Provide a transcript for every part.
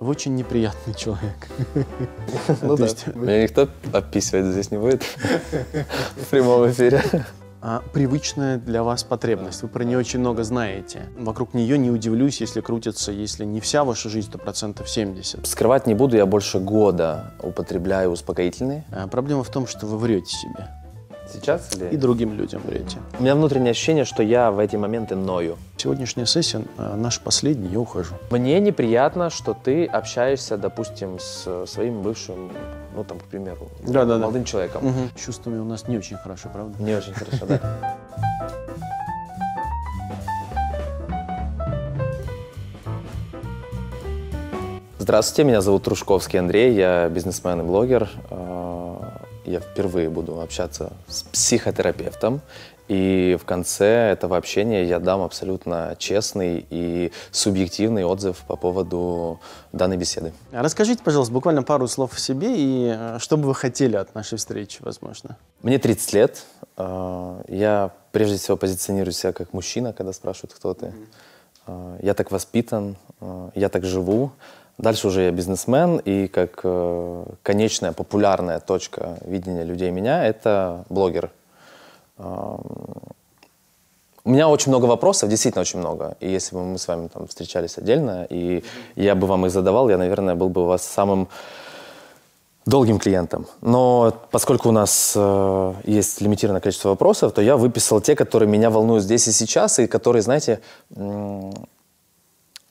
Вы очень неприятный человек. Ну да. Меня никто описывать здесь не будет в прямом эфире. А привычная для вас потребность. Вы про нее очень много знаете. Вокруг нее не удивлюсь, если крутится, если не вся ваша жизнь, то процентов 70. Скрывать не буду, я больше года употребляю успокоительные. А проблема в том, что вы врете себе. Сейчас или? И другим людям врете. У меня внутреннее ощущение, что я в эти моменты ною. Сегодняшняя сессия э, наш последний, я ухожу. Мне неприятно, что ты общаешься, допустим, с своим бывшим, ну там, к примеру, да, да, молодым да. человеком. Угу. чувствами у нас не очень хорошо, правда? Не очень хорошо, да. Здравствуйте, меня зовут Трушковский Андрей, я бизнесмен и блогер. Э, я впервые буду общаться с психотерапевтом. И в конце этого общения я дам абсолютно честный и субъективный отзыв по поводу данной беседы. А расскажите, пожалуйста, буквально пару слов о себе и э, что бы вы хотели от нашей встречи, возможно? Мне 30 лет. Э, я прежде всего позиционирую себя как мужчина, когда спрашивают, кто ты. Э, я так воспитан, я так живу. Дальше уже я бизнесмен, и как э, конечная популярная точка видения людей меня – это блогер. Э, у меня очень много вопросов, действительно очень много. И если бы мы с вами там встречались отдельно, и я бы вам их задавал, я, наверное, был бы у вас самым долгим клиентом. Но поскольку у нас э, есть лимитированное количество вопросов, то я выписал те, которые меня волнуют здесь и сейчас, и которые, знаете,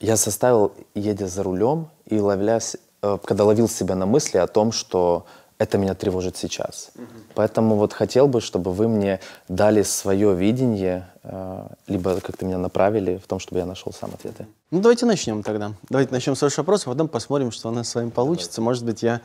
я составил, едя за рулем, и ловлясь, э, когда ловил себя на мысли о том, что это меня тревожит сейчас. Угу. Поэтому вот хотел бы, чтобы вы мне дали свое видение, э, либо как-то меня направили в том, чтобы я нашел сам ответы. Ну, давайте начнем тогда. Давайте начнем с вашего вопроса, потом посмотрим, что у нас с вами получится. Давайте. Может быть, я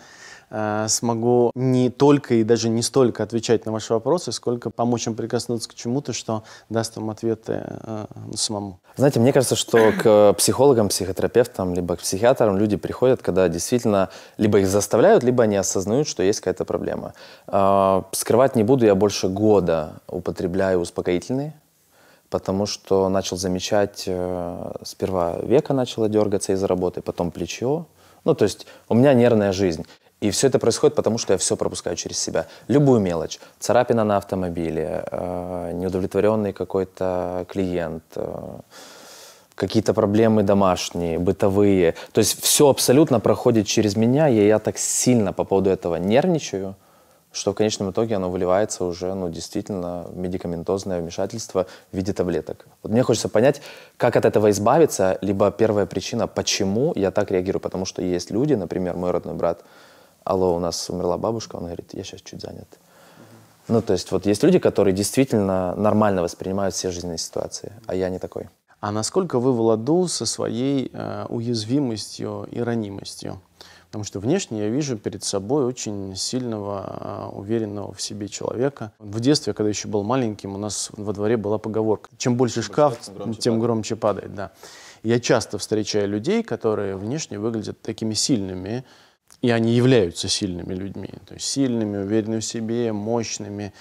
Э, смогу не только и даже не столько отвечать на ваши вопросы, сколько помочь им прикоснуться к чему-то, что даст вам ответы э, самому. Знаете, мне кажется, что к психологам, психотерапевтам, либо к психиатрам люди приходят, когда действительно либо их заставляют, либо они осознают, что есть какая-то проблема. Э, скрывать не буду, я больше года употребляю успокоительные, потому что начал замечать, э, сперва века начало дергаться из-за работы, потом плечо. Ну, то есть у меня нервная жизнь. И все это происходит потому, что я все пропускаю через себя. Любую мелочь. Царапина на автомобиле, э, неудовлетворенный какой-то клиент, э, какие-то проблемы домашние, бытовые. То есть все абсолютно проходит через меня, и я так сильно по поводу этого нервничаю, что в конечном итоге оно выливается уже, ну, действительно, в медикаментозное вмешательство в виде таблеток. Вот мне хочется понять, как от этого избавиться, либо первая причина, почему я так реагирую. Потому что есть люди, например, мой родной брат, алло, у нас умерла бабушка, он говорит, я сейчас чуть занят. Ну, то есть вот есть люди, которые действительно нормально воспринимают все жизненные ситуации, а я не такой. А насколько вы в со своей э, уязвимостью и ранимостью? Потому что внешне я вижу перед собой очень сильного, э, уверенного в себе человека. В детстве, когда еще был маленьким, у нас во дворе была поговорка. Чем больше чем шкаф, тем громче, тем громче падает. Да. Я часто встречаю людей, которые внешне выглядят такими сильными, и они являются сильными людьми, то есть сильными, уверенными в себе, мощными.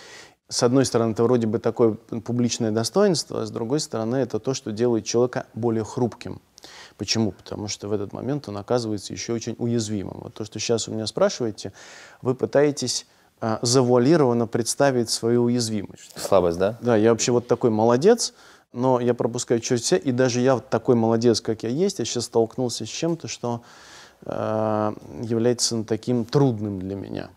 С одной стороны, это вроде бы такое публичное достоинство, а с другой стороны, это то, что делает человека более хрупким. Почему? Потому что в этот момент он оказывается еще очень уязвимым. Вот то, что сейчас у меня спрашиваете, вы пытаетесь э, завуалированно представить свою уязвимость. Слабость, да? Да, я вообще вот такой молодец, но я пропускаю через все, и даже я вот такой молодец, как я есть, я сейчас столкнулся с чем-то, что Э, является ну, таким трудным для меня.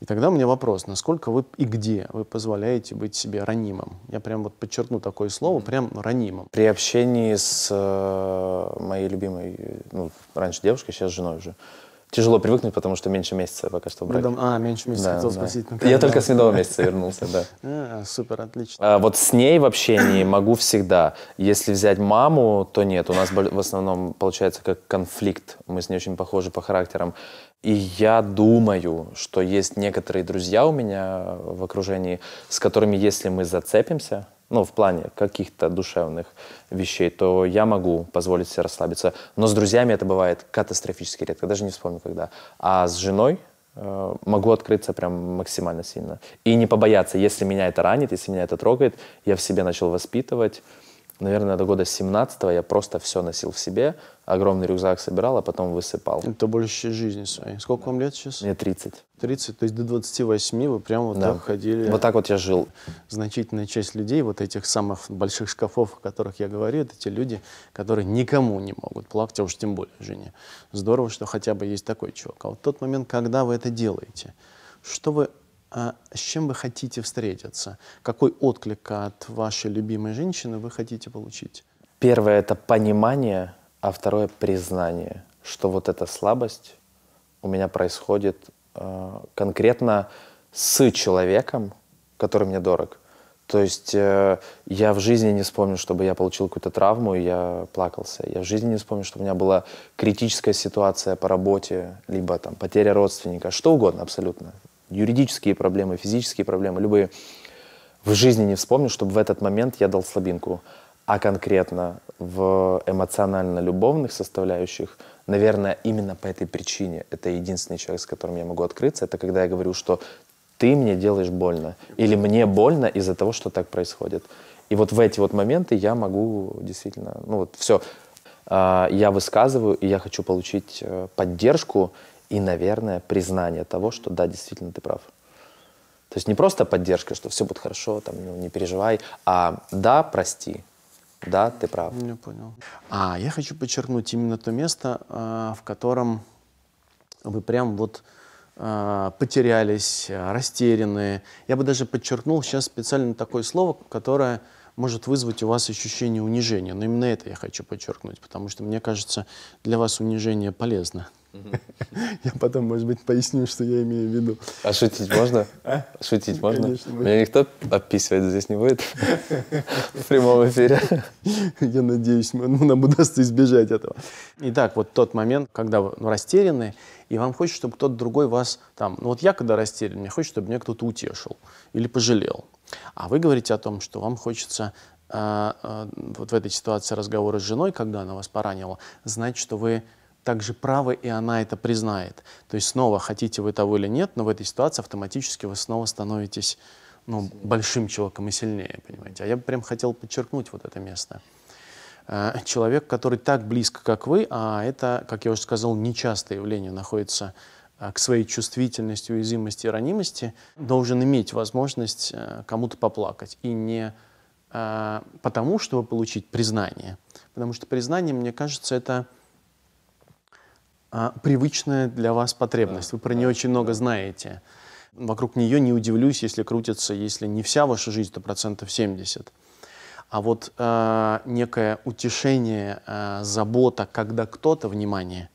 И тогда у меня вопрос, насколько вы и где вы позволяете быть себе ранимым? Я прям вот подчеркну такое слово, прям ранимым. При общении с э, моей любимой, ну, раньше девушкой, сейчас женой уже, Тяжело привыкнуть, потому что меньше месяца пока что в браке. Ну, а, меньше месяца да, хотел да. спросить. Ну, я только с медового месяца вернулся, да. А, супер, отлично. А, вот с ней в общении могу всегда. Если взять маму, то нет. У нас в основном получается как конфликт. Мы с ней очень похожи по характерам. И я думаю, что есть некоторые друзья у меня в окружении, с которыми, если мы зацепимся, ну, в плане каких-то душевных вещей, то я могу позволить себе расслабиться. Но с друзьями это бывает катастрофически редко, даже не вспомню когда. А с женой э, могу открыться прям максимально сильно. И не побояться, если меня это ранит, если меня это трогает, я в себе начал воспитывать наверное, до года 17 я просто все носил в себе, огромный рюкзак собирал, а потом высыпал. Это больше жизни своей. Сколько вам лет сейчас? Мне 30. 30, то есть до 28 вы прямо вот да. так ходили. Вот так вот я жил. Значительная часть людей, вот этих самых больших шкафов, о которых я говорю, это те люди, которые никому не могут плакать, а уж тем более жене. Здорово, что хотя бы есть такой чувак. А вот тот момент, когда вы это делаете, что вы а, с чем вы хотите встретиться? Какой отклик от вашей любимой женщины вы хотите получить? Первое — это понимание, а второе — признание, что вот эта слабость у меня происходит э, конкретно с человеком, который мне дорог. То есть э, я в жизни не вспомню, чтобы я получил какую-то травму, и я плакался. Я в жизни не вспомню, что у меня была критическая ситуация по работе, либо там потеря родственника, что угодно абсолютно юридические проблемы, физические проблемы, любые. В жизни не вспомню, чтобы в этот момент я дал слабинку. А конкретно в эмоционально-любовных составляющих, наверное, именно по этой причине это единственный человек, с которым я могу открыться, это когда я говорю, что ты мне делаешь больно, или мне больно из-за того, что так происходит. И вот в эти вот моменты я могу действительно, ну вот все, а, я высказываю, и я хочу получить э, поддержку, и, наверное, признание того, что да, действительно ты прав. То есть не просто поддержка, что все будет хорошо, там, ну, не переживай, а да, прости, да, ты прав. Не понял. А я хочу подчеркнуть именно то место, а, в котором вы прям вот а, потерялись, а, растерянные. Я бы даже подчеркнул сейчас специально такое слово, которое может вызвать у вас ощущение унижения. Но именно это я хочу подчеркнуть, потому что, мне кажется, для вас унижение полезно. Я потом, может быть, поясню, что я имею в виду. А шутить можно? А? Шутить можно? Конечно. Меня никто описывать здесь не будет в прямом эфире. Я надеюсь, ну, нам удастся избежать этого. Итак, вот тот момент, когда вы ну, растеряны, и вам хочется, чтобы кто-то другой вас там... Ну вот я, когда растерян, мне хочется, чтобы меня кто-то утешил или пожалел. А вы говорите о том, что вам хочется э, э, вот в этой ситуации разговора с женой, когда она вас поранила, знать, что вы также правы, и она это признает. То есть снова, хотите вы того или нет, но в этой ситуации автоматически вы снова становитесь ну, большим человеком и сильнее, понимаете. А я бы прям хотел подчеркнуть вот это место. Э, человек, который так близко, как вы, а это, как я уже сказал, нечастое явление, находится э, к своей чувствительности, уязвимости и ранимости, должен иметь возможность э, кому-то поплакать. И не потому, чтобы получить признание. Потому что признание, мне кажется, это а, привычная для вас потребность. Да, Вы про да, нее очень да. много знаете. Вокруг нее не удивлюсь, если крутится, если не вся ваша жизнь, то процентов 70. А вот э, некое утешение, э, забота, когда кто-то, внимание,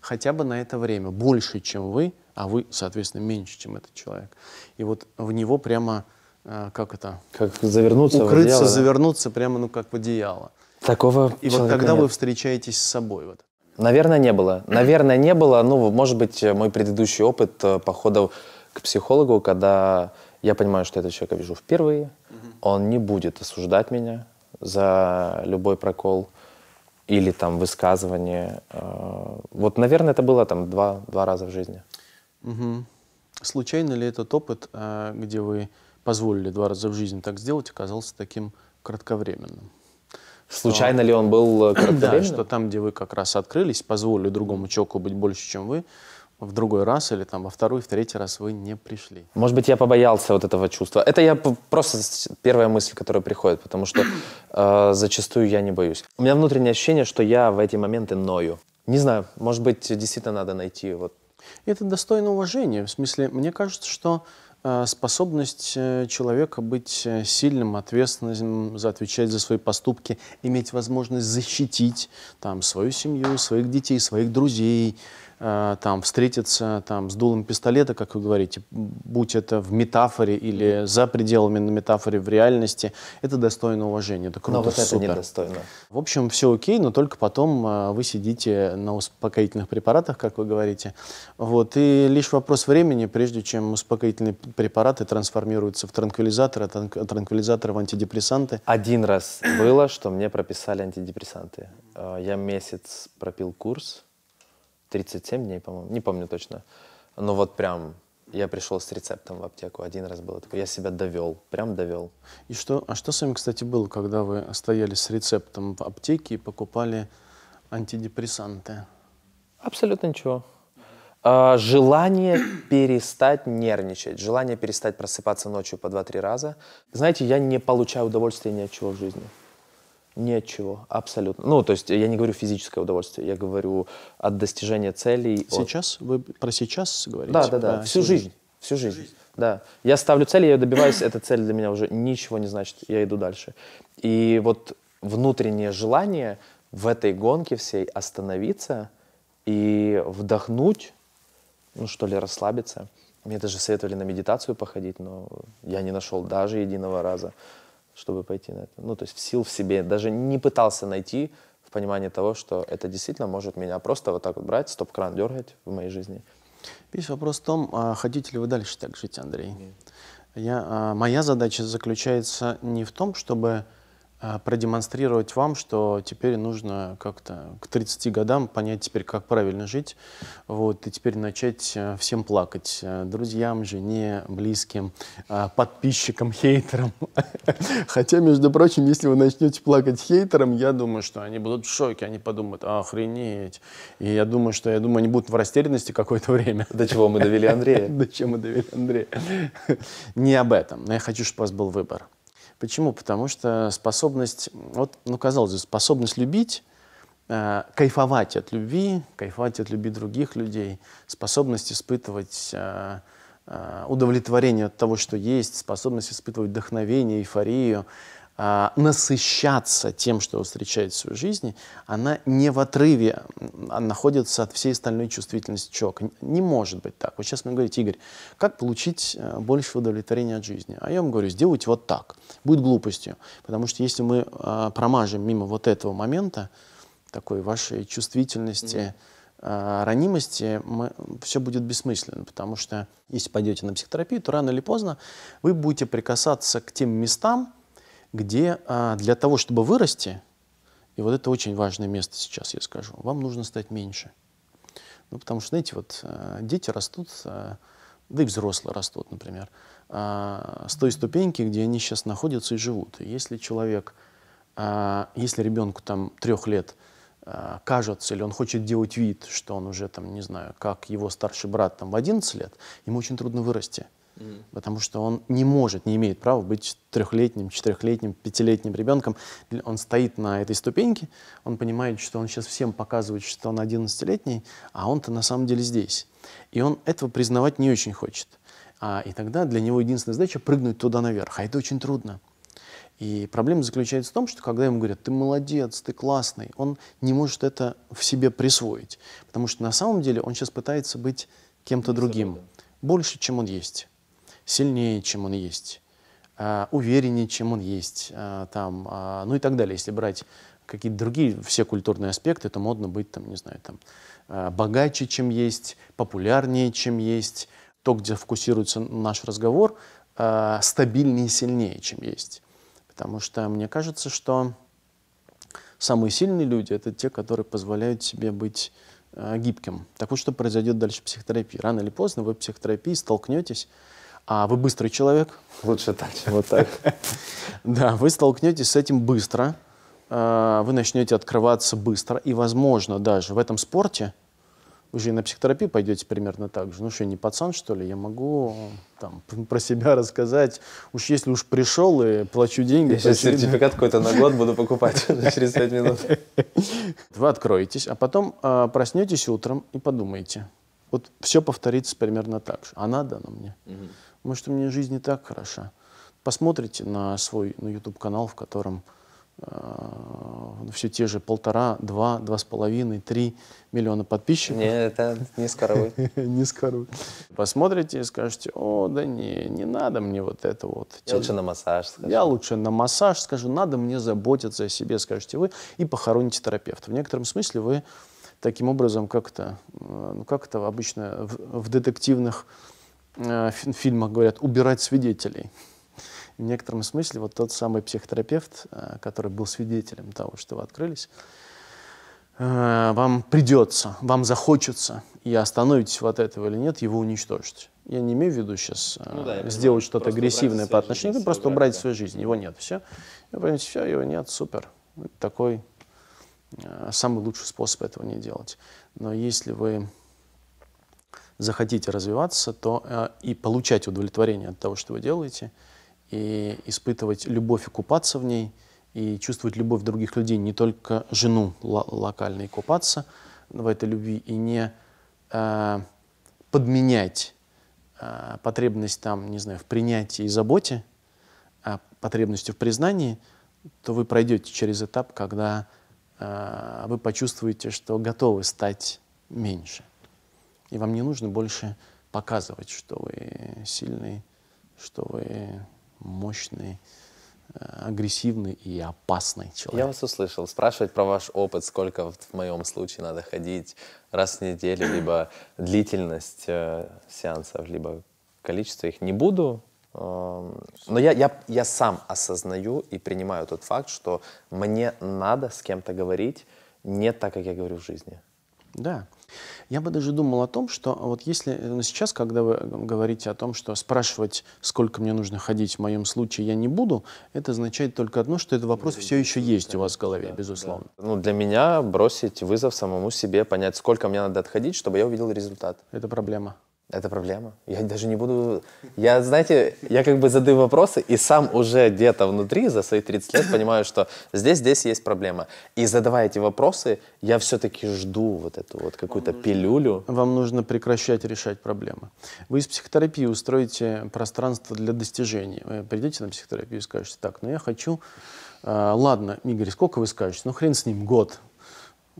хотя бы на это время больше, чем вы, а вы, соответственно, меньше, чем этот человек. И вот в него прямо, э, как это? Как завернуться Укрыться, в одеяло, да? завернуться прямо, ну, как в одеяло. Такого И вот когда нет. вы встречаетесь с собой, вот Наверное, не было. Наверное, не было. Ну, может быть, э, мой предыдущий опыт э, походов к психологу, когда я понимаю, что этого человека вижу впервые, он не будет осуждать меня за любой прокол или там высказывание. Э, вот, наверное, это было там два, два раза в жизни. Угу. Случайно ли этот опыт, где вы позволили два раза в жизни так сделать, оказался таким кратковременным? Случайно ли он был э, Да, что там, где вы как раз открылись, позволили другому человеку быть больше, чем вы, в другой раз или там во второй, в третий раз вы не пришли. Может быть, я побоялся вот этого чувства. Это я просто первая мысль, которая приходит, потому что э, зачастую я не боюсь. У меня внутреннее ощущение, что я в эти моменты ною. Не знаю, может быть, действительно надо найти вот. Это достойно уважения. В смысле, мне кажется, что Э, способность э, человека быть э, сильным, ответственным, отвечать за свои поступки, иметь возможность защитить там, свою семью, своих детей, своих друзей, Э, там, встретиться там, с дулом пистолета, как вы говорите, будь это в метафоре или за пределами на метафоре в реальности, это достойно уважения, это круто, Но ну, вот это недостойно. В общем, все окей, но только потом э, вы сидите на успокоительных препаратах, как вы говорите, вот, и лишь вопрос времени, прежде чем успокоительные препараты трансформируются в транквилизаторы, а транквилизаторы в антидепрессанты. Один раз было, что мне прописали антидепрессанты. Э, я месяц пропил курс, 37 дней, по-моему, не помню точно. Но вот прям я пришел с рецептом в аптеку. Один раз было такое. Я себя довел, прям довел. И что, а что с вами, кстати, было, когда вы стояли с рецептом в аптеке и покупали антидепрессанты? Абсолютно ничего. А, желание перестать нервничать, желание перестать просыпаться ночью по 2-3 раза. Знаете, я не получаю удовольствия ни от чего в жизни. Ничего, абсолютно. Ну, то есть я не говорю физическое удовольствие, я говорю от достижения целей. Сейчас? От... Вы про сейчас говорите? Да, да, да. да всю жизнь. жизнь. Всю жизнь. жизнь. Да. Я ставлю цель, я ее добиваюсь, эта цель для меня уже ничего не значит, я иду дальше. И вот внутреннее желание в этой гонке всей остановиться и вдохнуть, ну что ли, расслабиться. Мне даже советовали на медитацию походить, но я не нашел даже единого раза чтобы пойти на это. Ну, то есть сил в себе даже не пытался найти в понимании того, что это действительно может меня просто вот так вот брать, стоп-кран дергать в моей жизни. Весь вопрос в том, а хотите ли вы дальше так жить, Андрей? Я, а, моя задача заключается не в том, чтобы а, продемонстрировать вам, что теперь нужно как-то к 30 годам понять теперь, как правильно жить, вот, и теперь начать э, всем плакать, э, друзьям, жене, близким, а, подписчикам, хейтерам. Хотя, между прочим, если вы начнете плакать хейтерам, я думаю, что они будут в шоке, они подумают, охренеть. И я думаю, что, я думаю, они будут в растерянности какое-то время. До чего мы довели Андрея. До чего мы довели Андрея. Не об этом, но я хочу, чтобы у вас был выбор. Почему? Потому что способность, вот, ну, казалось бы, способность любить, э, кайфовать от любви, кайфовать от любви других людей, способность испытывать э, э удовлетворение от того, что есть, способность испытывать вдохновение, эйфорию – а, насыщаться тем, что встречает в своей жизни, она не в отрыве а находится от всей остальной чувствительности человека. Не может быть так. Вот сейчас мне говорите, Игорь, как получить э, больше удовлетворения от жизни? А я вам говорю, сделайте вот так. Будет глупостью. Потому что если мы э, промажем мимо вот этого момента, такой вашей чувствительности, э, ранимости мы, все будет бессмысленно, потому что если пойдете на психотерапию, то рано или поздно вы будете прикасаться к тем местам, где а, для того, чтобы вырасти, и вот это очень важное место сейчас, я скажу, вам нужно стать меньше. Ну, потому что, знаете, вот а, дети растут, а, да и взрослые растут, например, с той ступеньки, где они сейчас находятся и живут. И если человек, если ребенку там трех лет кажется, или он хочет делать вид, что он уже там, не знаю, как его старший брат там в 11 лет, ему очень трудно вырасти. Mm. Потому что он не может, не имеет права быть трехлетним, четырехлетним, пятилетним ребенком. Он стоит на этой ступеньке, он понимает, что он сейчас всем показывает, что он одиннадцатилетний, а он-то на самом деле здесь. И он этого признавать не очень хочет. А, и тогда для него единственная задача — прыгнуть туда наверх, а это очень трудно. И проблема заключается в том, что когда ему говорят, ты молодец, ты классный, он не может это в себе присвоить. Потому что на самом деле он сейчас пытается быть кем-то другим, больше, чем он есть сильнее, чем он есть, а, увереннее, чем он есть, а, там, а, ну и так далее. Если брать какие-то другие все культурные аспекты, то модно быть, там, не знаю, там, богаче, чем есть, популярнее, чем есть. То, где фокусируется наш разговор, стабильнее и сильнее, чем есть. Потому что мне кажется, что самые сильные люди — это те, которые позволяют себе быть гибким. Так вот, что произойдет дальше в психотерапии? Рано или поздно вы в психотерапии столкнетесь а вы быстрый человек? Лучше так, чем вот так. Да, вы столкнетесь с этим быстро, а, вы начнете открываться быстро, и, возможно, даже в этом спорте вы же и на психотерапию пойдете примерно так же. Ну что, не пацан, что ли? Я могу там, про себя рассказать. Уж если уж пришел и плачу деньги... Я сейчас очевидно... сертификат какой-то на год буду покупать через 5 минут. Вы откроетесь, а потом э, проснетесь утром и подумаете. Вот все повторится примерно так же. А надо она мне? Угу. Может, у меня жизнь не так хороша. Посмотрите на свой на YouTube-канал, в котором э, все те же полтора, два, два с половиной, три миллиона подписчиков. Нет, это не скоро Не скоро. Посмотрите и скажете, о, да не, не надо мне вот это вот. Я лучше на массаж скажу. Я лучше на массаж скажу, надо мне заботиться о себе, скажете вы, и похороните терапевта. В некотором смысле вы таким образом как-то, э, ну как-то обычно в детективных в э, фильмах говорят убирать свидетелей. В некотором смысле вот тот самый психотерапевт, э, который был свидетелем того, что вы открылись, э, вам придется, вам захочется, и остановитесь вот этого или нет, его уничтожить. Я не имею в виду сейчас ну, да, сделать что-то агрессивное по отношению, жизнь, просто убрать да. свою жизнь. Его нет, все. в принципе все, его нет, супер. такой самый лучший способ этого не делать. Но если вы захотите развиваться, то э, и получать удовлетворение от того, что вы делаете, и испытывать любовь и купаться в ней, и чувствовать любовь других людей, не только жену локально и купаться в этой любви, и не э, подменять э, потребность там, не знаю, в принятии и заботе, а потребностью в признании, то вы пройдете через этап, когда э, вы почувствуете, что готовы стать меньше. И вам не нужно больше показывать, что вы сильный, что вы мощный, э, агрессивный и опасный человек. Я вас услышал. Спрашивать про ваш опыт, сколько в моем случае надо ходить раз в неделю, либо длительность э, сеансов, либо количество их не буду. Э, но я, я, я сам осознаю и принимаю тот факт, что мне надо с кем-то говорить не так, как я говорю в жизни. Да. Я бы даже думал о том, что вот если э, ну, сейчас, когда вы э, говорите о том, что спрашивать, сколько мне нужно ходить, в моем случае я не буду, это означает только одно, что этот вопрос все еще есть у вас в голове, да, безусловно. Да. Ну, для меня бросить вызов самому себе, понять, сколько мне надо отходить, чтобы я увидел результат. Это проблема. Это проблема. Я даже не буду... Я, знаете, я как бы задаю вопросы и сам уже где-то внутри за свои 30 лет понимаю, что здесь, здесь есть проблема. И задавая эти вопросы, я все-таки жду вот эту вот какую-то вам пилюлю. вам нужно прекращать решать проблемы. Вы из психотерапии устроите пространство для достижений. Вы придете на психотерапию и скажете, так, ну я хочу... Э, ладно, Игорь, сколько вы скажете? Ну хрен с ним, год.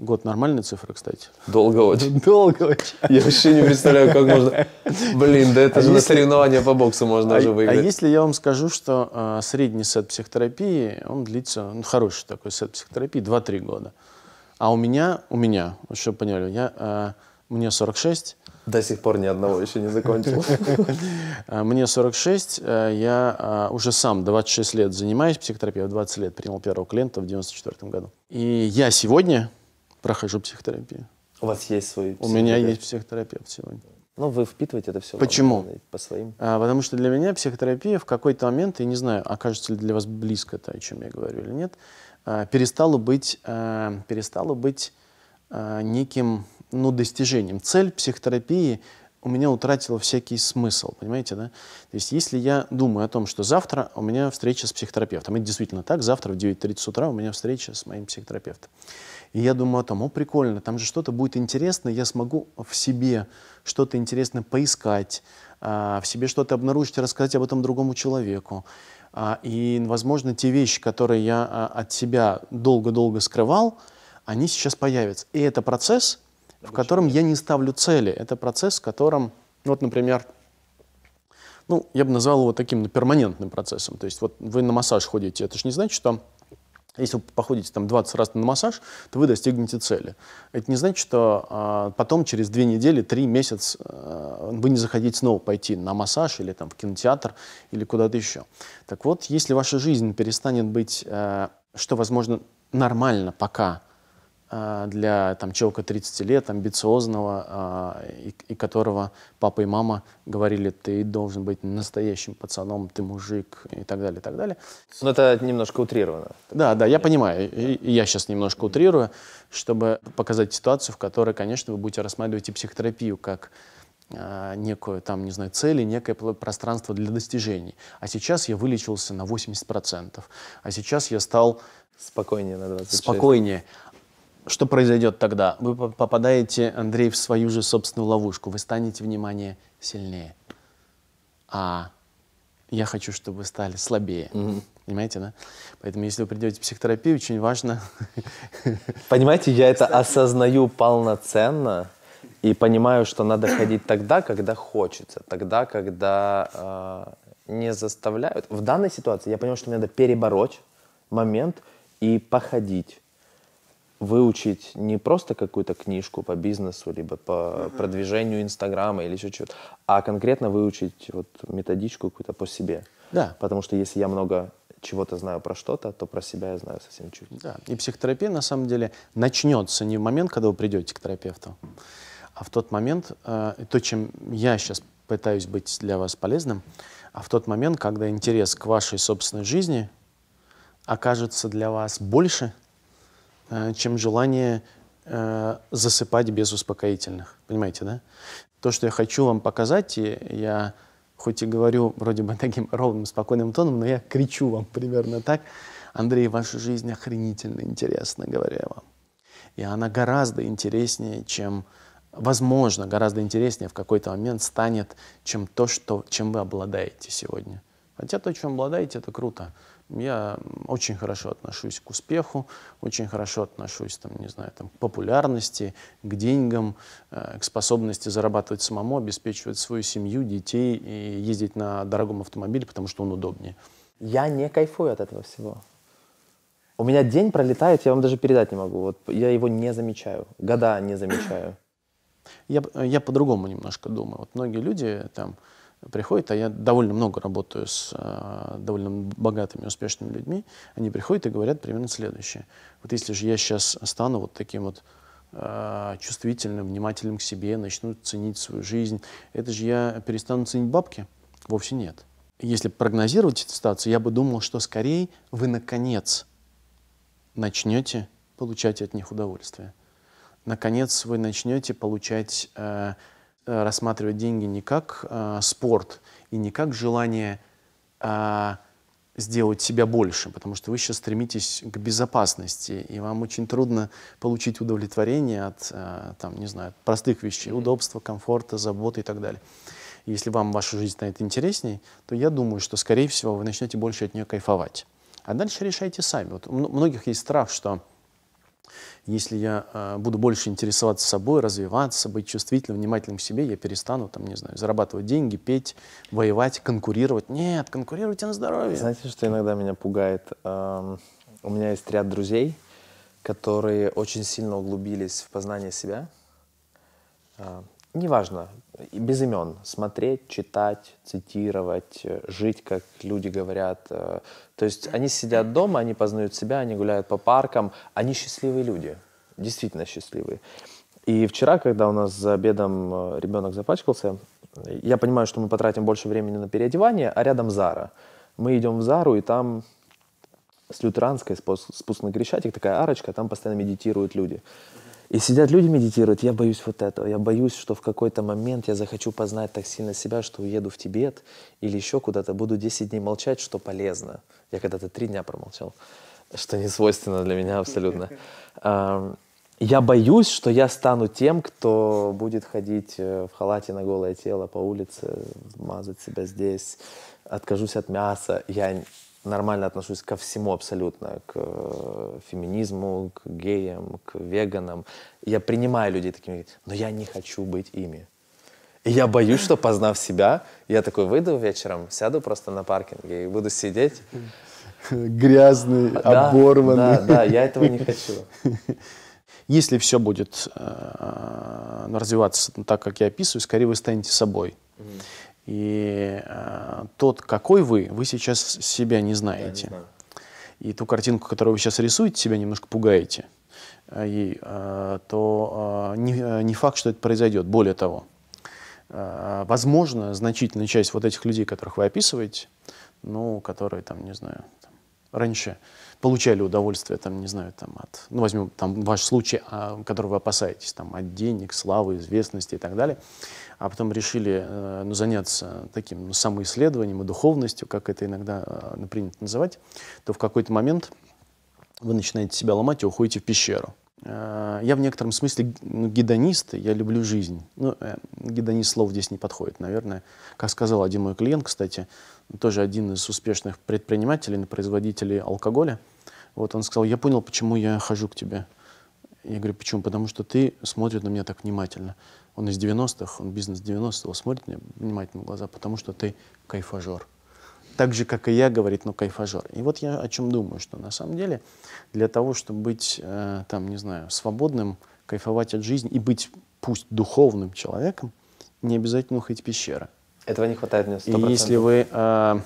Год нормальная цифра, кстати. Долго очень. Долго очень. Я вообще не представляю, как можно... Блин, да это а же если... на соревнования по боксу можно а, уже а выиграть. А если я вам скажу, что а, средний сет психотерапии, он длится, ну, хороший такой сет психотерапии, 2-3 года. А у меня, у меня, вот чтобы поняли, я, а, мне 46. До сих пор ни одного еще не закончил. А, мне 46, а, я уже сам 26 лет занимаюсь психотерапией, 20 лет принял первого клиента в 94 году. И я сегодня прохожу психотерапию. У вас есть свой У меня есть психотерапевт сегодня. Но ну, вы впитываете это все. Почему? по своим. А, потому что для меня психотерапия в какой-то момент, я не знаю, окажется ли для вас близко то, о чем я говорю или нет, а, перестала быть, а, перестала быть а, неким ну, достижением. Цель психотерапии у меня утратила всякий смысл, понимаете, да? То есть если я думаю о том, что завтра у меня встреча с психотерапевтом, это действительно так, завтра в 9.30 утра у меня встреча с моим психотерапевтом, и я думаю о том, о, прикольно, там же что-то будет интересно, я смогу в себе что-то интересное поискать, а, в себе что-то обнаружить, рассказать об этом другому человеку. А, и, возможно, те вещи, которые я а, от себя долго-долго скрывал, они сейчас появятся. И это процесс, в котором я не ставлю цели. Это процесс, в котором, вот, например, ну, я бы назвал его таким ну, перманентным процессом. То есть вот вы на массаж ходите, это же не значит, что если вы походите там 20 раз на массаж, то вы достигнете цели. Это не значит, что а, потом через 2 недели, 3 месяца а, э, вы не захотите снова пойти на массаж или там в кинотеатр или куда-то еще. Так вот, если ваша жизнь перестанет быть, а, что возможно нормально пока, а, для там, человека 30 лет, амбициозного, а, и, и которого папа и мама говорили, ты должен быть настоящим пацаном, ты мужик и так далее, и так далее. Но ну, это немножко утрировано. Да, да, я понимаю, и, я сейчас немножко утрирую, чтобы показать ситуацию, в которой, конечно, вы будете рассматривать и психотерапию как а, некую, там, не знаю, цели, некое пространство для достижений. А сейчас я вылечился на 80%, а сейчас я стал Спокойнее на 20. Спокойнее. Что произойдет тогда? Вы попадаете, Андрей, в свою же собственную ловушку. Вы станете, внимание, сильнее. А я хочу, чтобы вы стали слабее. Mm-hmm. Понимаете, да? Поэтому, если вы придете в психотерапию, очень важно... Понимаете, я это осознаю полноценно и понимаю, что надо ходить тогда, когда хочется, тогда, когда э, не заставляют. В данной ситуации я понимаю, что мне надо перебороть момент и походить выучить не просто какую-то книжку по бизнесу, либо по uh-huh. продвижению Инстаграма или еще чего-то, а конкретно выучить вот методичку какую-то по себе. Да. Потому что если я много чего-то знаю про что-то, то про себя я знаю совсем чуть. Да. И психотерапия, на самом деле, начнется не в момент, когда вы придете к терапевту, а в тот момент, э, то, чем я сейчас пытаюсь быть для вас полезным, а в тот момент, когда интерес к вашей собственной жизни окажется для вас больше, Э, чем желание э, засыпать без успокоительных. Понимаете, да? То, что я хочу вам показать, я хоть и говорю вроде бы таким ровным, спокойным тоном, но я кричу вам примерно так. Андрей, ваша жизнь охренительно интересна, говорю я вам. И она гораздо интереснее, чем, возможно, гораздо интереснее в какой-то момент станет, чем то, что, чем вы обладаете сегодня. А те, то, чем обладаете, это круто. Я очень хорошо отношусь к успеху, очень хорошо отношусь, там, не знаю, там, к популярности, к деньгам, э, к способности зарабатывать самому, обеспечивать свою семью, детей и ездить на дорогом автомобиле, потому что он удобнее. Я не кайфую от этого всего. У меня день пролетает, я вам даже передать не могу. Вот я его не замечаю, года не замечаю. Я, я по-другому немножко думаю. Вот многие люди там приходит, а я довольно много работаю с э, довольно богатыми, успешными людьми, они приходят и говорят примерно следующее. Вот если же я сейчас стану вот таким вот э, чувствительным, внимательным к себе, начну ценить свою жизнь, это же я перестану ценить бабки? Вовсе нет. Если прогнозировать эту ситуацию, я бы думал, что скорее вы наконец начнете получать от них удовольствие. Наконец вы начнете получать э, Э, рассматривать деньги не как э, спорт и не как желание э, сделать себя больше, потому что вы сейчас стремитесь к безопасности, и вам очень трудно получить удовлетворение от, э, там, не знаю, простых вещей, удобства, комфорта, заботы и так далее. Если вам ваша жизнь станет интересней, то я думаю, что, скорее всего, вы начнете больше от нее кайфовать. А дальше решайте сами. Вот у многих есть страх, что если я э, буду больше интересоваться собой, развиваться, быть чувствительным, внимательным к себе, я перестану, там, не знаю, зарабатывать деньги, петь, воевать, конкурировать. Нет, конкурируйте на здоровье. Знаете, что иногда меня пугает? Эм, у меня есть ряд друзей, которые очень сильно углубились в познание себя. Э, неважно, без имен, смотреть, читать, цитировать, э, жить, как люди говорят. Э, то есть они сидят дома, они познают себя, они гуляют по паркам, они счастливые люди, действительно счастливые. И вчера, когда у нас за обедом э, ребенок запачкался, я понимаю, что мы потратим больше времени на переодевание, а рядом Зара. Мы идем в Зару, и там с Лютеранской спуск на Крещатик, такая арочка, там постоянно медитируют люди. И сидят люди, медитируют, я боюсь вот этого, я боюсь, что в какой-то момент я захочу познать так сильно себя, что уеду в Тибет или еще куда-то, буду 10 дней молчать, что полезно. Я когда-то три дня промолчал, что не свойственно для меня абсолютно. Я боюсь, что я стану тем, кто будет ходить э, в халате на голое тело по улице, мазать себя здесь, откажусь от мяса. Я нормально отношусь ко всему абсолютно, к э, феминизму, к геям, к веганам. Я принимаю людей такими, но я не хочу быть ими. И я боюсь, что познав себя, я такой выйду вечером, сяду просто на паркинге и буду сидеть. Грязный, да, оборванный. Да, да, я этого не хочу. Если все будет э, развиваться так, как я описываю, скорее вы станете собой. И э, тот, какой вы, вы сейчас себя не знаете. И ту картинку, которую вы сейчас рисуете, себя немножко пугаете э, и э, то э, не, э, не факт, что это произойдет. Более того, э, возможно, значительная часть вот этих людей, которых вы описываете, ну, которые там, не знаю, там, раньше получали удовольствие, там, не знаю, там, от, ну, возьмем там ваш случай, а, который вы опасаетесь, там, от денег, славы, известности и так далее, а потом решили, э, ну, заняться таким ну, самоисследованием и духовностью, как это иногда э, ну, принято называть, то в какой-то момент вы начинаете себя ломать и уходите в пещеру. Э, я в некотором смысле ну, гедонист, я люблю жизнь. Ну, э, гедонист слов здесь не подходит, наверное. Как сказал один мой клиент, кстати, тоже один из успешных предпринимателей, производителей алкоголя. Вот он сказал, я понял, почему я хожу к тебе. Я говорю, почему? Потому что ты смотрит на меня так внимательно. Он из 90-х, он бизнес 90-го, смотрит мне внимательно в глаза, потому что ты кайфажер так же, как и я, говорит, ну, кайфажер. И вот я о чем думаю, что на самом деле для того, чтобы быть, э, там, не знаю, свободным, кайфовать от жизни и быть, пусть духовным человеком, не обязательно уходить пещеры. Этого не хватает мне 100%. И если вы, э,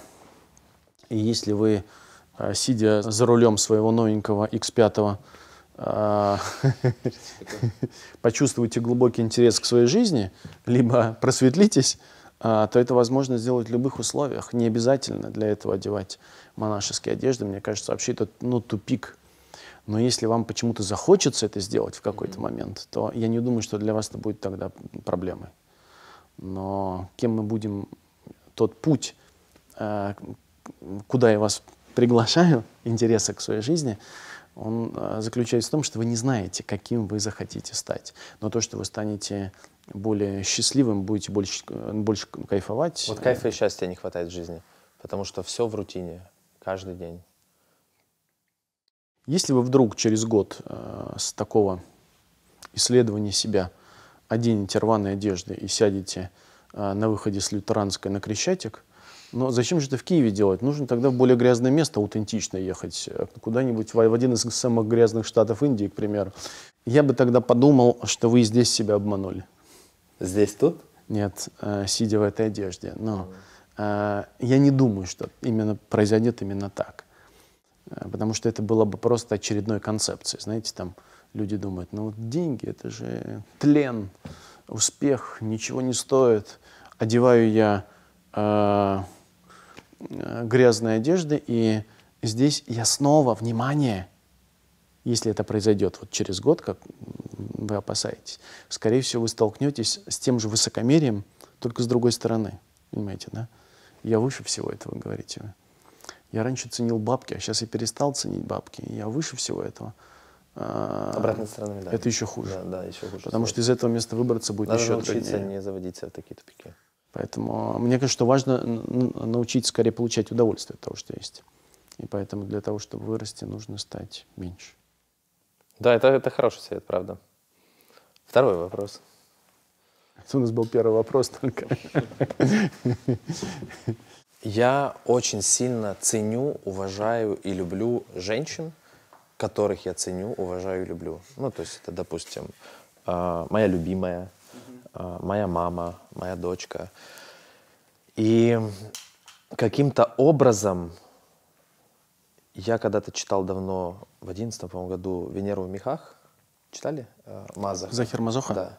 если вы э, сидя за рулем своего новенького X5, э, почувствуете глубокий интерес к своей жизни, либо просветлитесь, а, то это возможно сделать в любых условиях. Не обязательно для этого одевать монашеские одежды. Мне кажется, вообще это ну, тупик. Но если вам почему-то захочется это сделать в какой-то mm-hmm. момент, то я не думаю, что для вас это будет тогда проблемой. Но кем мы будем, тот путь, э, куда я вас приглашаю, интереса к своей жизни, он э, заключается в том, что вы не знаете, каким вы захотите стать. Но то, что вы станете более счастливым, будете больше, больше кайфовать. Вот кайфа и счастья не хватает в жизни, потому что все в рутине, каждый день. Если вы вдруг через год э, с такого исследования себя оденете рваные одежды и сядете э, на выходе с Лютеранской на Крещатик, но зачем же это в Киеве делать? Нужно тогда в более грязное место аутентично ехать, э, куда-нибудь в, в один из самых грязных штатов Индии, к примеру. Я бы тогда подумал, что вы здесь себя обманули. Здесь, тут? Нет, э, сидя в этой одежде. Но э, я не думаю, что именно произойдет именно так. Э, потому что это было бы просто очередной концепцией. Знаете, там люди думают, ну вот деньги, это же тлен, успех, ничего не стоит. Одеваю я э, э, грязные одежды, и здесь я снова, внимание, если это произойдет вот через год, как вы опасаетесь. Скорее всего, вы столкнетесь с тем же высокомерием, только с другой стороны. Понимаете, да? Я выше всего этого, говорите вы. Я раньше ценил бабки, а сейчас я перестал ценить бабки. Я выше всего этого. А, Обратной стороны да? Это еще хуже. Да, да, еще хуже. Потому что из этого места выбраться будет Надо еще научиться не заводиться в такие тупики. Поэтому а, мне кажется, что важно научить скорее получать удовольствие от того, что есть. И поэтому для того, чтобы вырасти, нужно стать меньше. Да, это, это хороший совет, правда. Второй вопрос. У нас был первый вопрос только. Я очень сильно ценю, уважаю и люблю женщин, которых я ценю, уважаю и люблю. Ну, то есть это, допустим, а, моя любимая, а, моя мама, моя дочка. И каким-то образом я когда-то читал давно, в 11 году, «Венеру в мехах», Читали? Э, Мазах. Захер Мазоха? Да.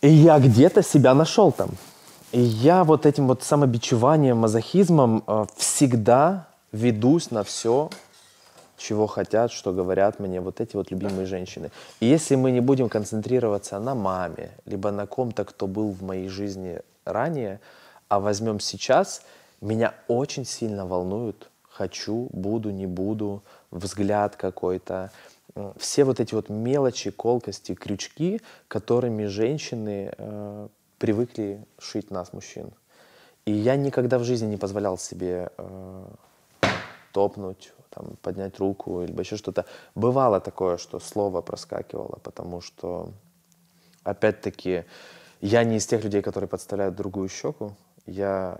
И я где-то себя нашел там. И я вот этим вот самобичеванием, мазохизмом э, всегда ведусь на все, чего хотят, что говорят мне вот эти вот любимые женщины. И если мы не будем концентрироваться на маме, либо на ком-то, кто был в моей жизни ранее, а возьмем сейчас, меня очень сильно волнуют хочу, буду, не буду, взгляд какой-то, Э, все вот эти вот мелочи, колкости, крючки, которыми женщины э, привыкли шить нас, мужчин. И я никогда в жизни не позволял себе э, топнуть, там, поднять руку или еще что-то. Бывало такое, что слово проскакивало, потому что, опять-таки, я не из тех людей, которые подставляют другую щеку. Я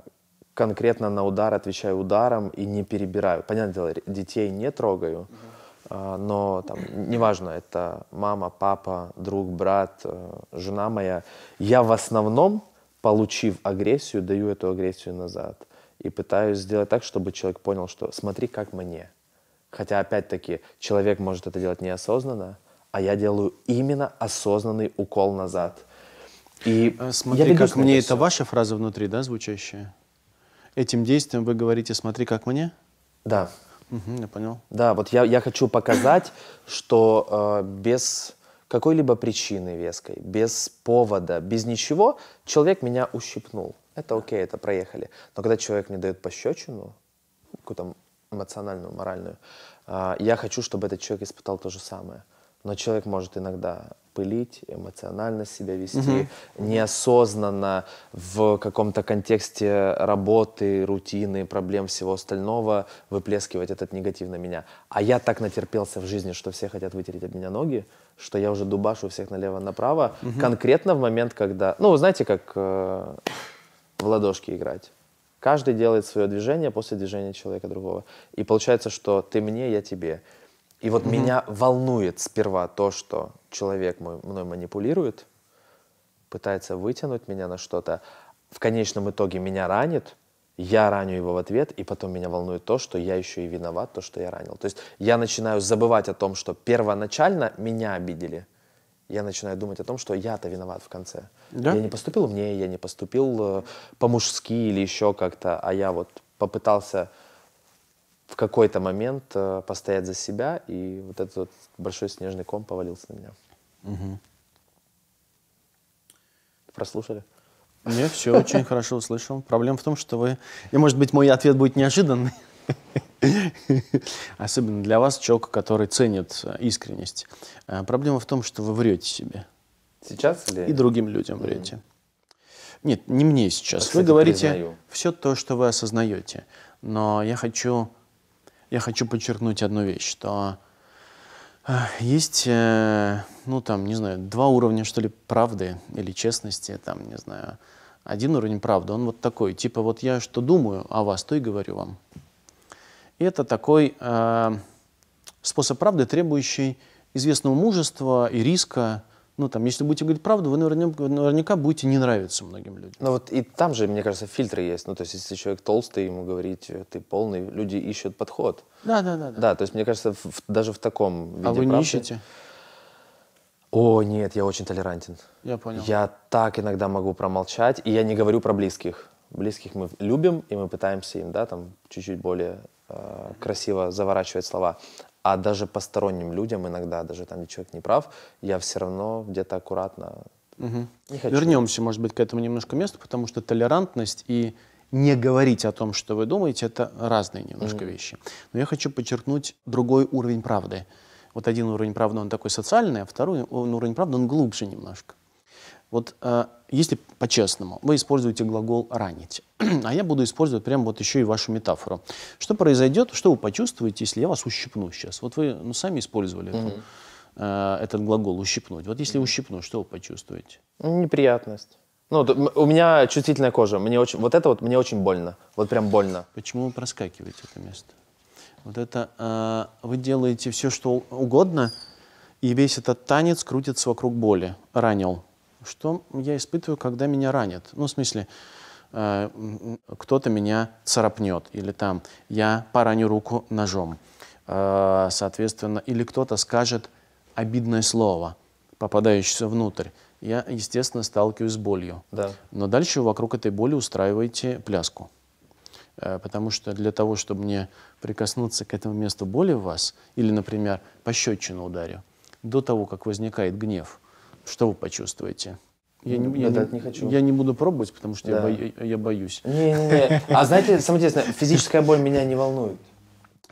конкретно на удар отвечаю ударом и не перебираю. Понятное дело, детей не трогаю. Mm-hmm а, но там, неважно, это мама, папа, друг, брат, э, жена моя, я в основном, получив агрессию, даю эту агрессию назад. И пытаюсь сделать так, чтобы человек понял, что смотри, как мне. Хотя, опять-таки, человек может это делать неосознанно, а я делаю именно осознанный укол назад. И э, смотри, как мне, это все. ваша фраза внутри, да, звучащая? Этим действием вы говорите «смотри, как мне»? Да. Угу, я понял. Да, вот я, я хочу показать, что э, без какой-либо причины веской, без повода, без ничего, человек меня ущипнул. Это окей, это проехали. Но когда человек мне дает пощечину, какую-то эмоциональную, моральную, э, я хочу, чтобы этот человек испытал то же самое. Но человек может иногда пылить, эмоционально себя вести, угу. неосознанно в каком-то контексте работы, рутины, проблем всего остального выплескивать этот негатив на меня. А я так натерпелся в жизни, что все хотят вытереть от меня ноги, что я уже дубашу всех налево-направо, угу. конкретно в момент, когда... Ну, вы знаете, как э, в ладошки играть. Каждый делает свое движение после движения человека другого. И получается, что ты мне, я тебе. И вот mm-hmm. меня волнует сперва то, что человек мой, мной манипулирует, пытается вытянуть меня на что-то, в конечном итоге меня ранит, я раню его в ответ, и потом меня волнует то, что я еще и виноват, то, что я ранил. То есть я начинаю забывать о том, что первоначально меня обидели. Я начинаю думать о том, что я-то виноват в конце. Да? Я не поступил мне, я не поступил э, по-мужски или еще как-то, а я вот попытался в какой-то момент э, постоять за себя, и вот этот вот большой снежный ком повалился на меня. Угу. Прослушали? Нет, все очень хорошо услышал. Проблема в том, что вы... И, может быть, мой ответ будет неожиданный. Особенно для вас, человека, который ценит э, искренность. Э, проблема в том, что вы врете себе. Сейчас или? И другим людям врете. Нет, не мне сейчас. вы говорите все то, что вы осознаете. Но я хочу я хочу подчеркнуть одну вещь, что э, есть, э, ну там, не знаю, два уровня, что ли, правды или честности, там, не знаю. Один уровень правды, он вот такой, типа вот я что думаю о вас, то и говорю вам. И это такой э, способ правды, требующий известного мужества и риска, ну, там, если будете говорить правду, вы наверняка, будете не нравиться многим людям. Ну, вот и там же, мне кажется, фильтры есть. Ну, то есть, если человек толстый, ему говорить, э, ты полный, люди ищут подход. Да, да, да. Да, да то есть, мне кажется, в, даже в таком а виде А вы не ищете? О, нет, я очень толерантен. Я понял. Я так иногда могу промолчать, и я не говорю про близких. Близких мы любим, и мы пытаемся им, да, там, чуть-чуть более э, красиво заворачивать слова а даже посторонним людям иногда, даже там, человек не прав, я все равно где-то аккуратно угу. не хочу. Вернемся, может быть, к этому немножко месту, потому что толерантность и не говорить о том, что вы думаете, это разные немножко угу. вещи. Но я хочу подчеркнуть другой уровень правды. Вот один уровень правды, он такой социальный, а второй уровень правды, он глубже немножко. Вот э, если по-честному, вы используете глагол «ранить», а я буду использовать прямо вот еще и вашу метафору. Что произойдет, что вы почувствуете, если я вас ущипну сейчас? Вот вы ну, сами использовали mm-hmm. эту, э, этот глагол «ущипнуть». Вот если mm-hmm. ущипну, что вы почувствуете? Ну, неприятность. Ну, у меня чувствительная кожа. Мне очень, вот это вот мне очень больно. Вот прям больно. Почему вы проскакиваете это место? Вот это э, вы делаете все, что угодно, и весь этот танец крутится вокруг боли. Ранил. Что я испытываю, когда меня ранят? Ну, в смысле, э, кто-то меня царапнет, или там я пораню руку ножом, э, соответственно, или кто-то скажет обидное слово, попадающееся внутрь. Я, естественно, сталкиваюсь с болью. Да. Но дальше вокруг этой боли устраиваете пляску э, потому что для того, чтобы мне прикоснуться к этому месту боли в вас, или, например, пощечину ударю, до того, как возникает гнев, что вы почувствуете? Я не, я, не, не хочу. я не буду пробовать, потому что да. я, бо, я боюсь. Не-не-не. А знаете, самое интересное, физическая боль меня не волнует.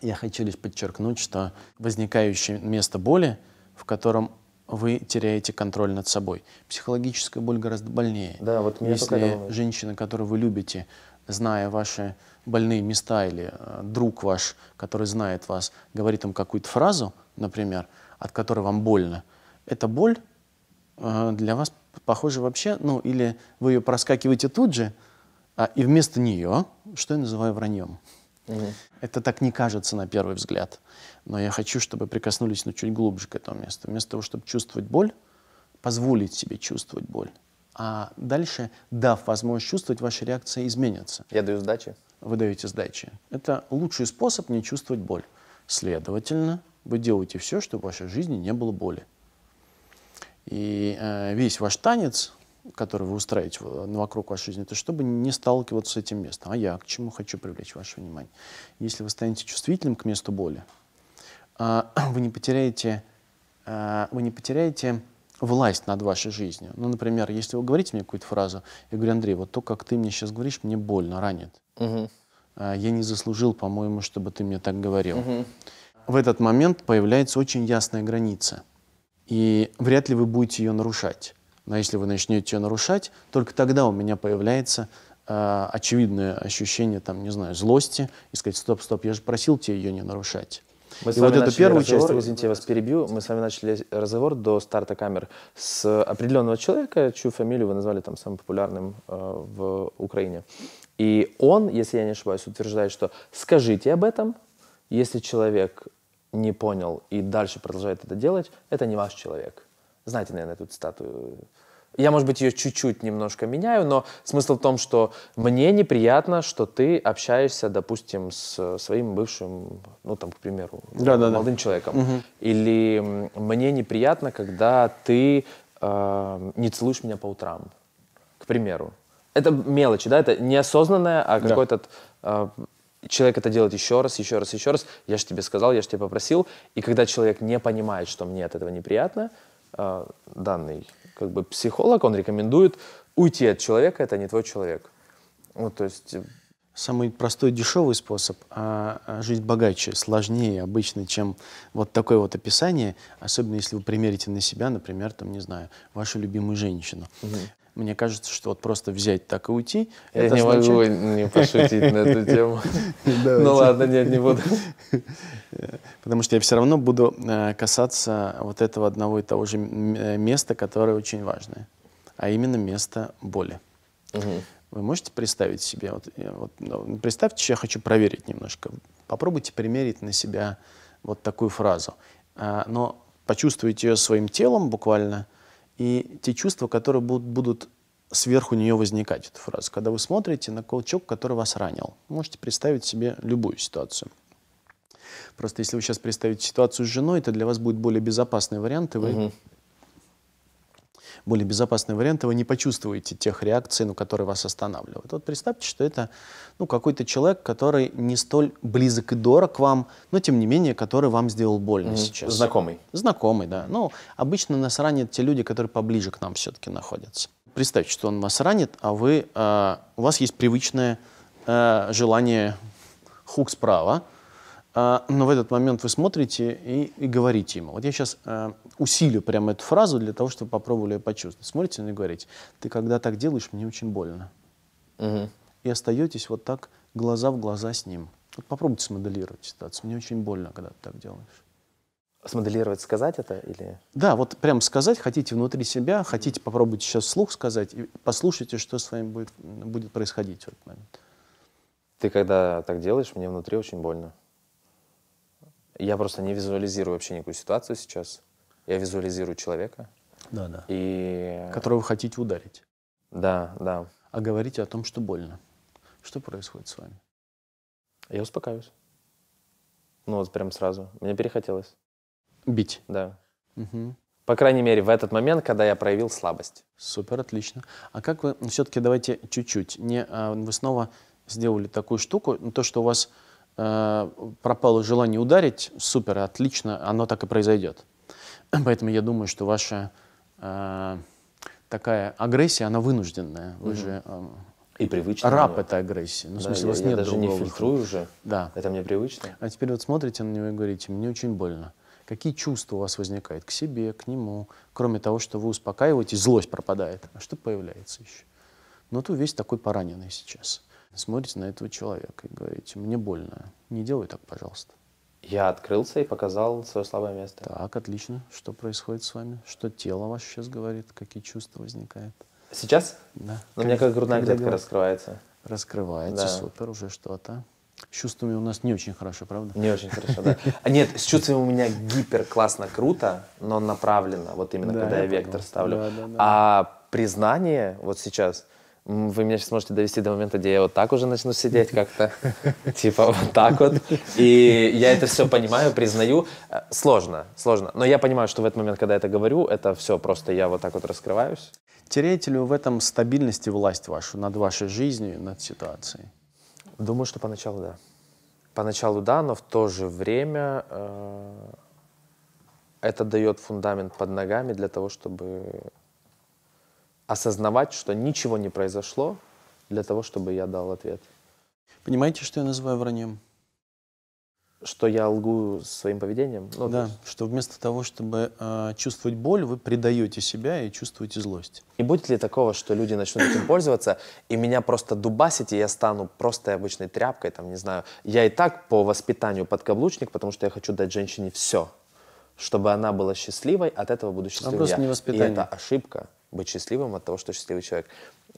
Я хочу лишь подчеркнуть, что возникающее место боли, в котором вы теряете контроль над собой. Психологическая боль гораздо больнее. Да, вот меня Если женщина, которую вы любите, зная ваши больные места или э, друг ваш, который знает вас, говорит вам какую-то фразу, например, от которой вам больно, эта боль Э, для вас, похоже, вообще, ну, или вы ее проскакиваете тут же, а, и вместо нее, что я называю враньем. Угу. Это так не кажется на первый взгляд. Но я хочу, чтобы прикоснулись ну, чуть глубже к этому месту. Вместо того, чтобы чувствовать боль, позволить себе чувствовать боль. А дальше, дав возможность чувствовать, ваша реакция изменится. Я даю сдачи? Вы даете сдачи. Это лучший способ не чувствовать боль. Следовательно, вы делаете все, чтобы в вашей жизни не было боли. И э, весь ваш танец, который вы устраиваете вокруг вашей жизни, это чтобы не сталкиваться с этим местом. А я к чему хочу привлечь ваше внимание? Если вы станете чувствительным к месту боли, э, вы не потеряете, э, вы не потеряете власть над вашей жизнью. Ну, например, если вы говорите мне какую-то фразу, я говорю, Андрей, вот то, как ты мне сейчас говоришь, мне больно, ранит. Угу. Я не заслужил, по-моему, чтобы ты мне так говорил. Угу. В этот момент появляется очень ясная граница – и вряд ли вы будете ее нарушать. Но если вы начнете ее нарушать, только тогда у меня появляется э, очевидное ощущение, там, не знаю, злости, и сказать, стоп, стоп, я же просил тебя ее не нарушать. Мы и с вами вот эту первую разговор, часть... Извините, я вас перебью. Мы с вами начали разговор до старта камер с определенного человека, чью фамилию вы назвали там самым популярным э, в Украине. И он, если я не ошибаюсь, утверждает, что скажите об этом, если человек не понял и дальше продолжает это делать, это не ваш человек. Знаете, наверное, эту статую. Я, может быть, ее чуть-чуть немножко меняю, но смысл в том, что мне неприятно, что ты общаешься, допустим, с своим бывшим, ну, там, к примеру, да, да, молодым да. человеком. Угу. Или мне неприятно, когда ты э, не целуешь меня по утрам, к примеру. Это мелочи, да, это неосознанное, а какое-то... Э, человек это делает еще раз, еще раз, еще раз. Я же тебе сказал, я же тебя попросил. И когда человек не понимает, что мне от этого неприятно, э, данный как бы психолог, он рекомендует уйти от человека, это не твой человек. Вот, то есть... Э, Самый простой, дешевый способ, а, а жить богаче, сложнее обычно, чем вот такое вот описание, особенно если вы примерите на себя, например, там, не знаю, вашу любимую женщину. Угу. Мне кажется, что вот просто взять так и уйти. Я это не значит... могу не пошутить на эту тему. Ну ладно, нет, не буду. Потому что я все равно буду э, касаться вот этого одного и того же э, места, которое очень важное, а именно место боли. Вы можете представить себе, вот, э, вот, ну, представьте, я хочу проверить немножко. Попробуйте примерить на себя вот такую фразу. А, но почувствуйте ее своим телом буквально, и те чувства, которые будут, сверху нее возникать, эта фраза. Когда вы смотрите на колчок, который вас ранил, можете представить себе любую ситуацию. Просто если вы сейчас представите ситуацию с женой, это для вас будет более безопасный вариант, и вы угу более безопасный вариант, вы не почувствуете тех реакций, ну, которые вас останавливают. Вот представьте, что это ну, какой-то человек, который не столь близок и дорог вам, но тем не менее, который вам сделал больно mm-hmm. сейчас. Знакомый. Знакомый, да. Ну, обычно нас ранят те люди, которые поближе к нам все-таки находятся. Представьте, что он вас ранит, а вы, э, у вас есть привычное э, желание хук справа, а, но в этот момент вы смотрите и, и говорите ему. Вот я сейчас э, усилю прямо эту фразу для того, чтобы попробовали ее почувствовать. Смотрите на ну и говорите, ты когда так делаешь, мне очень больно. Угу. И остаетесь вот так глаза в глаза с ним. Вот попробуйте смоделировать ситуацию. Мне очень больно, когда ты так делаешь. Смоделировать, сказать это или? Да, вот прям сказать, хотите внутри себя, хотите попробовать сейчас слух сказать и послушайте, что с вами будет, будет происходить в этот момент. Ты когда так делаешь, мне внутри очень больно. Я просто не визуализирую вообще никакую ситуацию сейчас. Я визуализирую человека. Да, да. И... Которого вы хотите ударить. Да, да. А говорите о том, что больно. Что происходит с вами? Я успокаиваюсь. Ну вот прям сразу. Мне перехотелось. Бить? Да. Угу. По крайней мере, в этот момент, когда я проявил слабость. Супер, отлично. А как вы, все-таки давайте чуть-чуть, не, а, вы снова сделали такую штуку, то, что у вас Э, пропало желание ударить, супер, отлично, оно так и произойдет. Поэтому я думаю, что ваша э, такая агрессия, она вынужденная. Вы угу. же э, и привычно. Раб но... это агрессия. Ну, да, в смысле, я, вас я нет даже не фильтрую уже. Да. Это мне привычно. А теперь вот смотрите на него и говорите, мне очень больно. Какие чувства у вас возникают к себе, к нему? Кроме того, что вы успокаиваетесь, злость пропадает. А что появляется еще? Ну, вот весь такой пораненный сейчас смотрите на этого человека и говорите, мне больно, не делай так, пожалуйста. Я открылся и показал свое слабое место. Так, отлично. Что происходит с вами? Что тело ваше сейчас говорит? Какие чувства возникают? Сейчас? Да. Но у меня как грудная клетка делать? раскрывается. Раскрывается, да. супер, уже что-то. С чувствами у нас не очень хорошо, правда? Не очень хорошо, да. А нет, с чувствами у меня гипер классно круто, но направлено, вот именно да, когда я, я вектор ставлю. Да, да, да. А признание вот сейчас, вы меня сейчас можете довести до момента, где я вот так уже начну сидеть как-то, типа вот так вот. И я это все понимаю, признаю. Э, сложно, сложно. Но я понимаю, что в этот момент, когда я это говорю, это все просто я вот так вот раскрываюсь. Теряете ли вы в этом стабильность и власть вашу над вашей жизнью, над ситуацией? Думаю, что поначалу да. Поначалу да, но в то же время э, это дает фундамент под ногами для того, чтобы осознавать, что ничего не произошло для того, чтобы я дал ответ. Понимаете, что я называю враньем? Что я лгу своим поведением? Ну, да, есть... что вместо того, чтобы э, чувствовать боль, вы предаете себя и чувствуете злость. И будет ли такого, что люди начнут этим пользоваться, и меня просто дубасить, и я стану просто обычной тряпкой, там, не знаю. Я и так по воспитанию подкаблучник, потому что я хочу дать женщине все, чтобы она была счастливой, от этого буду счастливым а я. не воспитание. И это ошибка быть счастливым от того, что счастливый человек.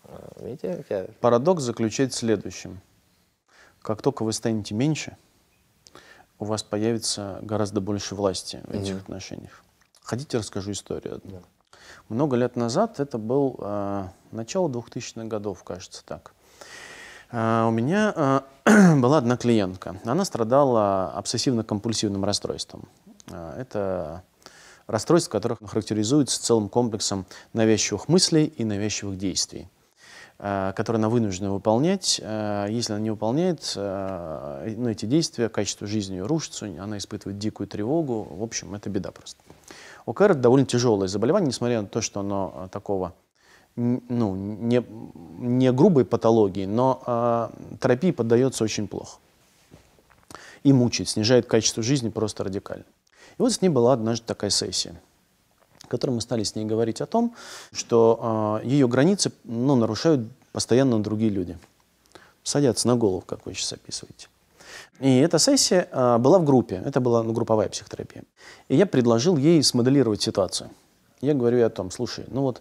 Э, видите, как я... Парадокс заключается в следующем. Как только вы станете меньше, у вас появится гораздо больше власти в этих mm-hmm. отношениях. Хотите, расскажу историю одну. Yeah. Много лет назад, это был э, начало 2000-х годов, кажется так. Э, у меня э, была одна клиентка. Она страдала обсессивно-компульсивным расстройством. Э, это расстройств, которых характеризуется целым комплексом навязчивых мыслей и навязчивых действий э, которые она вынуждена выполнять. Э, если она не выполняет э, ну, эти действия, качество жизни ее рушится, она испытывает дикую тревогу. В общем, это беда просто. ОКР — это довольно тяжелое заболевание, несмотря на то, что оно такого ну, не, не грубой патологии, но терапии поддается очень плохо. И мучает, снижает качество жизни просто радикально. И вот с ней была однажды такая сессия в которой мы стали с ней говорить о том, что э, а, ее границы ну, нарушают постоянно другие люди. Садятся на голову, как вы сейчас описываете. И эта сессия э, была в группе, это была ну, групповая психотерапия. И я предложил ей смоделировать ситуацию. Я говорю о том, слушай, ну вот,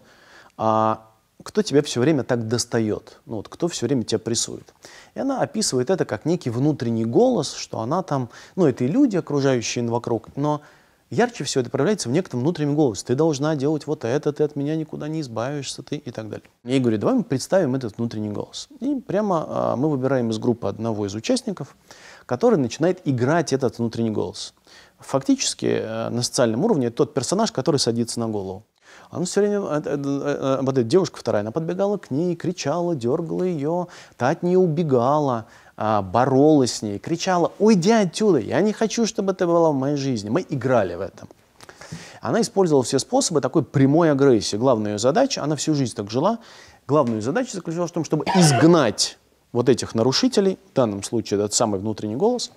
а кто тебя все время так достает, ну вот, кто все время тебя прессует. И она описывает это как некий внутренний голос, что она там, ну это и люди, окружающие вокруг, но ярче всего это проявляется в некотором внутреннем голосе. Ты должна делать вот это, ты от меня никуда не избавишься, ты и так далее. Я ей говорю, давай мы представим этот внутренний голос. И прямо а, мы выбираем из группы одного из участников, который начинает играть этот внутренний голос. Фактически э, на социальном уровне это тот персонаж, который садится на голову. Она а ну, все время, э, э, э, вот эта девушка вторая, она подбегала к ней, кричала, дергала ее, та от нее убегала, а, боролась с ней, кричала, уйди отсюда, я не хочу, чтобы это было в моей жизни. Мы играли в этом. Она использовала все способы такой прямой агрессии. Главная ее задача, она всю жизнь так жила, главная ее задача заключалась в том, чтобы изгнать вот этих нарушителей, в данном случае этот самый внутренний голос,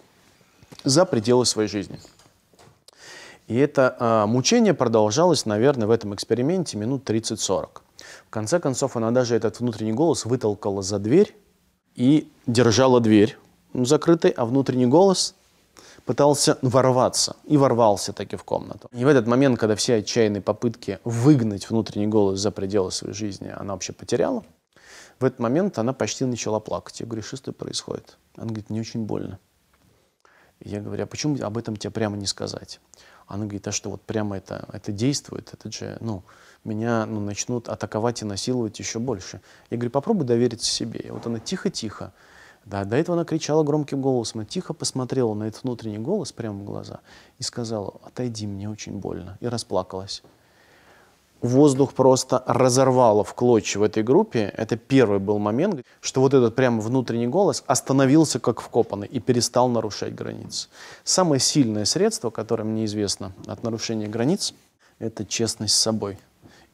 за пределы своей жизни. И это э, мучение продолжалось, наверное, в этом эксперименте минут 30-40. В конце концов, она даже этот внутренний голос вытолкала за дверь и держала дверь закрытой, а внутренний голос пытался ворваться и ворвался таки в комнату. И в этот момент, когда все отчаянные попытки выгнать внутренний голос за пределы своей жизни она вообще потеряла, в этот момент она почти начала плакать. Я говорю, что это происходит? Она говорит, мне очень больно. Я говорю, а почему об этом тебе прямо не сказать? Она говорит, а что, вот прямо это, это действует, это же, ну, меня ну, начнут атаковать и насиловать еще больше. Я говорю, попробуй довериться себе. И вот она тихо-тихо, да, до этого она кричала громким голосом, она тихо посмотрела на этот внутренний голос прямо в глаза и сказала, отойди, мне очень больно, и расплакалась воздух просто разорвало в клочья в этой группе. Это первый был момент, что вот этот прям внутренний голос остановился как вкопанный и перестал нарушать границы. Самое сильное средство, которое мне известно от нарушения границ, это честность с собой.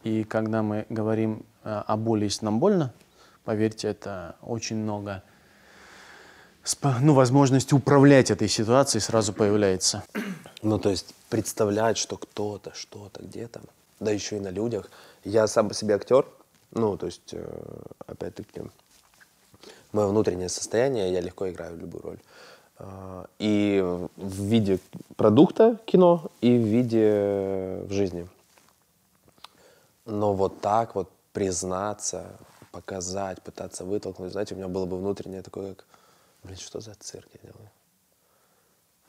И когда мы говорим э, о боли, если нам больно, поверьте, это очень много ну, возможность управлять этой ситуацией сразу появляется. Ну, то есть представлять, что кто-то, что-то, где-то да еще и на людях. Я сам по себе актер, ну, то есть, э, опять-таки, мое внутреннее состояние, я легко играю любую роль. Э, и в виде продукта кино, и в виде э, в жизни. Но вот так вот признаться, показать, пытаться вытолкнуть, знаете, у меня было бы внутреннее такое, как, блин, что за цирк я делаю?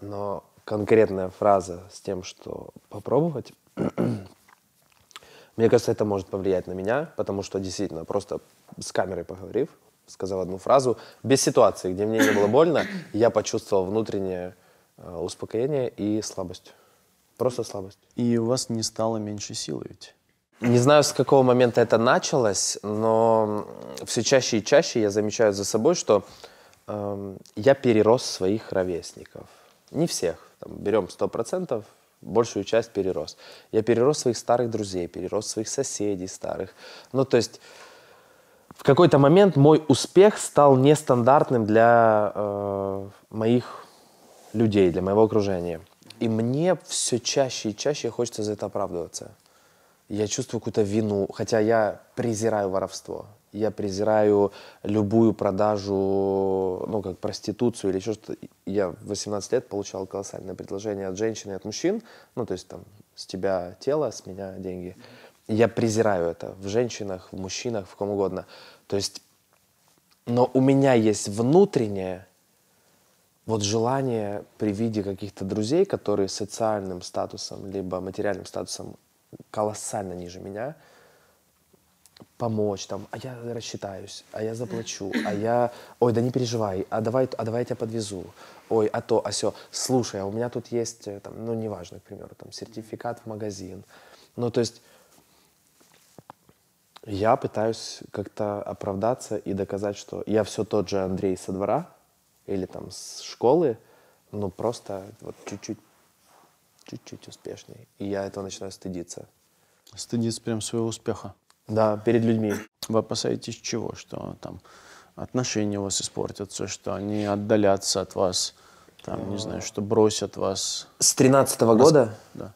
Но конкретная фраза с тем, что попробовать, мне кажется, это может повлиять на меня, потому что действительно, просто с камерой поговорив, сказал одну фразу, без ситуации, где мне не было больно, я почувствовал внутреннее э, успокоение и слабость. Просто слабость. И у вас не стало меньше силы ведь? Не знаю, с какого момента это началось, но все чаще и чаще я замечаю за собой, что э, я перерос своих ровесников. Не всех. Там, берем 100%, большую часть перерос. Я перерос своих старых друзей, перерос своих соседей старых. Ну, то есть в какой-то момент мой успех стал нестандартным для э, моих людей, для моего окружения. И мне все чаще и чаще хочется за это оправдываться. Я чувствую какую-то вину, хотя я презираю воровство я презираю любую продажу, ну, как проституцию или еще что-то. Я в 18 лет получал колоссальное предложение от женщин и от мужчин, ну, то есть там с тебя тело, с меня деньги. Я презираю это в женщинах, в мужчинах, в ком угодно. То есть, но у меня есть внутреннее вот желание при виде каких-то друзей, которые социальным статусом либо материальным статусом колоссально ниже меня – помочь, там, а я рассчитаюсь, а я заплачу, а я, ой, да не переживай, а давай, а давай я тебя подвезу, ой, а то, а все, слушай, а у меня тут есть, э, там, ну, неважно, к примеру, там, сертификат в магазин, ну, то есть я пытаюсь как-то оправдаться и доказать, что я все тот же Андрей со двора или там с школы, ну, просто вот чуть-чуть, чуть-чуть успешнее, и я этого начинаю стыдиться. Стыдиться прям своего успеха. Да, перед людьми. Вы опасаетесь чего? Что там отношения у вас испортятся, что они отдалятся от вас, там, не знаю, что бросят вас. С 13 года? Да.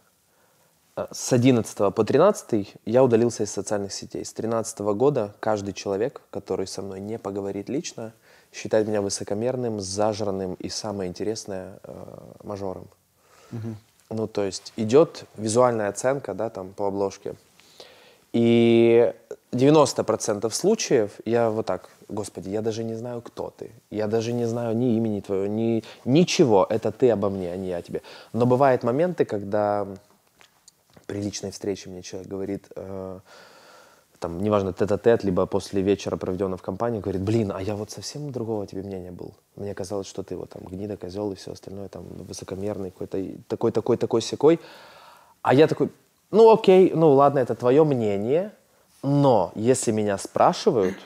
Э, с 11 по 13 я удалился из социальных сетей. С 13 года каждый человек, который со мной не поговорит лично, считает меня высокомерным, зажранным и, самое интересное, э, мажором. Угу. Ну, то есть идет визуальная оценка, да, там, по обложке – и 90% случаев я вот так, господи, я даже не знаю, кто ты. Я даже не знаю ни имени твоего, ни ничего. Это ты обо мне, а не я тебе. Но бывают моменты, когда при личной встрече мне человек говорит, э, там, неважно, тет-а-тет, либо после вечера, проведенного в компании, говорит, блин, а я вот совсем другого тебе мнения был. Мне казалось, что ты вот там гнида, козел и все остальное, там, высокомерный, какой-то такой-такой-такой-сякой. А я такой, ну окей, ну ладно, это твое мнение, но если меня спрашивают,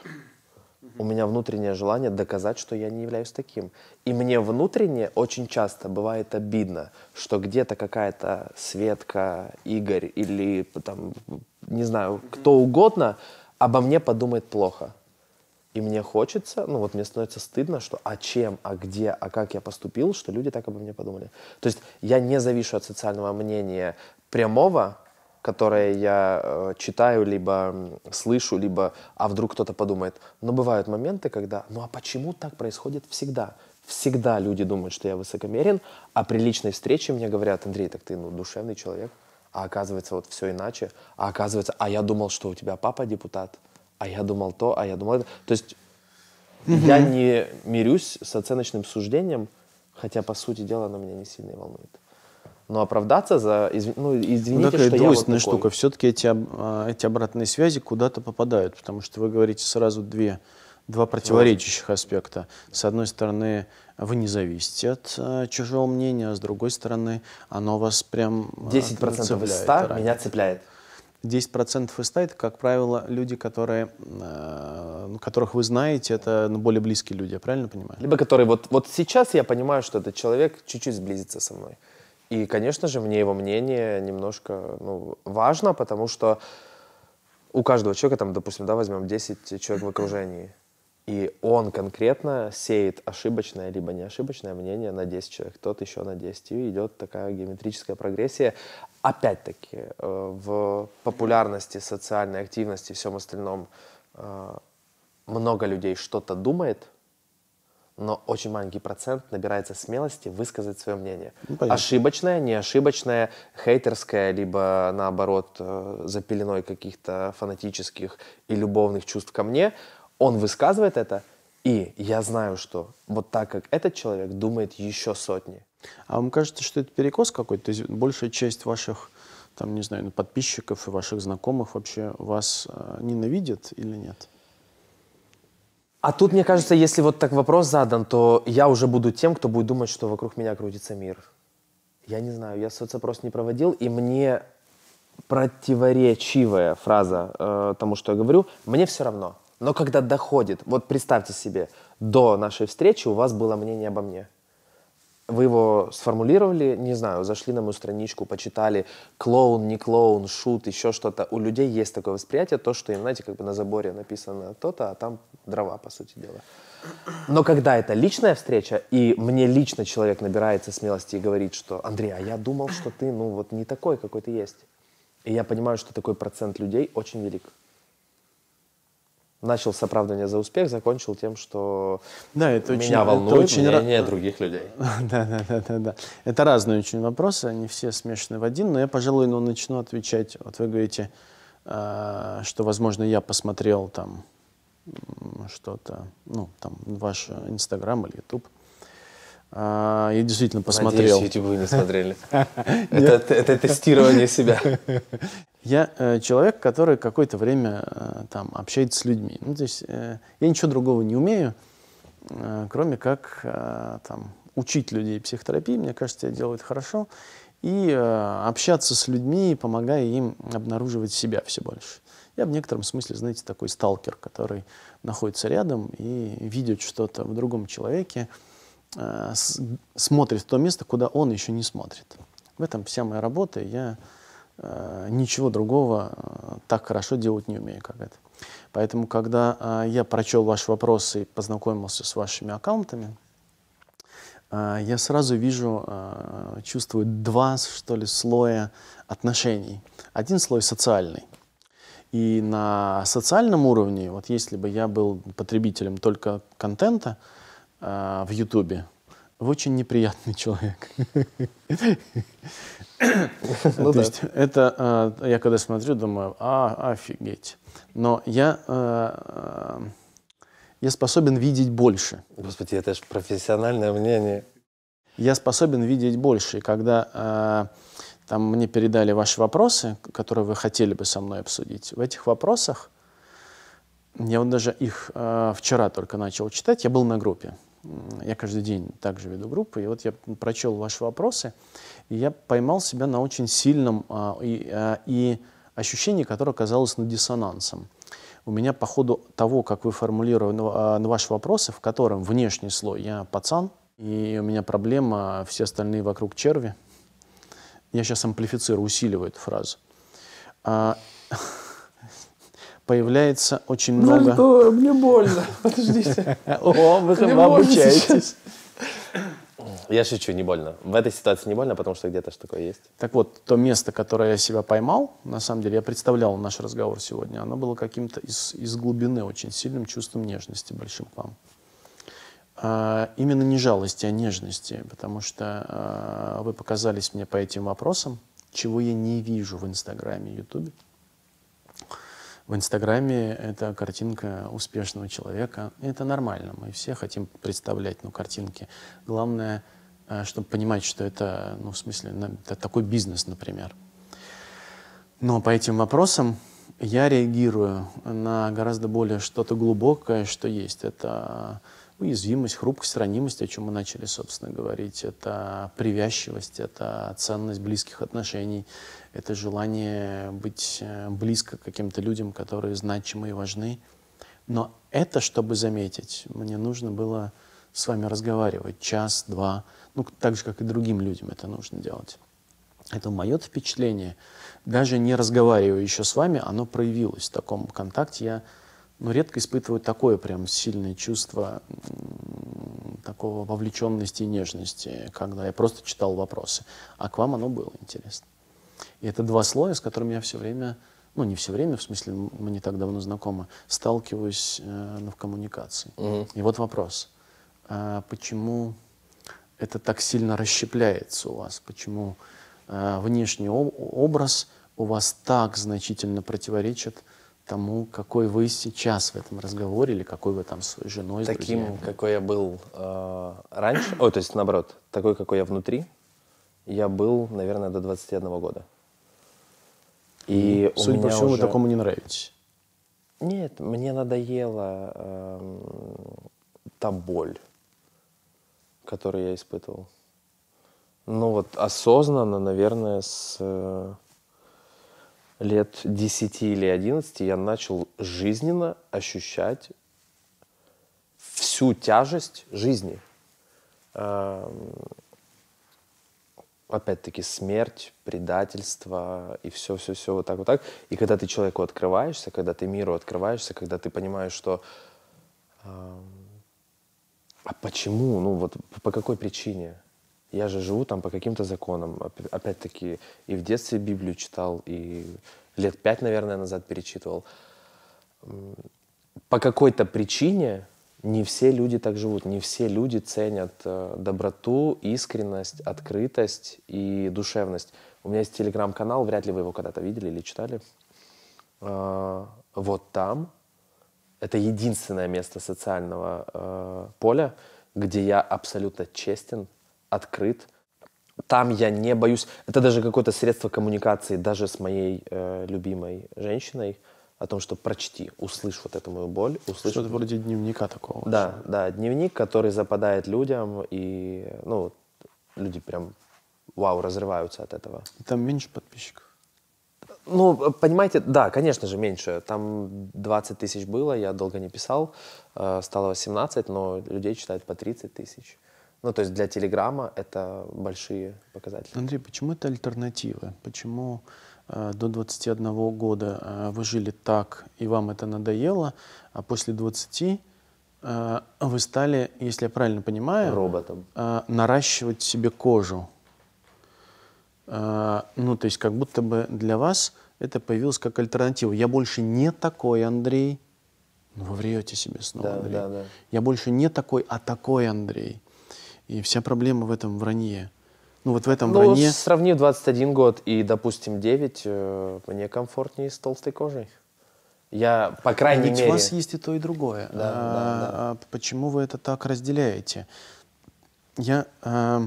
у меня внутреннее желание доказать, что я не являюсь таким. И мне внутренне очень часто бывает обидно, что где-то какая-то Светка, Игорь или там, не знаю, кто угодно обо мне подумает плохо. И мне хочется, ну вот мне становится стыдно, что а чем, а где, а как я поступил, что люди так обо мне подумали. То есть я не завишу от социального мнения прямого, которое я э, читаю, либо слышу, либо «а вдруг кто-то подумает». Но бывают моменты, когда «ну а почему так происходит всегда?» Всегда люди думают, что я высокомерен, а при личной встрече мне говорят, Андрей, так ты ну, душевный человек, а оказывается вот все иначе, а оказывается, а я думал, что у тебя папа депутат, а я думал то, а я думал это. То есть я не мирюсь с оценочным суждением, хотя, по сути дела, оно меня не сильно волнует но оправдаться за, изв... ну, извините, ну, такая что двойственная я вот такой. штука. Все-таки эти, а, эти обратные связи куда-то попадают, потому что вы говорите сразу две, два противоречащих аспекта. С одной стороны, вы не зависите от э, чужого мнения, а с другой стороны, оно вас прям 10% а, цепляет, из 100 меня цепляет. 10% из 100 это, как правило, люди, которые, э, которых вы знаете, это ну, более близкие люди, я правильно понимаю? Либо которые вот, вот сейчас я понимаю, что этот человек чуть-чуть сблизится со мной. И, конечно же, мне его мнение немножко ну, важно, потому что у каждого человека, там, допустим, да, возьмем 10 человек в окружении, и он конкретно сеет ошибочное либо неошибочное мнение на 10 человек, тот еще на 10, и идет такая геометрическая прогрессия. Опять-таки, э, в популярности, социальной активности, и всем остальном э, много людей что-то думает – но очень маленький процент набирается смелости высказать свое мнение. Ну, ошибочное, не ошибочное, хейтерское, либо наоборот э, за каких-то фанатических и любовных чувств ко мне, он высказывает это, и я знаю, что вот так как этот человек думает еще сотни. А вам кажется, что это перекос какой-то? То есть большая часть ваших там, не знаю, подписчиков и ваших знакомых вообще вас э, ненавидят или нет? А тут, мне кажется, если вот так вопрос задан, то я уже буду тем, кто будет думать, что вокруг меня крутится мир. Я не знаю, я соцопрос не проводил, и мне противоречивая фраза э, тому, что я говорю, мне все равно. Но когда доходит, вот представьте себе, до нашей встречи у вас было мнение обо мне – вы его сформулировали, не знаю, зашли на мою страничку, почитали клоун, не клоун, шут, еще что-то. У людей есть такое восприятие, то, что им, знаете, как бы на заборе написано то-то, а там дрова, по сути дела. Но когда это личная встреча, и мне лично человек набирается смелости и говорит, что «Андрей, а я думал, что ты, ну, вот не такой, какой ты есть». И я понимаю, что такой процент людей очень велик начал с оправдания за успех, закончил тем, что да, это меня очень, волнует это очень мнение ra- других людей. Да, да, да, да, да. Это разные очень вопросы, они все смешаны в один, но я, пожалуй, ну, начну отвечать. Вот вы говорите, э, что, возможно, я посмотрел там что-то, ну, там, ваш Инстаграм или Ютуб. А, я действительно посмотрел. Надеюсь, YouTube вы не смотрели. Это тестирование себя. Я э, человек, который какое-то время э, там общается с людьми. Ну, то есть э, я ничего другого не умею, кроме как там учить людей психотерапии. Мне кажется, я делаю это хорошо. И общаться с людьми, помогая им обнаруживать себя все больше. Я в некотором смысле, знаете, такой сталкер, который находится рядом и видит что-то в другом человеке, э, смотрит в то место, куда он еще не смотрит. В этом вся моя работа, и я э, ничего другого э, так хорошо делать не умею, как это. Поэтому, когда э, я прочел ваши вопросы и познакомился с вашими аккаунтами, э, я сразу вижу, э, чувствую два, что ли, слоя отношений. Один слой социальный. И на социальном уровне, вот если бы я был потребителем только контента, а, в Ютубе. Вы очень неприятный человек. Ну, То есть это а, я когда смотрю, думаю, а, офигеть. Но я, а, я способен видеть больше. Господи, это же профессиональное мнение. Я способен видеть больше. И когда там мне передали ваши вопросы, которые вы хотели бы со мной обсудить. В этих вопросах, я вот даже их вчера только начал читать, я был на группе я каждый день также веду группы, и вот я прочел ваши вопросы, и я поймал себя на очень сильном а, и, а, и ощущении, которое оказалось над диссонансом. У меня по ходу того, как вы формулировали а, на ваши вопросы, в котором внешний слой я пацан, и у меня проблема, все остальные вокруг черви. Я сейчас амплифицирую, усиливаю эту фразу. А, появляется очень ну, много... Ну, мне больно, подождите. О, вы обучаетесь. Я шучу, не больно. В этой ситуации не больно, потому что где-то что такое есть. Так вот, то место, которое я себя поймал, на самом деле, я представлял наш разговор сегодня, оно было каким-то из, из глубины, очень сильным чувством нежности большим к вам. А, именно не жалости, а нежности, потому что а, вы показались мне по этим вопросам, чего я не вижу в Инстаграме, Ютубе в Инстаграме это картинка успешного человека. И это нормально, мы все хотим представлять ну, картинки. Главное, э, чтобы понимать, что это, ну, в смысле, это такой бизнес, например. Но по этим вопросам я реагирую на гораздо более что-то глубокое, что есть. Это уязвимость, хрупкость, ранимость, о чем мы начали, собственно, говорить. Это привязчивость, это ценность близких отношений, это желание быть э, близко к каким-то людям, которые значимы и важны. Но это, чтобы заметить, мне нужно было с вами разговаривать час, два, ну, так же, как и другим людям это нужно делать. Это мое впечатление. Даже не разговаривая еще с вами, оно проявилось в таком контакте. Я ну редко испытывают такое прям сильное чувство такого вовлеченности и нежности, когда я просто читал вопросы. А к вам оно было интересно. И это два слоя, с которыми я все время, ну не все время, в смысле, мы не так давно знакомы, сталкиваюсь э, ну, в коммуникации. Угу. И вот вопрос. Э, почему это так сильно расщепляется у вас? Почему э, внешний образ у вас так значительно противоречит тому, какой вы сейчас в этом разговоре или какой вы там с женой, с Таким, друзьями. какой я был э, раньше, о, то есть наоборот, такой, какой я внутри, я был, наверное, до 21 года. И Судя по всему, уже... вы такому не нравитесь. Нет, мне надоела э, эм, та боль, которую я испытывал. Ну вот осознанно, наверное, с... Э, лет 10 или 11 я начал жизненно ощущать всю тяжесть жизни. Эм, опять-таки смерть, предательство и все-все-все вот так вот так. И когда ты человеку открываешься, когда ты миру открываешься, когда ты понимаешь, что эм, а почему, ну вот по какой причине? Я же живу там по каким-то законам. Опять-таки, и в детстве Библию читал, и лет пять, наверное, назад перечитывал. По какой-то причине не все люди так живут, не все люди ценят э, доброту, искренность, открытость и душевность. У меня есть телеграм-канал, вряд ли вы его когда-то видели или читали. А, вот там это единственное место социального э, поля, где я абсолютно честен, открыт. Там я не боюсь. Это даже какое-то средство коммуникации, даже с моей э, любимой женщиной, о том, что прочти, услышь вот эту мою боль. Услышь... Что-то вроде дневника такого. Да, вообще. да, дневник, который западает людям, и, ну, люди прям, вау, разрываются от этого. Там меньше подписчиков. Ну, понимаете, да, конечно же, меньше. Там 20 тысяч было, я долго не писал, э, стало 18, но людей читает по 30 тысяч. Ну, то есть для Телеграма это большие показатели. Андрей, почему это альтернатива? Почему э, до 21 года э, вы жили так, и вам это надоело, а после 20 э, вы стали, если я правильно понимаю, роботом, э, наращивать себе кожу? Э, ну, то есть как будто бы для вас это появилось как альтернатива. Я больше не такой, Андрей. Ну, вы врете себе снова, да, Андрей. Да, да. Я больше не такой, а такой Андрей. И вся проблема в этом вранье. Ну вот в этом ну, вранье... сравнив 21 год и, допустим, 9, э, мне комфортнее с толстой кожей. Я, по крайней Ведь мере... у вас есть и то, и другое. Да, а, да, да. А почему вы это так разделяете? Я... А,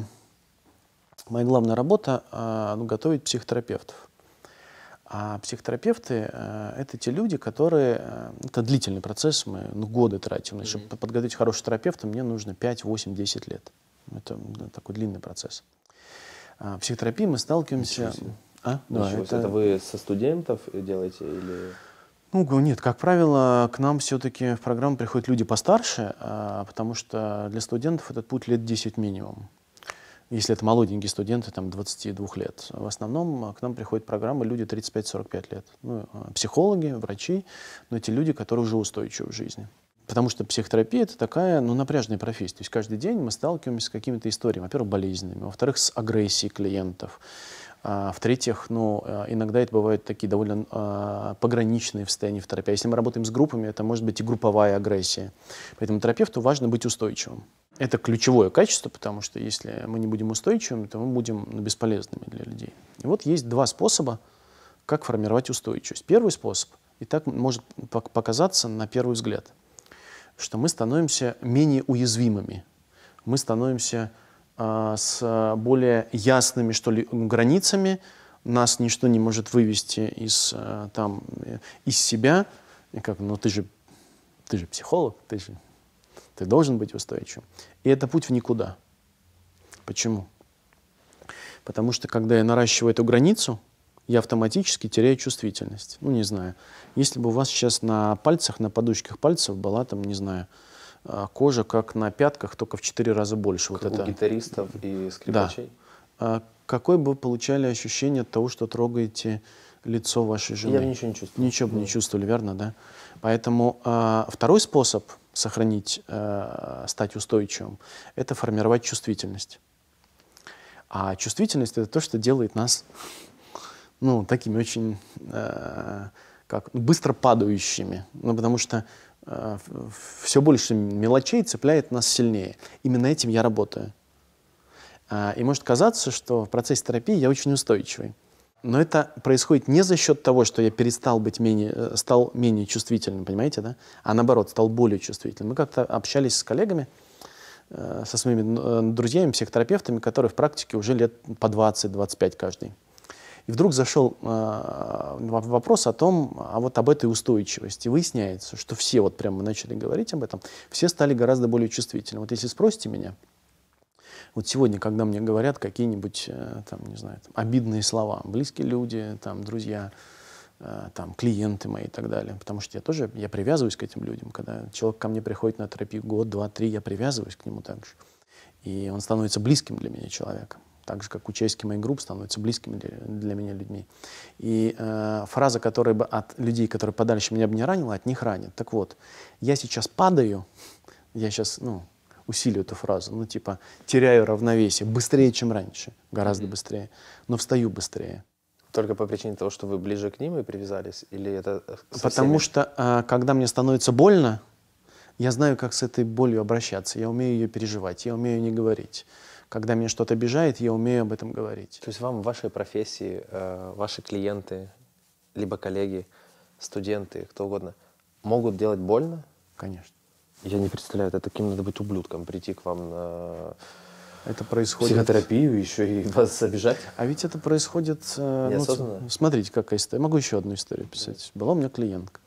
моя главная работа а, ну, — готовить психотерапевтов. А психотерапевты а, это те люди, которые... Э, это длительный процесс, мы ну, годы тратим. Mm -hmm. Чтобы подготовить хорошего терапевта, мне нужно 5, 8, 10 лет. Это такой длинный процесс. А, в психотерапии мы сталкиваемся... А? Да, это... это вы со студентов делаете или... Ну, нет, как правило, к нам все-таки в программу приходят люди постарше, а, потому что для студентов этот путь лет 10 минимум. Если это молоденькие студенты, там, 22 лет. В основном а, к нам приходят программы люди 35-45 лет. Ну, психологи, врачи, но те люди, которые уже устойчивы в жизни. Потому что психотерапия — это такая, ну, напряженная профессия. То есть каждый день мы сталкиваемся с какими-то историями. Во-первых, болезненными. Во-вторых, с агрессией клиентов. А, В-третьих, ну, э, иногда это бывают такие довольно а, пограничные в состоянии в терапии. А если мы работаем с группами, это может быть и групповая агрессия. Поэтому терапевту важно быть устойчивым. Это ключевое качество, потому что если мы не будем устойчивыми, то мы будем ну, бесполезными для людей. И вот есть два способа, как формировать устойчивость. Первый способ, и так может показаться на первый взгляд — что мы становимся менее уязвимыми, мы становимся э, с а, более ясными, что ли, границами, нас ничто не может вывести из, э, там, из себя, и как, но ну, ты же, ты же психолог, ты же ты должен быть устойчивым. И это путь в никуда. Почему? Потому что, когда я наращиваю эту границу, я автоматически теряю чувствительность. Ну, не знаю. Если бы у вас сейчас на пальцах, на подушках пальцев была там, не знаю, а, кожа, как на пятках, только в четыре раза больше. Как вот у это. гитаристов и скрипачей? Да. Какое бы получали ощущение от того, что трогаете лицо вашей жены? Я ничего не чувствую. Ничего бы не чувствовали, верно, да? Поэтому а, второй способ сохранить, а, стать устойчивым, это формировать чувствительность. А чувствительность — это то, что делает нас ну, такими очень, э, как, ну, быстро падающими, ну, потому что э, все больше мелочей цепляет нас сильнее. Именно этим я работаю. Э, и может казаться, что в процессе терапии я очень устойчивый. Но это происходит не за счет того, что я перестал быть менее, э, стал менее чувствительным, понимаете, да? А наоборот, стал более чувствительным. Мы как-то общались с коллегами, э, со своими э, друзьями, психотерапевтами, которые в практике уже лет по 20-25 каждый. И вдруг зашел э, вопрос о том, а вот об этой устойчивости. Выясняется, что все, вот прямо мы начали говорить об этом, все стали гораздо более чувствительны. Вот если спросите меня, вот сегодня, когда мне говорят какие-нибудь, э, там, не знаю, там, обидные слова, близкие люди, там, друзья, э, там, клиенты мои и так далее. Потому что я тоже, я привязываюсь к этим людям. Когда человек ко мне приходит на терапию год, два, три, я привязываюсь к нему также. И он становится близким для меня человеком так же, как участники моей группы становятся близкими для, для меня людьми. И э, фраза, которая бы от людей, которые подальше меня бы не ранила, от них ранит. Так вот, я сейчас падаю, я сейчас, ну, усилию эту фразу, ну, типа, теряю равновесие быстрее, чем раньше, гораздо mm-hmm. быстрее, но встаю быстрее. Только по причине того, что вы ближе к ним и привязались, или это? Э, Потому всеми? что, э, когда мне становится больно, я знаю, как с этой болью обращаться, я умею ее переживать, я умею не говорить когда меня что-то обижает, я умею об этом говорить. То есть вам в вашей профессии, э, ваши клиенты, либо коллеги, студенты, кто угодно, могут делать больно? Конечно. Я не представляю, это таким надо быть ублюдком, прийти к вам на это происходит... психотерапию еще и вас обижать. А ведь это происходит... Э, ну, Неосознанно. Ну, смотрите, какая история. Могу еще одну историю писать. Была у меня клиентка.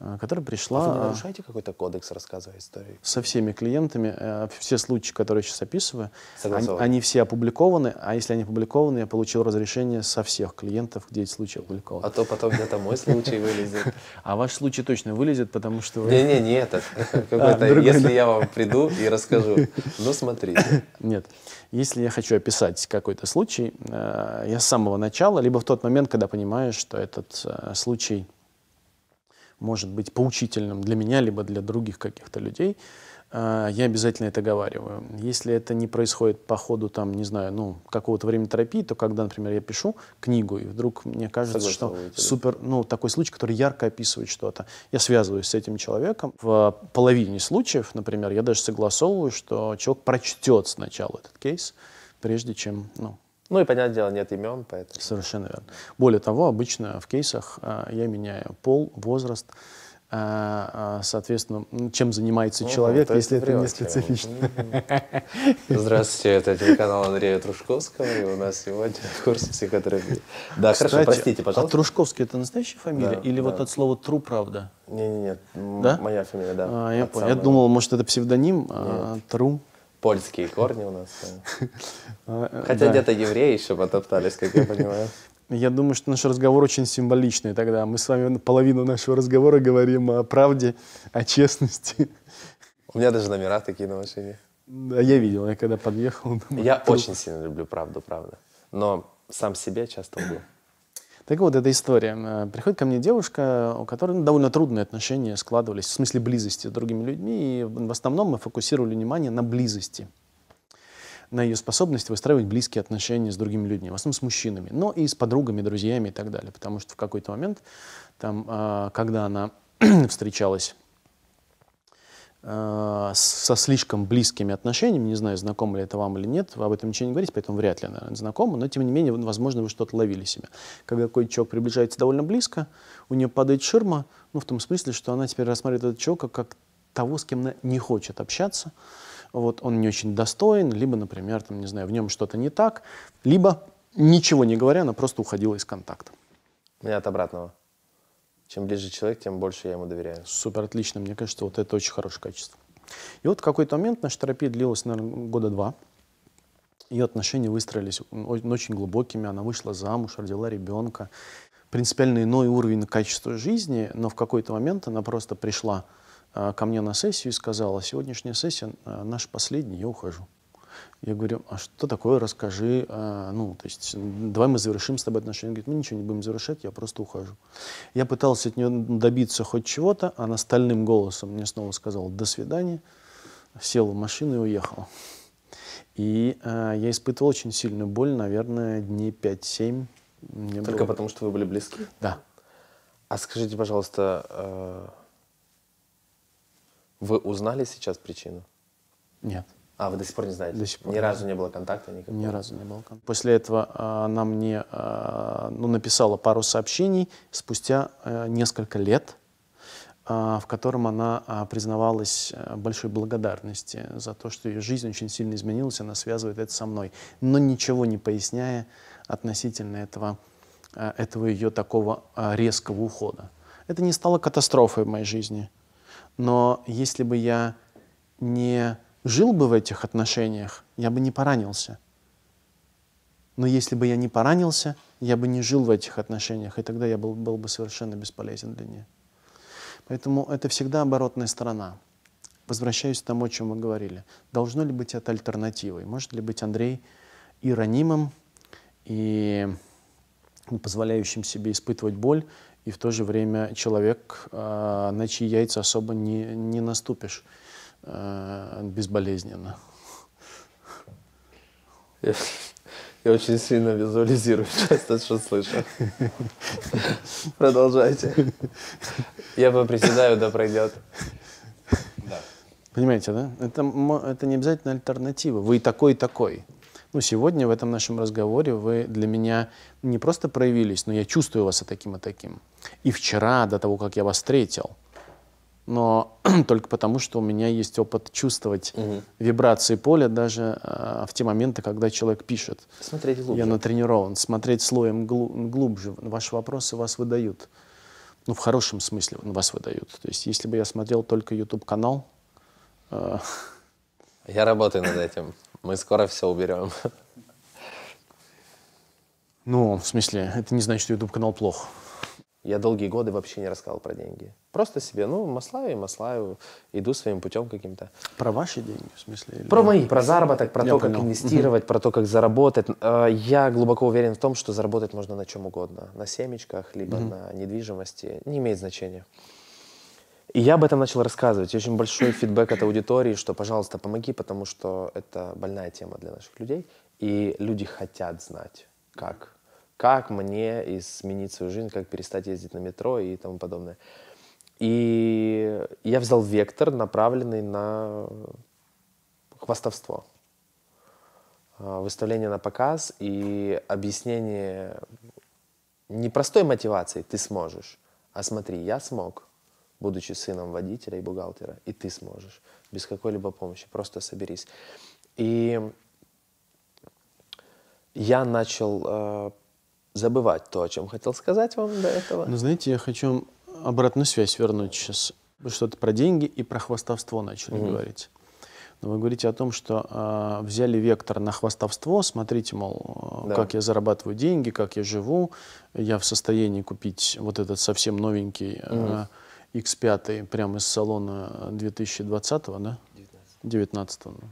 Э, которая пришла... А вы э, нарушаете какой-то кодекс, рассказывая истории? Со всеми клиентами, э, все случаи, которые я сейчас описываю, они, они все опубликованы, а если они опубликованы, я получил разрешение со всех клиентов, где эти случаи опубликованы. А то потом где-то мой случай вылезет. А ваш случай точно вылезет, потому что... Не-не, не этот. А, если я вам приду и расскажу, ну смотрите. Нет. Если я хочу описать какой-то случай, я с самого начала, либо в тот момент, когда понимаю, что этот случай может быть поучительным для меня, либо для других каких-то людей, э, я обязательно это говорю. Если это не происходит по ходу, там, не знаю, ну, какого-то времени терапии, то когда, например, я пишу книгу, и вдруг мне кажется, Согласен, что супер, ну, такой случай, который ярко описывает что-то, я связываюсь с этим человеком. В половине случаев, например, я даже согласовываю, что человек прочтет сначала этот кейс, прежде чем, ну, ну и, понятное дело, нет имен, поэтому... Совершенно верно. Более того, обычно в кейсах э, я меняю пол, возраст, э, соответственно, чем занимается ну, человек, если это не специфично. Здравствуйте, это телеканал Андрея Трушковского, и у нас сегодня в курсе психотерапии. Да, хорошо, простите, пожалуйста. А Трушковский это настоящая фамилия? или вот от слова «тру» правда? не не нет. да? моя фамилия, да. я понял. Я думал, может, это псевдоним, Тру. Польские корни у нас. А, э, Хотя где-то евреи еще потоптались, как я понимаю. Я думаю, что наш разговор очень символичный тогда. Мы с вами половину нашего разговора говорим о правде, о честности. У меня даже номера такие на машине. Да, я видел, я когда подъехал. Думаю, я труп. очень сильно люблю правду, правда. Но сам себе часто лгу. Так вот, эта история. Э, приходит ко мне девушка, у которой ну, довольно трудные отношения складывались, в смысле близости с другими людьми, и в основном мы фокусировали внимание на близости на ее способность выстраивать близкие отношения с другими людьми, в основном с мужчинами, но и с подругами, друзьями и так далее. Потому что в какой-то момент, там, а, когда она встречалась Э, со слишком близкими отношениями, не знаю, знакомы ли это вам или нет, об этом ничего не говорите, поэтому вряд ли она знакома, но тем не менее, возможно, вы что-то ловили себя. Когда какой-то человек приближается довольно близко, у нее падает ширма, ну, в том смысле, что она теперь рассматривает этого человека как того, с кем она не хочет общаться, вот он не очень достоин, либо, например, там, не знаю, в нем что-то не так, либо, ничего не говоря, она просто уходила из контакта. Я от обратного. Чем ближе человек, тем больше я ему доверяю. Супер, отлично. Мне кажется, вот это очень хорошее качество. И вот в какой-то момент наша терапия длилась, наверное, года два. Ее отношения выстроились очень глубокими. Она вышла замуж, родила ребенка. Принципиально иной уровень качества жизни, но в какой-то момент она просто пришла а, ко мне на сессию и сказала, сегодняшняя сессия а, наша последняя, я ухожу. Я говорю, а что такое, расскажи, а, ну, то есть, давай мы завершим с тобой отношения. Он говорит, мы ничего не будем завершать, я просто ухожу. Я пытался от нее добиться хоть чего-то, она стальным голосом мне снова сказала «до свидания», Сел в машину и уехал. И а, я испытывал очень сильную боль, наверное, дней 5-7. Только было... потому, что вы были близки? Да. А скажите, пожалуйста, а, вы узнали сейчас причину? Нет. А, вы до сих пор не знаете? До сих пор. Ни разу не было контакта никакого? Ни разу не было контакта. После этого а, она мне а, ну, написала пару сообщений спустя э, несколько лет, а, в котором она признавалась э, большой благодарности за то, что ее жизнь очень сильно изменилась, она связывает это со мной, но ничего не поясняя относительно этого, этого ее такого резкого ухода. Это не стало катастрофой в моей жизни, но если бы я не жил бы в этих отношениях, я бы не поранился. Но если бы я не поранился, я бы не жил в этих отношениях, и тогда я был, был бы совершенно бесполезен для нее. Поэтому это всегда оборотная сторона. Возвращаюсь к тому, о чем мы говорили. Должно ли быть это альтернативой? Может ли быть Андрей иронимом и позволяющим себе испытывать боль, и в то же время человек, а, на чьи яйца особо не, не наступишь? Э, безболезненно. Я, я очень сильно визуализирую сейчас что слышу. Продолжайте. Я поприседаю, да пройдет. Понимаете, да? Это, это не обязательно альтернатива. Вы такой и такой. Ну, сегодня в этом нашем разговоре вы для меня не просто проявились, но я чувствую вас и таким, и таким. И вчера, до того, как я вас встретил, но только потому, что у меня есть опыт чувствовать угу. вибрации поля даже э, в те моменты, когда человек пишет. Смотреть глубже. Я натренирован. Смотреть слоем глу глубже. Ваши вопросы вас выдают. Ну, в хорошем смысле вас выдают. То есть, если бы я смотрел только YouTube-канал... Э... А, я работаю над этим. Мы скоро все уберем. Ну, в смысле, это не значит, что YouTube-канал плох. Я долгие годы вообще не рассказывал про деньги. Просто себе, ну, маслаю и маслаю, иду своим путем каким-то. Про ваши деньги, в смысле? Или... Про мои, про заработок, про Я то, понял. как инвестировать, угу. про то, как заработать. Э, я глубоко уверен в том, что заработать можно на чем угодно. На семечках, либо угу. на недвижимости. Не имеет значения. И я об этом начал рассказывать. И очень большой фидбэк от аудитории, что, пожалуйста, помоги, потому что это больная тема для наших людей. И люди хотят знать, как как мне изменить свою жизнь, как перестать ездить на метро и тому подобное. И я взял вектор, направленный на хвастовство. А, выставление на показ и объяснение непростой мотивации «ты сможешь», а смотри, я смог, будучи сыном водителя и бухгалтера, и ты сможешь, без какой-либо помощи, просто соберись. И я начал э, забывать то, о чем хотел сказать вам до этого. Ну, знаете, я хочу обратную связь вернуть сейчас. Вы что-то про деньги и про хвастовство начали угу. говорить. Но вы говорите о том, что э, взяли вектор на хвастовство, смотрите, мол, да. как я зарабатываю деньги, как я живу, я в состоянии купить вот этот совсем новенький э, а, X5 прямо из салона 2020, -го, да? 19. 19 -го. Ну,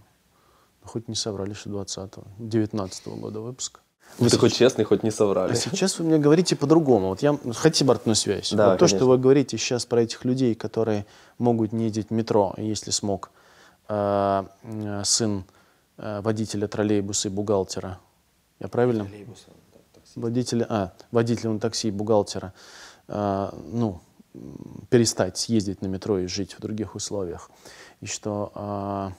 хоть не соврали, что 20 -го. 19 -го года выпуска. Вы такой честный, хоть не соврали. А сейчас вы мне говорите по-другому. Вот я хотите обратную связь. Да, вот то, что вы говорите сейчас про этих людей, которые могут не ездить в метро, если смог э, сын э, водителя троллейбуса и бухгалтера. Я правильно? Троллейбуса, такси. Водителя, а, водителя на такси и бухгалтера. Э, ну, перестать съездить на метро и жить в других условиях. И что э,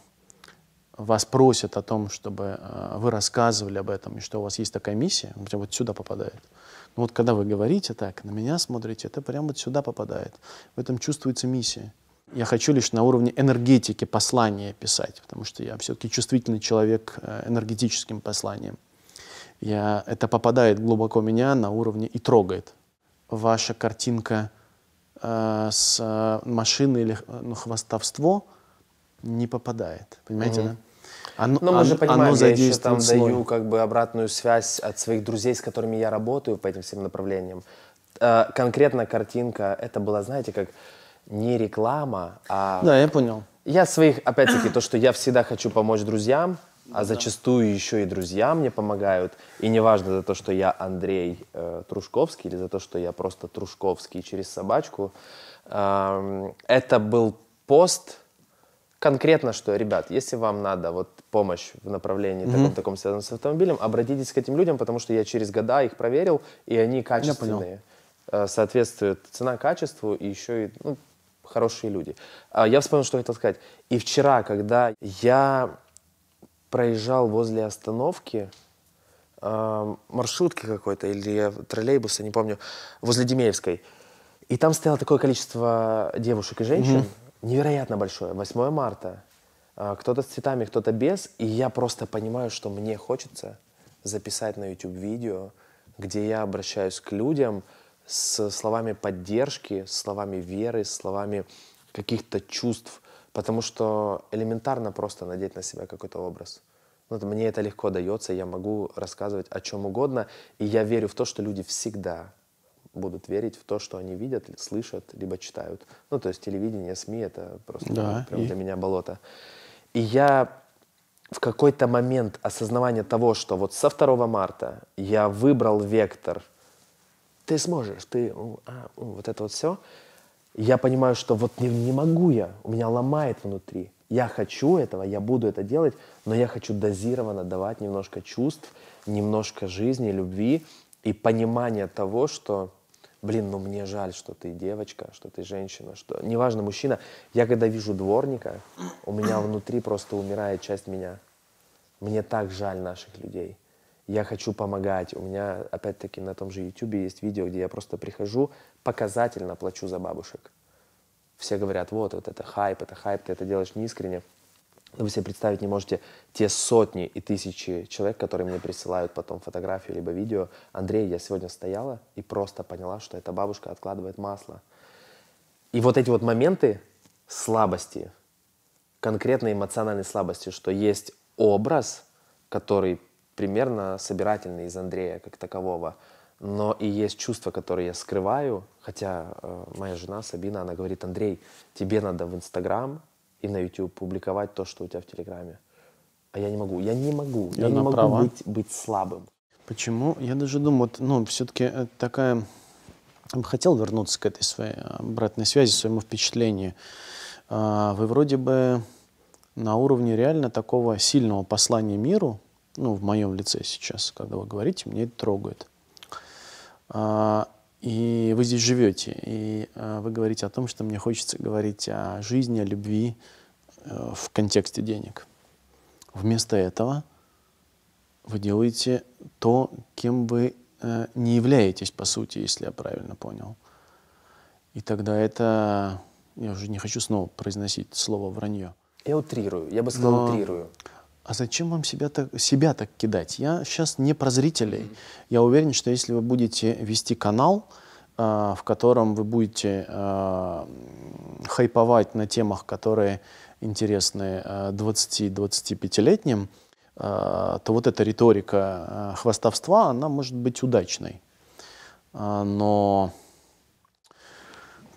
вас просят о том, чтобы э, вы рассказывали об этом, и что у вас есть такая миссия, он прям вот сюда попадает. Но ну вот когда вы говорите так, на меня смотрите, это прямо вот сюда попадает. В этом чувствуется миссия. Я хочу лишь на уровне энергетики послания писать, потому что я все-таки чувствительный человек э, энергетическим посланием. Я, это попадает глубоко меня на уровне и трогает. Ваша картинка э, с э, машины или ну, хвостовство – не попадает. Понимаете, угу. да? Оно, Но ну, мы же понимаем, я еще там слой. даю как бы обратную связь от своих друзей, с которыми я работаю по этим всем направлениям. Э, конкретно картинка, это была, знаете, как не реклама, а... Да, я понял. Я своих, опять-таки, то, что я всегда хочу помочь друзьям, а да. зачастую еще и друзья мне помогают. И неважно за то, что я Андрей э, Трушковский или за то, что я просто Трушковский через собачку. Э, это был пост, конкретно, что, ребят, если вам надо вот помощь в направлении mm-hmm. таком, таком связанном с автомобилем, обратитесь к этим людям, потому что я через года их проверил, и они качественные. Э, Соответствует цена качеству и еще и ну, хорошие люди. А, я вспомнил, что хотел сказать. И вчера, когда я проезжал возле остановки а, маршрутки какой-то или троллейбуса, не помню, возле Демеевской, и там стояло такое количество девушек и женщин, mm-hmm невероятно большое. 8 марта. А, кто-то с цветами, кто-то без. И я просто понимаю, что мне хочется записать на YouTube видео, где я обращаюсь к людям с словами поддержки, с словами веры, с словами каких-то чувств. Потому что элементарно просто надеть на себя какой-то образ. Ну, вот мне это легко дается, я могу рассказывать о чем угодно, и я верю в то, что люди всегда будут верить в то, что они видят, слышат, либо читают. Ну, то есть телевидение, СМИ — это просто да, прям и... для меня болото. И я в какой-то момент осознавания того, что вот со 2 марта я выбрал вектор «ты сможешь», «ты...» а, вот это вот все, я понимаю, что вот не, не могу я, у меня ломает внутри. Я хочу этого, я буду это делать, но я хочу дозированно давать немножко чувств, немножко жизни, любви и понимания того, что блин, ну мне жаль, что ты девочка, что ты женщина, что... Неважно, мужчина. Я когда вижу дворника, у меня внутри просто умирает часть меня. Мне так жаль наших людей. Я хочу помогать. У меня, опять-таки, на том же YouTube есть видео, где я просто прихожу, показательно плачу за бабушек. Все говорят, вот, вот это хайп, это хайп, ты это делаешь неискренне. Вы себе представить не можете те сотни и тысячи человек, которые мне присылают потом фотографию либо видео. Андрей, я сегодня стояла и просто поняла, что эта бабушка откладывает масло. И вот эти вот моменты слабости, конкретной эмоциональной слабости, что есть образ, который примерно собирательный из Андрея как такового, но и есть чувства, которые я скрываю, хотя э, моя жена Сабина, она говорит, Андрей, тебе надо в Инстаграм и на YouTube публиковать то, что у тебя в Телеграме. А я не могу, я не могу, я, я не могу быть, быть слабым. Почему? Я даже думаю, вот, ну, все-таки э, такая... Я бы хотел вернуться к этой своей обратной связи, своему впечатлению. А, вы вроде бы на уровне реально такого сильного послания миру, ну, в моем лице сейчас, когда вы говорите, мне это трогает. А, и вы здесь живете, и э, вы говорите о том, что мне хочется говорить о жизни, о любви э, в контексте денег. Вместо этого вы делаете то, кем вы э, не являетесь, по сути, если я правильно понял. И тогда это... Я уже не хочу снова произносить слово «вранье». Я утрирую, я бы сказал, Но утрирую а зачем вам себя так, себя так кидать? Я сейчас не про зрителей. Mm -hmm. Я уверен, что если вы будете вести канал, э, в котором вы будете э, хайповать на темах, которые интересны э, 20-25-летним, э, то вот эта риторика э, хвастовства, она может быть удачной. Э, но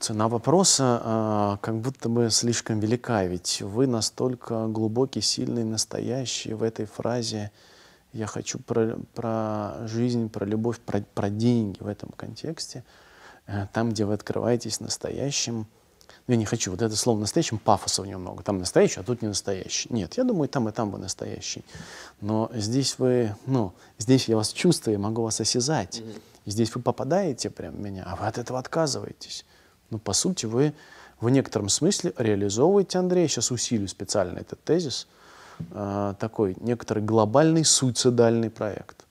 Цена вопроса э, как будто бы слишком велика, ведь вы настолько глубокий, сильный, настоящий в этой фразе «я хочу про, про жизнь, про любовь, про, про деньги» в этом контексте, э, там, где вы открываетесь настоящим, ну я не хочу, вот это слово «настоящим» пафоса в нем много, там настоящий, а тут не настоящий. Нет, я думаю, там и там вы настоящий, но здесь вы, ну, здесь я вас чувствую, я могу вас осязать, здесь вы попадаете прям в меня, а вы от этого отказываетесь. Ну, по сути, вы в некотором смысле реализовываете, Андрей, я сейчас усилю специально этот тезис, а, такой некоторый глобальный суицидальный проект.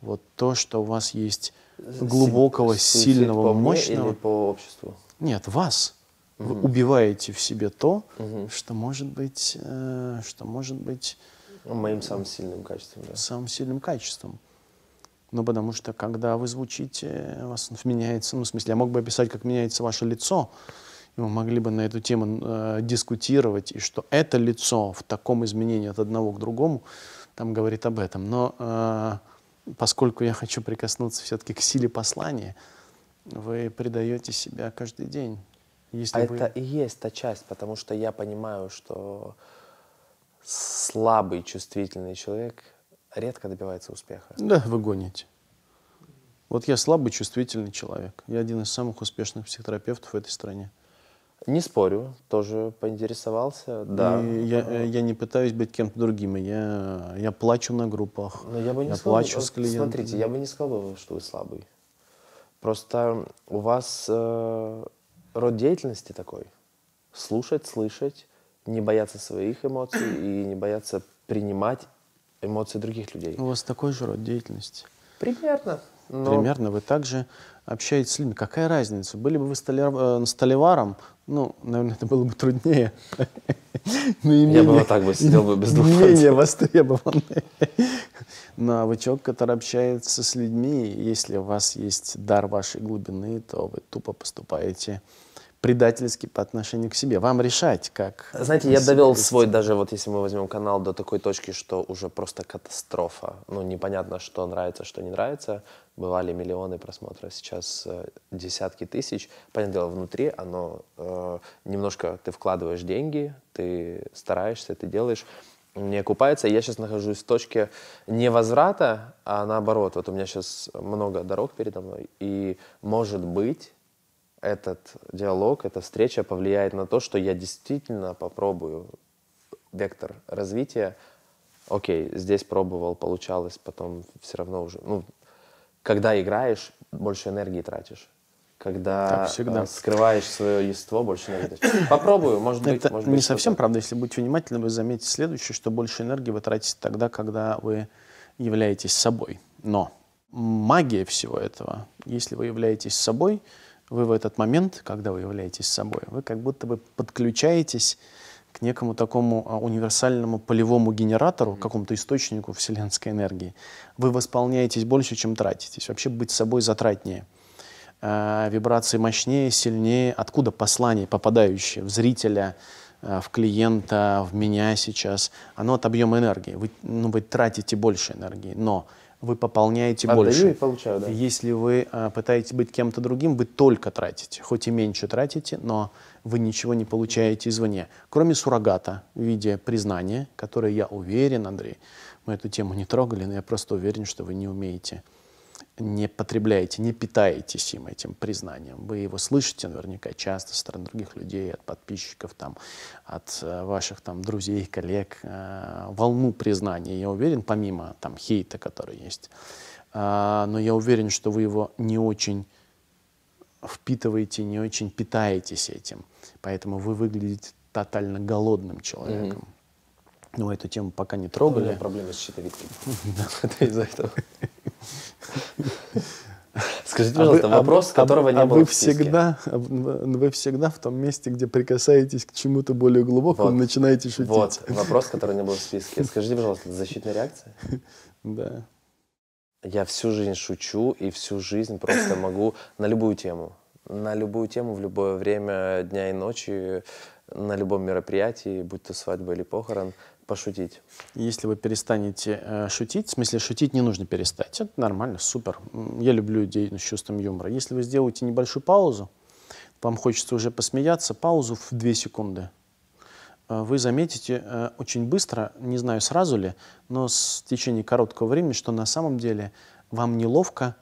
Вот то, что у вас есть глубокого, Суицид сильного, по мощного... или по обществу? Нет, вас. Угу. Вы убиваете в себе то, угу. что может быть... Э, что может быть... Ну, моим самым сильным качеством, да. Самым сильным качеством. Ну, потому что, когда вы звучите, у вас меняется, ну, в смысле, я мог бы описать, как меняется ваше лицо, и мы могли бы на эту тему э, дискутировать, и что это лицо в таком изменении от одного к другому, там говорит об этом. Но э, поскольку я хочу прикоснуться все-таки к силе послания, вы предаете себя каждый день. Если а вы... это и есть та часть, потому что я понимаю, что слабый чувствительный человек — редко добивается успеха. Да, вы гоните. Вот я слабый, чувствительный человек. Я один из самых успешных психотерапевтов в этой стране. Не спорю, тоже поинтересовался, да. И я, э, я не пытаюсь быть кем-то другим, я, я плачу на группах, Но я, бы не я сказал, плачу с клиентами. Смотрите, я бы не сказал, что вы слабый. Просто у вас э, род деятельности такой. Слушать, слышать, не бояться своих эмоций и не бояться принимать эмоции других людей. У вас такой же род деятельности? Примерно. Но... Примерно вы также общаетесь с людьми. Какая разница? Были бы вы столяр, э, ну, наверное, это было бы труднее. Ну, и Я бы вот так бы сидел бы без двух Менее востребованный. Но ну, новичок, а который общается с людьми, если у вас есть дар вашей глубины, то вы тупо поступаете предательски по отношению к себе. Вам решать, как... Знаете, я довел вести. свой даже, вот если мы возьмем канал, до такой точки, что уже просто катастрофа. Ну, непонятно, что нравится, что не нравится. Бывали миллионы просмотров, сейчас э, десятки тысяч. Понятное дело, внутри оно... Э, немножко ты вкладываешь деньги, ты стараешься, ты делаешь не окупается. Я сейчас нахожусь в точке не возврата, а наоборот. Вот у меня сейчас много дорог передо мной, и, может быть, этот диалог, эта встреча повлияет на то, что я действительно попробую вектор развития. Окей, здесь пробовал, получалось, потом все равно уже. Ну, когда играешь, больше энергии тратишь. Когда всегда. Э, скрываешь свое ество, больше энергии Попробую, может быть. Это может не быть, совсем правда. Если быть внимательным, вы заметите следующее, что больше энергии вы тратите тогда, когда вы являетесь собой. Но магия всего этого, если вы являетесь собой, вы в этот момент, когда вы являетесь собой, вы как будто бы подключаетесь к некому такому а, универсальному полевому генератору, какому-то источнику вселенской энергии. Вы восполняетесь больше, чем тратитесь. Вообще быть собой затратнее. А, вибрации мощнее, сильнее. Откуда послание, попадающее в зрителя, а, в клиента, в меня сейчас, оно от объема энергии. Вы, ну, вы тратите больше энергии, но вы пополняете Отдаю больше. и получаю, да. Если вы а, пытаетесь быть кем-то другим, вы только тратите, хоть и меньше тратите, но вы ничего не получаете извне, кроме суррогата в виде признания, которое, я уверен, Андрей, мы эту тему не трогали, но я просто уверен, что вы не умеете не потребляете, не питаетесь им, этим признанием. Вы его слышите наверняка часто со стороны других людей, от подписчиков, там, от э, ваших там, друзей, коллег. Э, волну признания, я уверен, помимо там, хейта, который есть. Э, но я уверен, что вы его не очень впитываете, не очень питаетесь этим. Поэтому вы выглядите тотально голодным человеком. Mm-hmm. Но эту тему пока не трогали. У меня проблемы с щитовидкой. это из-за этого. Скажите, пожалуйста, а вы, вопрос, а, которого а, не а было вы в списке. всегда, Вы всегда в том месте, где прикасаетесь к чему-то более глубокому, вот, начинаете шутить. Вот, вопрос, который не был в списке. Скажите, пожалуйста, защитная реакция? Да. Я всю жизнь шучу и всю жизнь просто могу на любую тему. На любую тему в любое время дня и ночи, на любом мероприятии, будь то свадьба или похорон, пошутить. Если вы перестанете э, шутить, в смысле шутить не нужно перестать, это нормально, супер. Я люблю людей с чувством юмора. Если вы сделаете небольшую паузу, вам хочется уже посмеяться, паузу в 2 секунды, э, вы заметите э, очень быстро, не знаю сразу ли, но с, в течение короткого времени, что на самом деле вам неловко,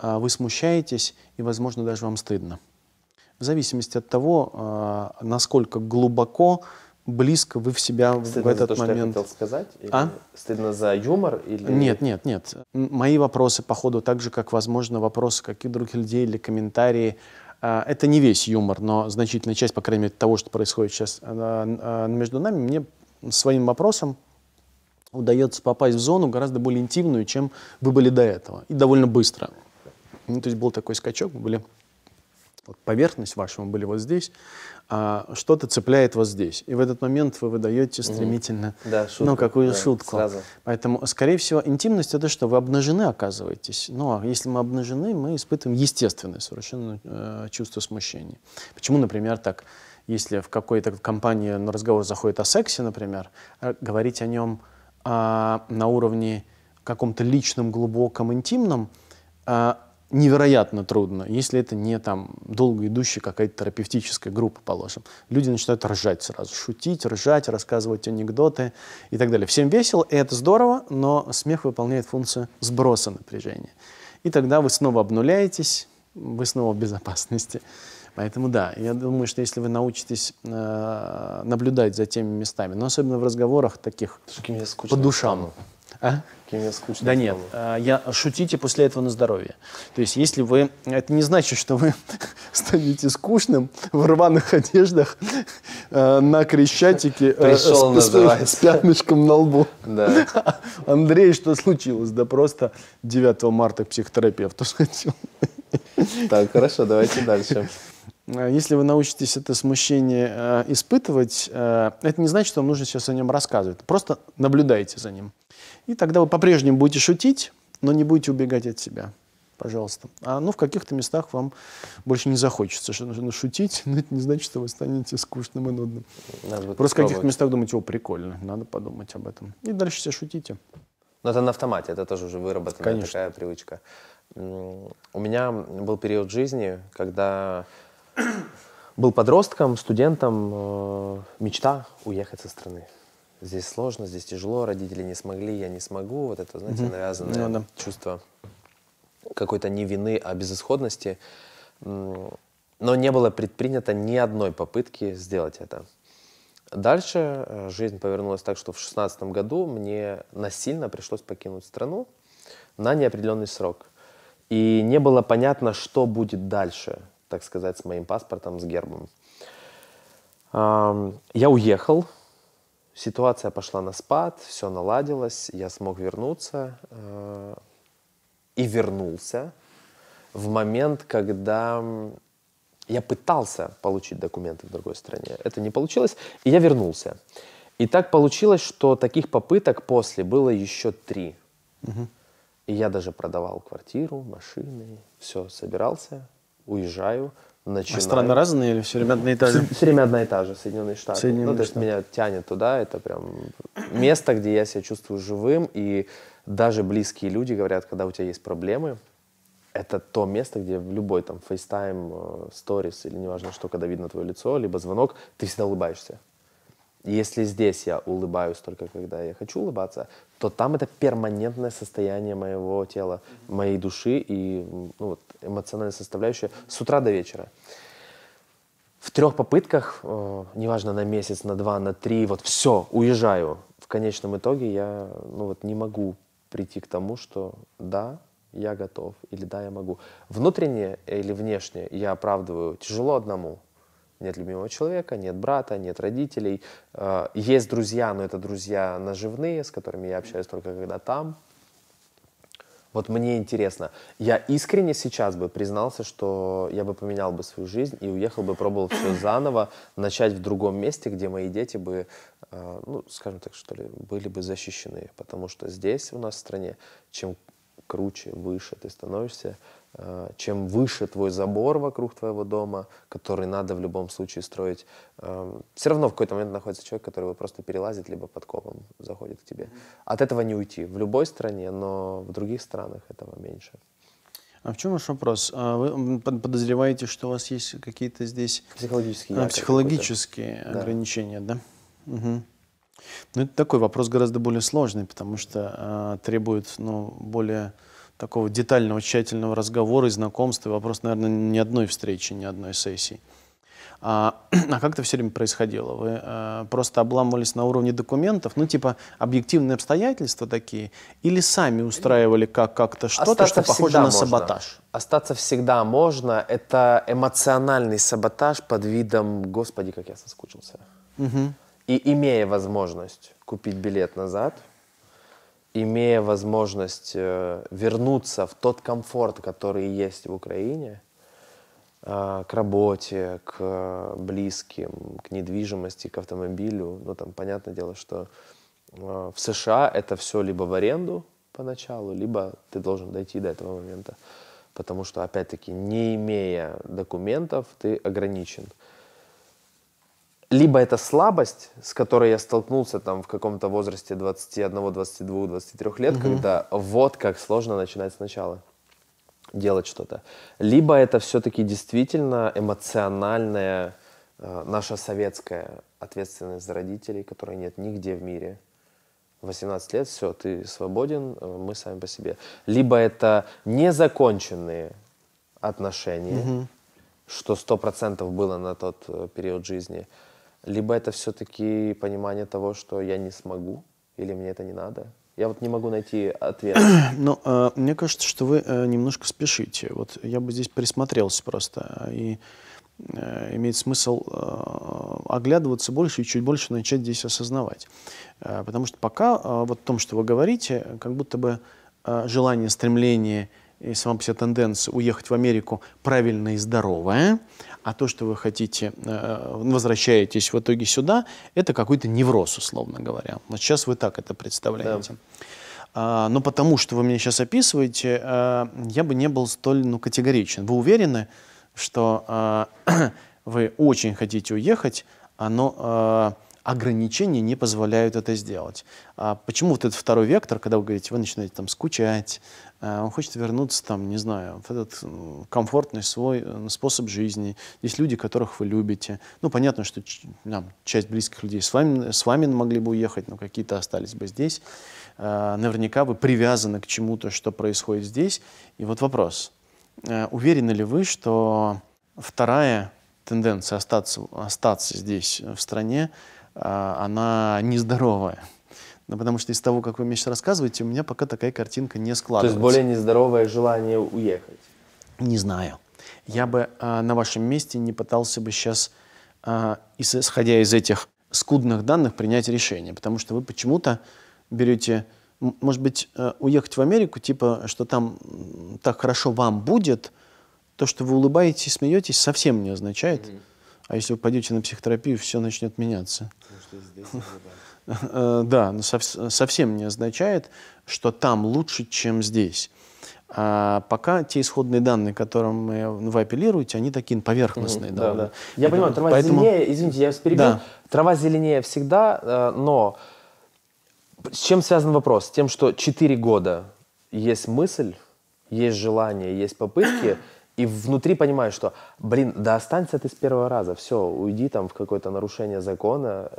э, вы смущаетесь и, возможно, даже вам стыдно. В зависимости от того, э, насколько глубоко близко вы в себя стыдно в этот за то, момент. Что я хотел сказать? Или а? Стыдно за юмор или? Нет, нет, нет. Мои вопросы по ходу, так же как, возможно, вопросы каких других людей или комментарии. А, это не весь юмор, но значительная часть, по крайней мере, того, что происходит сейчас а, а, между нами, мне своим вопросом удается попасть в зону гораздо более интимную, чем вы были до этого, и довольно быстро. Ну, то есть был такой скачок, мы были вот поверхность вашего были вот здесь, а что-то цепляет вас здесь. И в этот момент вы выдаете стремительно mm-hmm. да, шутку. Ну, какую да, шутку. Сразу. Поэтому, скорее всего, интимность — это что? Вы обнажены оказываетесь. Ну а если мы обнажены, мы испытываем естественное совершенно э, чувство смущения. Почему, например, так? Если в какой-то компании на разговор заходит о сексе, например, э, говорить о нем э, на уровне каком-то личном, глубоком, интимном а, — невероятно трудно, если это не там долго идущая какая-то терапевтическая группа, положим. Люди начинают ржать сразу, шутить, ржать, рассказывать анекдоты и так далее. Всем весело, и это здорово, но смех выполняет функцию сброса напряжения. И тогда вы снова обнуляетесь, вы снова в безопасности. Поэтому да, я думаю, что если вы научитесь э, наблюдать за теми местами, но особенно в разговорах таких по душам. А? Какими скучными Да нет, а, я, шутите после этого на здоровье. То есть если вы... Это не значит, что вы станете скучным в рваных одеждах а, на Крещатике а, Пришел, с, с, с пятнышком на лбу. Да. Андрей, что случилось? Да просто 9 марта к психотерапевту сходил. Так, хорошо, давайте дальше. Э, если вы научитесь это смущение э, испытывать, э, это не значит, что вам нужно сейчас о нем рассказывать. Просто наблюдайте за ним. И тогда вы по-прежнему будете шутить, но не будете убегать от себя. Пожалуйста. А ну, в каких-то местах вам больше не захочется что нужно шутить, но это не значит, что вы станете скучным и нудным. Надо Просто в каких-то местах думать: о, прикольно, надо подумать об этом. И дальше все шутите. Но это на автомате, это тоже уже выработанная Конечно. такая привычка. У меня был период жизни, когда был подростком, студентом, э, мечта уехать со страны. Здесь сложно, здесь тяжело, родители не смогли, я не смогу. Вот это, знаете, навязанное mm-hmm. чувство какой-то не вины, а безысходности. Но не было предпринято ни одной попытки сделать это. Дальше э, жизнь повернулась так, что в 2016 году мне насильно пришлось покинуть страну на неопределенный срок. И не было понятно, что будет дальше так сказать, с моим паспортом, с гербом. Я уехал, ситуация пошла на спад, все наладилось, я смог вернуться э, и вернулся в момент, когда я пытался получить документы в другой стране. Это не получилось, и я вернулся. И так получилось, что таких попыток после было еще три. Угу. И я даже продавал квартиру, машины, все, собирался, уезжаю, а начинаю. А страны разные или все время одна и та же? Все время одна и та же, Соединенные Штаты. Соединенные ну, то есть меня тянет туда, это прям место, где я себя чувствую живым, и даже близкие люди говорят, когда у тебя есть проблемы, это то место, где в любой там FaceTime, э, Stories или неважно что, когда видно твое лицо, либо звонок, ты всегда улыбаешься. Если здесь я улыбаюсь только когда я хочу улыбаться, то там это перманентное состояние моего тела, моей души и ну, вот, эмоциональная составляющая с утра до вечера. В трех попытках, э, неважно на месяц, на два, на три, вот все, уезжаю. В конечном итоге я ну, вот, не могу прийти к тому, что да, я готов, или да, я могу. Внутреннее или внешнее я оправдываю тяжело одному, нет любимого человека, нет брата, нет родителей. Э, есть друзья, но это друзья наживные, с которыми я общаюсь только когда там. Вот мне интересно, я искренне сейчас бы признался, что я бы поменял бы свою жизнь и уехал бы, пробовал все заново, начать в другом месте, где мои дети бы, э, ну, скажем так, что ли, были бы защищены. Потому что здесь у нас в стране, чем круче, выше ты становишься, Э, чем выше твой забор вокруг твоего дома, который надо в любом случае строить, эм, все равно в какой-то момент находится человек, который его просто перелазит, либо подкопом заходит к тебе. От этого не уйти в любой стране, но в других странах этого меньше. А в чем ваш вопрос? А вы подозреваете, что у вас есть какие-то здесь психологические, э, психологические ограничения, да? да? Угу. Ну, это такой вопрос гораздо более сложный, потому что э, требует ну, более такого детального, тщательного разговора и знакомства, и вопрос, наверное, ни одной встречи, ни одной сессии. А, а как это все время происходило? Вы а, просто обламывались на уровне документов, ну, типа, объективные обстоятельства такие, или сами устраивали как- как-то что-то, что похоже на можно. саботаж? Остаться всегда можно. Это эмоциональный саботаж под видом «Господи, как я соскучился». Угу. И имея возможность купить билет назад – имея возможность э, вернуться в тот комфорт, который есть в Украине, э, к работе, к э, близким, к недвижимости, к автомобилю, ну там понятное дело, что в США это все либо в аренду поначалу, либо ты должен дойти до этого момента, потому что, опять-таки, не имея документов, ты ограничен. Uh, либо это слабость, с которой я столкнулся там в каком-то возрасте 21, 22, 23 лет, угу. когда вот как сложно начинать сначала делать что-то. Либо это все-таки действительно эмоциональная э, наша советская ответственность за родителей, которой нет нигде в мире. 18 лет, все, ты свободен, э, мы сами по себе. Либо это незаконченные отношения, угу. что 100% было на тот э, период жизни либо это все-таки понимание того, что я не смогу, или мне это не надо. Я вот не могу найти ответ. Ну, э, мне кажется, что вы э, немножко спешите. Вот я бы здесь присмотрелся просто. И э, имеет смысл э, оглядываться больше и чуть больше начать здесь осознавать. Э, потому что пока э, вот в том, что вы говорите, как будто бы желание, стремление – и сама по себе тенденция уехать в Америку правильная и здоровая, а то, что вы хотите, э, возвращаетесь в итоге сюда, это какой-то невроз, условно говоря. Вот сейчас вы так это представляете. Да. А, но потому, что вы мне сейчас описываете, э, я бы не был столь ну, категоричен. Вы уверены, что э, вы очень хотите уехать, оно ограничения не позволяют это сделать. А почему вот этот второй вектор, когда вы говорите, вы начинаете там скучать, а, он хочет вернуться там, не знаю, в этот комфортный свой способ жизни. Есть люди, которых вы любите. Ну, понятно, что там, часть близких людей с вами, с вами могли бы уехать, но какие-то остались бы здесь. А, наверняка вы привязаны к чему-то, что происходит здесь. И вот вопрос. А, уверены ли вы, что вторая тенденция остаться, остаться здесь, э, в стране, а, она нездоровая. Ну, потому что из того, как вы мне сейчас рассказываете, у меня пока такая картинка не складывается. То есть более нездоровое желание уехать? Не знаю. Я бы э, на вашем месте не пытался бы сейчас, э, исходя из этих скудных данных, принять решение. Потому что вы почему-то берете, может быть, э, уехать в Америку, типа, что там так хорошо вам будет, то, что вы улыбаетесь, смеетесь, совсем не означает, mm-hmm а если вы пойдете на психотерапию, все начнет меняться. Э, да, но совсем не означает, что там лучше, чем здесь. А пока те исходные данные, которым вы апеллируете, они такие поверхностные. Mm-hmm, да, да, Я поэтому, понимаю, трава поэтому... зеленее, извините, я вас перебил. Да. Трава зеленее всегда, э, но с чем связан вопрос? С тем, что 4 года есть мысль, есть желание, есть попытки, и внутри понимаешь, что, блин, да останься ты с первого раза, все, уйди там в какое-то нарушение закона.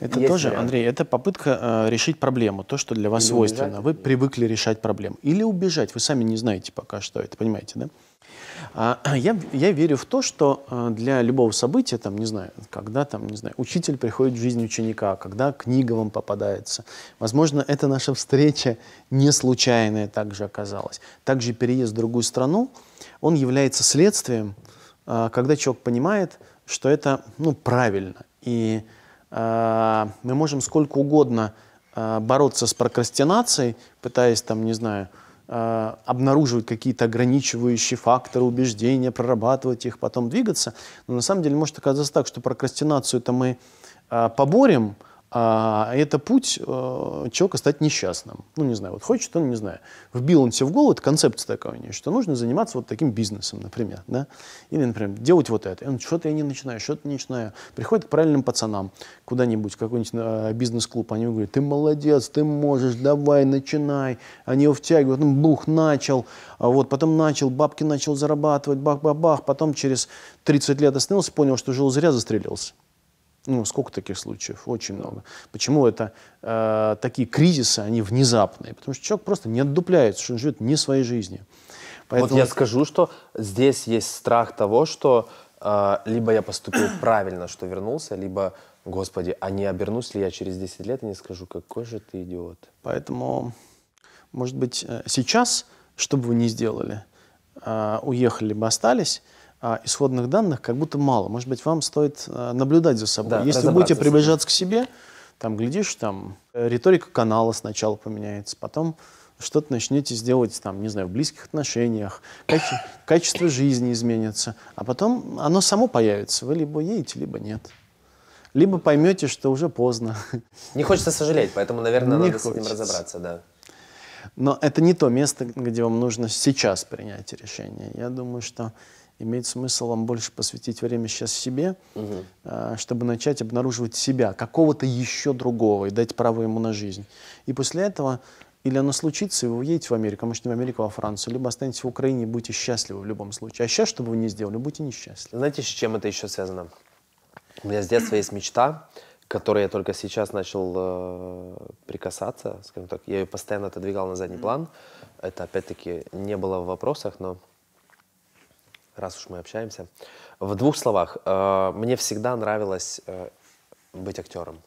Это Есть тоже, вариант. Андрей, это попытка э, решить проблему, то, что для вас Или свойственно. Убежать. Вы привыкли решать проблему. Или убежать, вы сами не знаете пока, что это, понимаете, да? А, я, я верю в то, что э, для любого события, там, не знаю, когда там, не знаю, учитель приходит в жизнь ученика, когда книга вам попадается, возможно, эта наша встреча не случайная также оказалась. Также переезд в другую страну – он является следствием, а, когда человек понимает, что это ну, правильно. И э, мы можем сколько угодно э, бороться с прокрастинацией, пытаясь там, не знаю, э, обнаруживать какие-то ограничивающие факторы, убеждения, прорабатывать их, потом двигаться. Но на самом деле может оказаться так, что прокрастинацию это мы э, поборем, а это путь э, человека стать несчастным. Ну, не знаю, вот хочет он, не знаю. Вбил он себе в голову, это концепция такая у него, что нужно заниматься вот таким бизнесом, например, да? Или, например, делать вот это. И он, что-то я не начинаю, что-то не начинаю. Приходит к правильным пацанам куда-нибудь, какой-нибудь э, бизнес-клуб, они говорят, ты молодец, ты можешь, давай, начинай. Они его втягивают, он бух, начал, а вот, потом начал, бабки начал зарабатывать, бах-бах-бах, потом через 30 лет остановился, понял, что жил зря, застрелился. Ну, сколько таких случаев? Очень много. Почему это э, такие кризисы, они внезапные? Потому что человек просто не отдупляется, что он живет не своей жизнью. Поэтому... Вот я скажу, что здесь есть страх того, что э, либо я поступил правильно, что вернулся, либо, господи, а не обернусь ли я через 10 лет и не скажу, какой же ты идиот. Поэтому, может быть, э, сейчас, что бы вы ни сделали, э, уехали бы, остались, а, исходных данных как будто мало. Может быть, вам стоит а, наблюдать за собой. Да, Если вы будете приближаться к себе, там, глядишь, там, э, риторика канала сначала поменяется, потом что-то начнете сделать, там, не знаю, в близких отношениях, каче- качество жизни изменится, а потом оно само появится. Вы либо едете, либо нет. Либо поймете, что уже поздно. Не хочется сожалеть, поэтому, наверное, не надо хочется. с этим разобраться, да. Но это не то место, где вам нужно сейчас принять решение. Я думаю, что имеет смысл вам больше посвятить время сейчас себе, угу. э, чтобы начать обнаруживать себя, какого-то еще другого, и дать право ему на жизнь. И после этого или оно случится, и вы уедете в Америку, а может, не в Америку, а во Францию, либо останетесь в Украине и будете счастливы в любом случае. А сейчас, что бы вы ни сделали, будете несчастливы. Знаете, с чем это еще связано? У меня с детства есть мечта, которой я только сейчас начал э, прикасаться, скажем так. Я ее постоянно отодвигал на задний план. Это, опять-таки, не было в вопросах, но раз уж мы общаемся. В двух словах, э, мне всегда нравилось э, быть актером.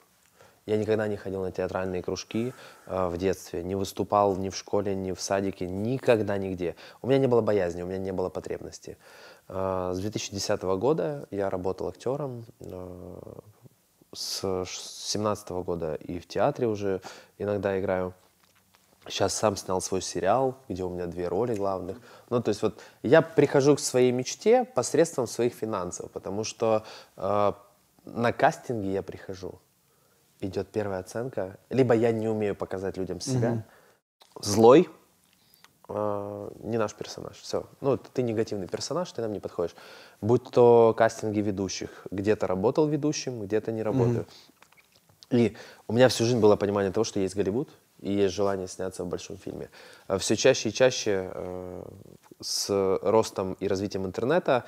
Я никогда не ходил на театральные кружки э, в детстве, не выступал ни в школе, ни в садике, никогда нигде. У меня не было боязни, у меня не было потребности. Э, с 2010 года я работал актером. Э, с 2017 года и в театре уже иногда играю. Сейчас сам снял свой сериал, где у меня две роли главных. Ну, то есть вот я прихожу к своей мечте посредством своих финансов, потому что э, на кастинге я прихожу. Идет первая оценка. Либо я не умею показать людям себя. Злой. Э, не наш персонаж. Все. Ну, ты негативный персонаж, ты нам не подходишь. Будь то кастинги ведущих. Где-то работал ведущим, где-то не работаю. И у меня всю жизнь было понимание того, что есть Голливуд, и есть желание сняться в большом фильме. Э, Все чаще и чаще э, с ростом и развитием интернета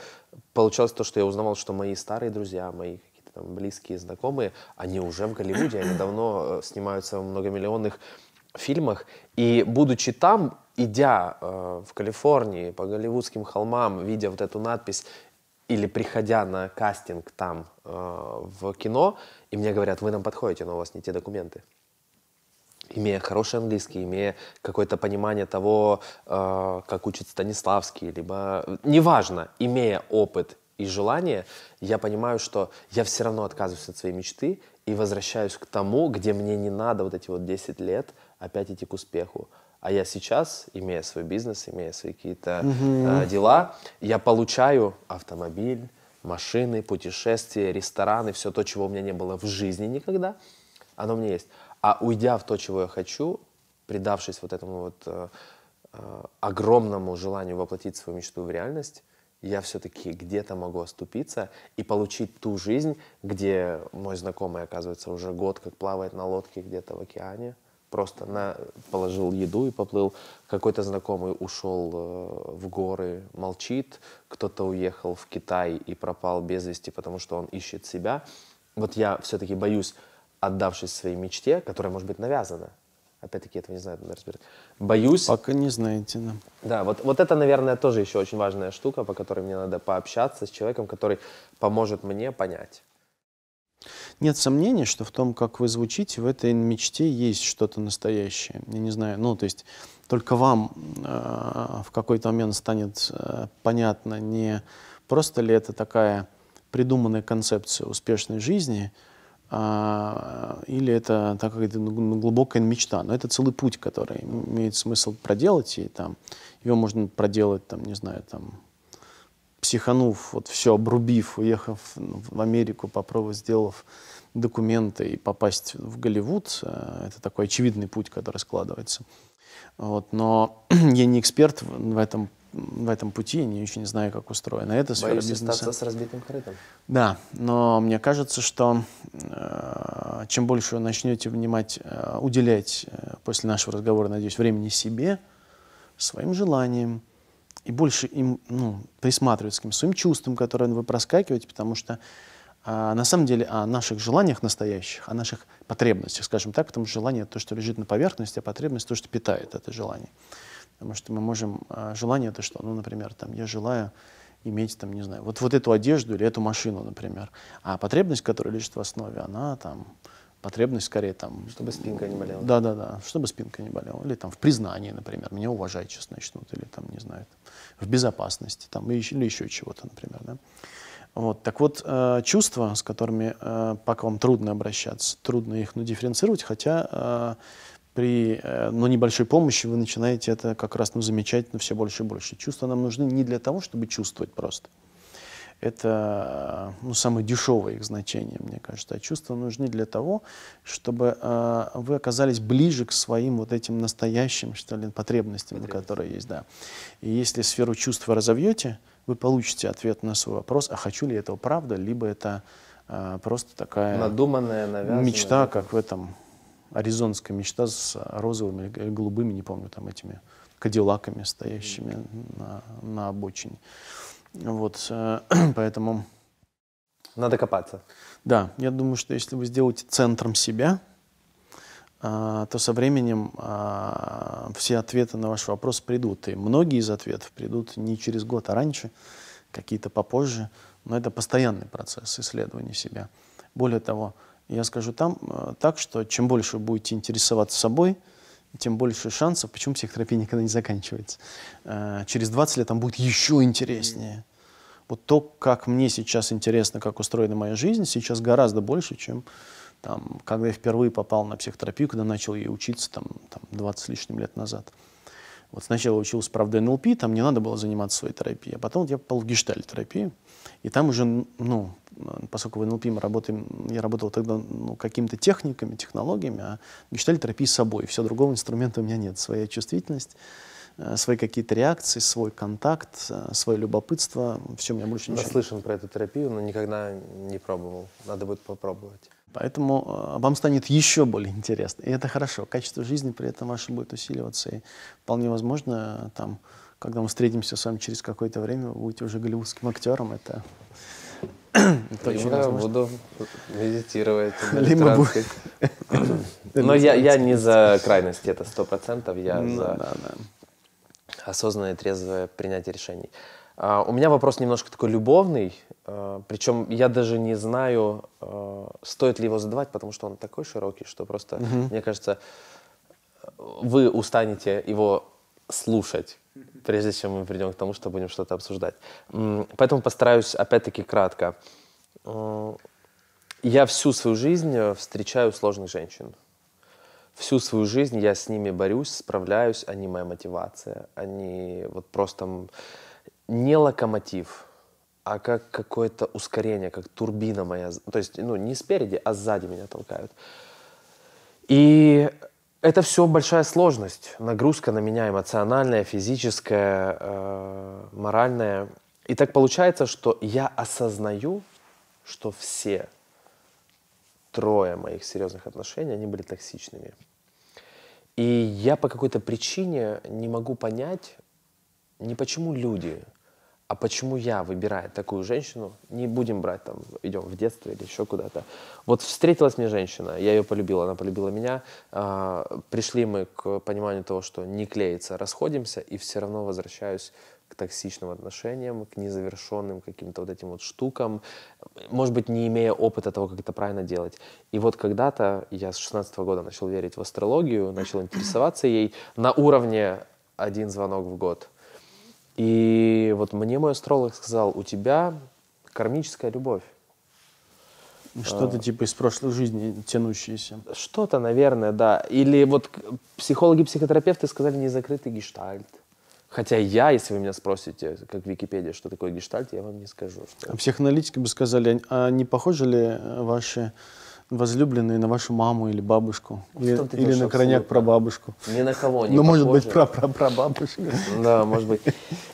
получалось то, что я узнавал, что мои старые друзья, мои какие-то там близкие, знакомые, они уже в Голливуде, они давно э, снимаются в многомиллионных фильмах. И будучи там, идя в Калифорнии по голливудским холмам, видя вот эту надпись или приходя на кастинг там э, в кино, и мне говорят, вы нам подходите, но у вас не те документы имея хороший английский, имея какое-то понимание того, э, как учит Станиславский, либо, неважно, имея опыт и желание, я понимаю, что я все равно отказываюсь от своей мечты и возвращаюсь к тому, где мне не надо вот эти вот 10 лет опять идти к успеху. А я сейчас, имея свой бизнес, имея свои какие-то mm-hmm. э, дела, я получаю автомобиль, машины, путешествия, рестораны, все то, чего у меня не было в жизни никогда, оно у меня есть. А уйдя в то, чего я хочу, предавшись вот этому вот э, э огромному желанию воплотить свою мечту в реальность, я все-таки где-то могу оступиться и получить ту жизнь, где мой знакомый, оказывается, уже год как плавает на лодке где-то в океане, просто на, положил еду и поплыл. Какой-то знакомый ушел э, в горы, молчит. Кто-то уехал в Китай и пропал без вести, потому что он ищет себя. Вот я все-таки боюсь отдавшись своей мечте, которая может быть навязана. Опять-таки, этого не знаю, надо разбирать. Боюсь... Пока не знаете, да. Да, вот, вот это, наверное, тоже еще очень важная штука, по которой мне надо пообщаться с человеком, который поможет мне понять. Нет сомнений, что в том, как вы звучите, в этой мечте есть что-то настоящее. Я не знаю, ну, то есть только вам э, в какой-то момент станет э, понятно, не просто ли это такая придуманная концепция успешной жизни – а, или это такая глубокая мечта. Но это целый путь, который имеет смысл проделать, и там его можно проделать, там, не знаю, там, психанув, вот все обрубив, уехав в Америку, попробовав, сделав документы и попасть в Голливуд. Э, это такой очевидный путь, который складывается. Вот, но я не эксперт в этом в этом пути, не очень знаю, как устроено. Это сфера Боюсь бизнеса. остаться с разбитым корытом. Да, но мне кажется, что э, чем больше вы начнете внимать, э, уделять э, после нашего разговора, надеюсь, времени себе, своим желаниям, и больше им ну, присматриваться к своим чувствам, которые вы проскакиваете, потому что а, на самом деле о наших желаниях настоящих, о наших потребностях, скажем так, потому что желание — то, что лежит на поверхности, а потребность — то, что питает это желание. Потому что мы можем... А, желание — это что? Ну, например, там, я желаю иметь, там, не знаю, вот, вот эту одежду или эту машину, например. А потребность, которая лежит в основе, она там потребность скорее там... Чтобы спинка не болела. Да-да-да, чтобы спинка не болела. Или там в признании, например, меня уважать сейчас начнут, или там, не знаю, там, в безопасности, там, или, еще чего-то, например, да. Вот, так вот, э, чувства, с которыми э, пока вам трудно обращаться, трудно их ну, дифференцировать, хотя э, при э, но небольшой помощи вы начинаете это как раз ну, замечать ну, все больше и больше. Чувства нам нужны не для того, чтобы чувствовать просто. Это ну, самое дешевое их значение, мне кажется. А чувства нужны для того, чтобы э, вы оказались ближе к своим вот этим настоящим, что ли, потребностям, Потребность. которые есть, да. И если сферу чувства разовьете, вы получите ответ на свой вопрос, а хочу ли этого правда, либо это э, просто такая... Надуманная, навязанная. Мечта, как в этом аризонская мечта с розовыми или голубыми, не помню, там этими кадиллаками, стоящими на, на обочине. Вот, э, поэтому... Надо копаться. Да, я думаю, что если вы сделаете центром себя, э, то со временем э, все ответы на ваш вопрос придут. И многие из ответов придут не через год, а раньше, какие-то попозже. Но это постоянный процесс исследования себя. Более того, я скажу там э, так, что чем больше будете интересоваться собой, тем больше шансов, почему психотерапия никогда не заканчивается. Э, через 20 лет там будет еще интереснее. Вот то, как мне сейчас интересно, как устроена моя жизнь, сейчас гораздо больше, чем там, когда я впервые попал на психотерапию, когда начал ей учиться там, там 20 с лишним лет назад. Вот сначала учился, правда, НЛП, там не надо было заниматься своей терапией, а потом вот я попал в гештальт-терапию. И там уже, ну, поскольку в НЛП мы работаем, я работал тогда ну, какими-то техниками, технологиями, а гештальт терапии собой. Все, другого инструмента у меня нет. Своя чувствительность, э, свои какие-то реакции, свой контакт, э, свое любопытство. Все, у меня больше ничего Наслышан про эту терапию, но никогда не пробовал. Надо будет попробовать. Поэтому э, вам станет еще более интересно. И это хорошо. Качество жизни при этом ваше будет усиливаться. И вполне возможно, там, когда мы встретимся с вами через какое-то время, вы будете уже голливудским актером. Это, это очень буду медитировать. Либо буду. Но я, я не за крайности, это сто процентов. Я ну, за да, да. осознанное, трезвое принятие решений. Uh, у меня вопрос немножко такой любовный, uh, а, причем я даже не знаю, uh, стоит ли его задавать, потому что он такой широкий, что просто, mm мне кажется, вы устанете его слушать, прежде чем мы придем к тому, что будем что-то обсуждать. Поэтому постараюсь опять-таки кратко. Э, я всю свою жизнь э, встречаю сложных женщин. Всю свою жизнь я с ними борюсь, справляюсь, они моя мотивация, они вот просто не локомотив, а как какое-то ускорение, как турбина моя, то есть ну не спереди, а сзади меня толкают. И это все большая сложность. Нагрузка на меня эмоциональная, физическая, э, моральная. И так получается, что я осознаю, что все трое моих серьезных отношений, они были токсичными. И я по какой-то причине не могу понять, не почему люди а почему я, выбирая такую женщину, не будем брать там, идем в детство или еще куда-то. Вот встретилась мне женщина, я ее полюбила, она полюбила меня, э, пришли мы к пониманию того, что не клеится, расходимся, и все равно возвращаюсь к токсичным отношениям, к незавершенным каким-то вот этим вот штукам, может быть, не имея опыта того, как это правильно делать. И вот когда-то я с 16 -го года начал верить в астрологию, начал интересоваться ей на уровне один звонок в год – и вот мне мой астролог сказал, у тебя кармическая любовь. Что-то а, типа из прошлой жизни тянущееся. Что-то, наверное, да. Или вот психологи-психотерапевты сказали незакрытый гештальт. Хотя я, если вы меня спросите, как в Википедии, что такое гештальт, я вам не скажу. Что... А психоаналитики бы сказали, а не похожи ли ваши возлюбленную на вашу маму или бабушку. Или, или на крайняк про бабушку. Ни на кого не Ну, может быть, про, про, про бабушку. Да, может быть.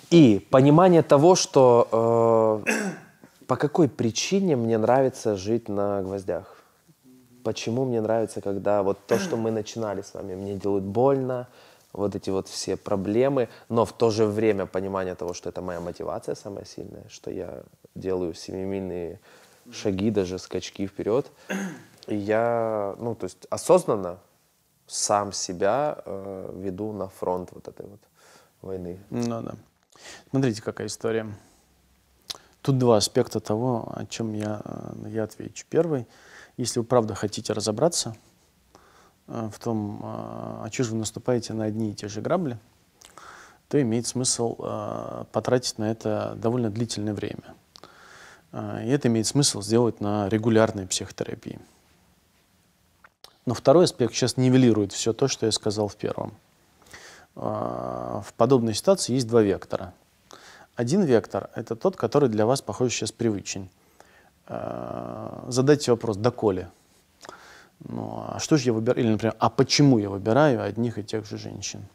И понимание того, что э, по какой причине мне нравится жить на гвоздях. Почему мне нравится, когда вот то, что мы начинали с вами, мне делают больно, вот эти вот все проблемы, но в то же время понимание того, что это моя мотивация самая сильная, что я делаю семимильные шаги, даже скачки вперед я, ну, то есть осознанно сам себя э, веду на фронт вот этой вот войны. Ну да. Смотрите, какая история. Тут два аспекта того, о чем я, э, я отвечу. Первый, если вы правда хотите разобраться э, в том, э, а чего же вы наступаете на одни и те же грабли, то имеет смысл э, потратить на это довольно длительное время. Э, и это имеет смысл сделать на регулярной психотерапии. Но второй аспект сейчас нивелирует все то, что я сказал в первом. А, в подобной ситуации есть два вектора. Один вектор – это тот, который для вас, похоже, сейчас привычен. А, Задайте вопрос «доколе?». Ну, а что же я выбираю? Или, например, а почему я выбираю одних и тех же женщин?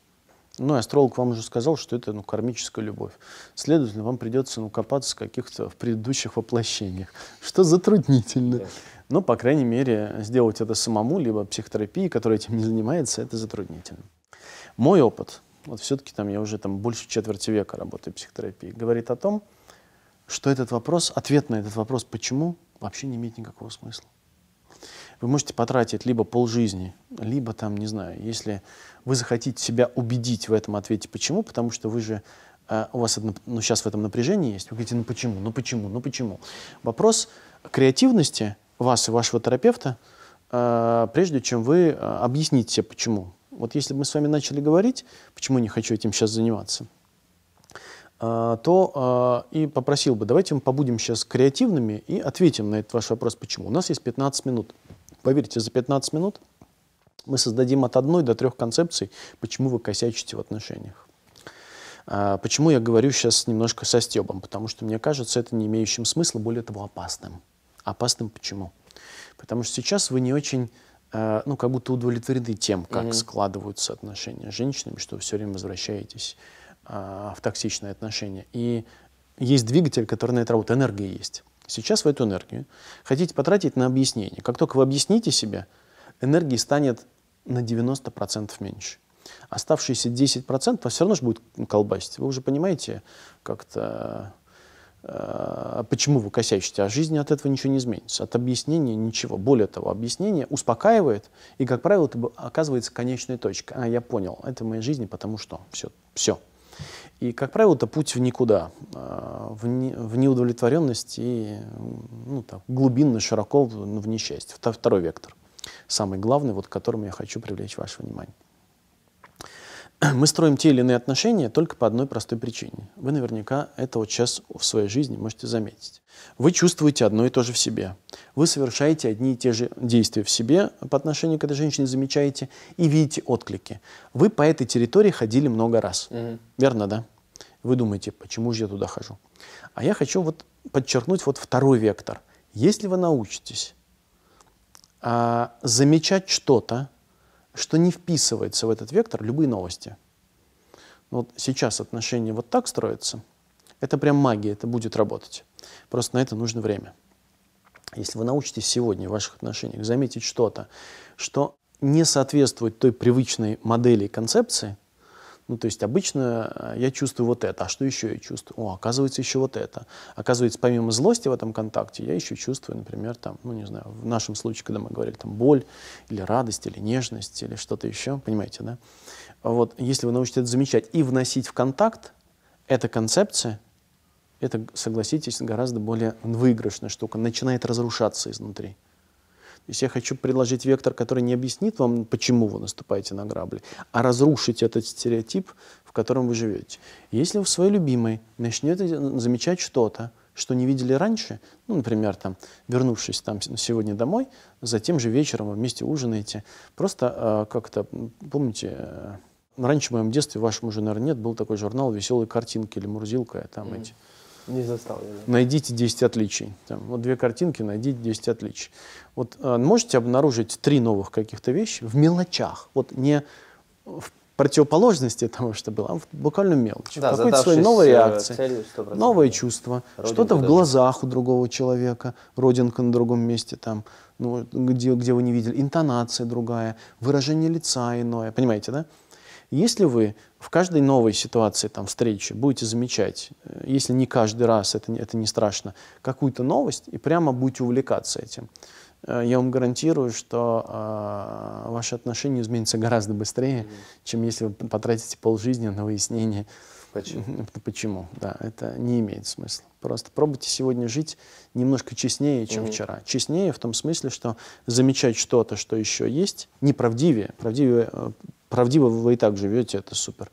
Ну, астролог вам уже сказал, что это ну, кармическая любовь. Следовательно, вам придется ну, копаться в каких-то в предыдущих воплощениях, что затруднительно. Но, по крайней мере, сделать это самому, либо психотерапии, которая этим не занимается, это затруднительно. Мой опыт, вот все-таки там я уже там больше четверти века работаю в психотерапии, говорит о том, что этот вопрос, ответ на этот вопрос «почему?» вообще не имеет никакого смысла. Вы можете потратить либо полжизни, либо там, не знаю, если вы захотите себя убедить в этом ответе «почему?», потому что вы же э, у вас одно, ну, сейчас в этом напряжении есть, вы говорите, ну почему, ну почему, ну почему. Вопрос креативности вас и вашего терапевта, э, прежде чем вы э, объясните, себе, почему. Вот если бы мы с вами начали говорить, почему не хочу этим сейчас заниматься, э, то и попросил бы, давайте мы побудем сейчас креативными и ответим на этот ваш вопрос, почему. У нас есть 15 минут. Поверьте, за 15 минут мы создадим от одной до трех концепций, почему вы косячите в отношениях. Почему я говорю сейчас немножко со стебом? Потому что мне кажется это не имеющим смысла, более того, опасным. Опасным почему? Потому что сейчас вы не очень, э, ну, как будто удовлетворены тем, как mm-hmm. складываются отношения с женщинами, что вы все время возвращаетесь э, в токсичные отношения. И есть двигатель, который на это работает, энергия есть. Сейчас вы эту энергию хотите потратить на объяснение. Как только вы объясните себе, энергии станет на 90% меньше. Оставшиеся 10% вас все равно же будет колбасить. Вы уже понимаете, как-то а, почему вы косячите, а жизни от этого ничего не изменится, от объяснения ничего. Более того, объяснение успокаивает, и, как правило, это оказывается конечная точка. А, я понял, это в моей жизни, потому что все, все. И, как правило, это путь в никуда, а, в, не, в неудовлетворенность и ну, так, глубинно, широко в, в несчастье. Второй вектор, самый главный, вот, к которому я хочу привлечь ваше внимание. мы строим те или иные отношения только по одной простой причине. Вы наверняка это вот сейчас в своей жизни можете заметить. Вы чувствуете одно и то же в себе. Вы совершаете одни и те же действия в себе по отношению к этой женщине, замечаете и видите отклики. Вы по этой территории ходили много раз. Угу. Верно, да? Вы думаете, почему же я туда хожу? А я хочу вот подчеркнуть вот второй вектор. Если вы научитесь а, замечать что-то, что не вписывается в этот вектор любые новости. Ну вот сейчас отношения вот так строятся, это прям магия, это будет работать. Просто на это нужно время. Если вы научитесь сегодня в ваших отношениях заметить что-то, что не соответствует той привычной модели концепции, ну, то есть обычно э, я чувствую вот это, а что еще я чувствую? О, оказывается, еще вот это. Оказывается, помимо злости в этом контакте, я еще чувствую, например, там, ну, не знаю, в нашем случае, когда мы говорили, там, боль или радость, или нежность, или что-то еще, понимаете, да? Вот, если вы научитесь это замечать и вносить в контакт, эта концепция, это, согласитесь, гораздо более выигрышная штука, начинает разрушаться изнутри. Если я хочу предложить вектор, который не объяснит вам, почему вы наступаете на грабли, а разрушить этот стереотип, в котором вы живете. Если вы в своей любимой начнете замечать что-то, что не видели раньше, ну, например, там, вернувшись там сегодня домой, затем же вечером вы вместе ужинаете, просто э, как-то, помните, э, раньше в моем детстве, вашему уже, наверное, нет, был такой журнал «Веселые картинки» или «Мурзилка», там mm-hmm. эти не застал. Я, найдите 10 отличий. Там, вот две картинки, найдите 10 отличий. Вот э, можете обнаружить три новых каких-то вещи в мелочах. Вот не в противоположности тому, что было, а в буквально мелочи. Да, Какой-то свои новые э, реакции, новые чувства. чувство, что-то в глазах у другого человека, родинка на другом месте, там, ну, где, где вы не видели, интонация другая, выражение лица иное, понимаете, да? Если вы в каждой новой ситуации, там, встречи, будете замечать, э, если не каждый раз, это, это не страшно, какую-то новость и прямо будете увлекаться этим, э, я вам гарантирую, что э, ваши отношения изменятся гораздо быстрее, mm -hmm. чем если вы потратите полжизни на выяснение. Почему? Почему, да, это не имеет смысла. Просто пробуйте сегодня жить немножко честнее, чем mm -hmm. вчера. Честнее в том смысле, что замечать что-то, что еще есть, неправдивее, правдивее э, правдиво вы и так живете, это супер.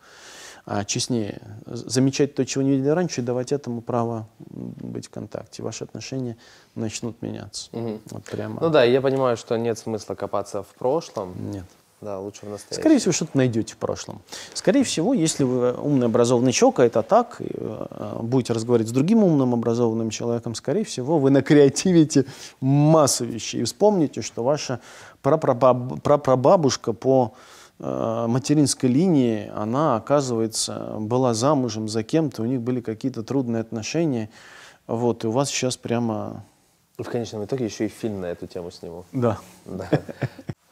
А честнее замечать то, чего не видели раньше, и давать этому право быть в контакте. Ваши отношения начнут меняться. Угу. Вот прямо. Ну да, я понимаю, что нет смысла копаться в прошлом. Нет. Да, лучше в настоящем. Скорее всего, что-то найдете в прошлом. Скорее всего, если вы умный, образованный человек, а это так, и, э, будете разговаривать с другим умным, образованным человеком, скорее всего, вы накреативите массу вещей. И вспомните, что ваша прапрабабушка по Э, материнской линии она, оказывается, была замужем за кем-то, у них были какие-то трудные отношения. Вот, и у вас сейчас прямо... В конечном итоге еще и фильм на эту тему сниму. Да. да.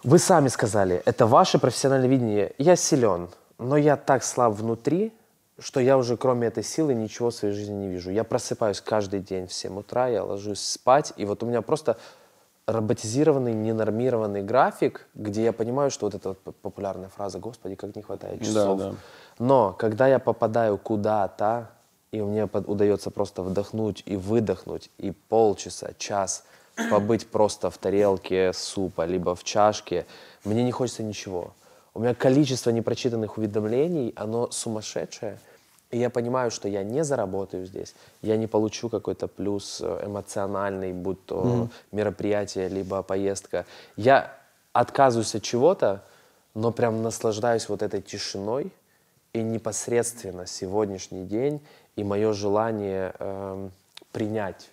Вы сами сказали, это ваше профессиональное видение. Я силен, но я так слаб внутри, что я уже кроме этой силы ничего в своей жизни не вижу. Я просыпаюсь каждый день в 7 утра, я ложусь спать, и вот у меня просто роботизированный, ненормированный график, где я понимаю, что вот эта вот популярная фраза «Господи, как не хватает часов». Да, да. Но когда я попадаю куда-то, и мне под, удается просто вдохнуть и выдохнуть, и полчаса, час побыть просто в тарелке супа, либо в чашке, мне не хочется ничего. У меня количество непрочитанных уведомлений, оно сумасшедшее – и я понимаю, что я не заработаю здесь, я не получу какой-то плюс э, эмоциональный, будь то mm-hmm. мероприятие, либо поездка. Я отказываюсь от чего-то, но прям наслаждаюсь вот этой тишиной и непосредственно сегодняшний день и мое желание э, принять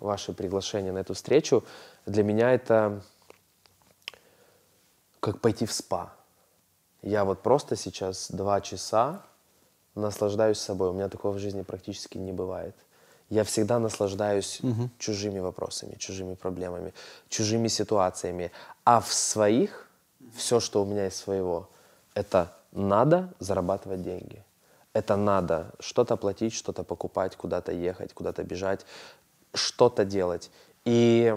ваше приглашение на эту встречу, для меня это как пойти в спа. Я вот просто сейчас два часа наслаждаюсь собой. У меня такого в жизни практически не бывает. Я всегда наслаждаюсь угу. чужими вопросами, чужими проблемами, чужими ситуациями. А в своих, все, что у меня из своего, это надо зарабатывать деньги. Это надо что-то платить, что-то покупать, куда-то ехать, куда-то бежать, что-то делать. И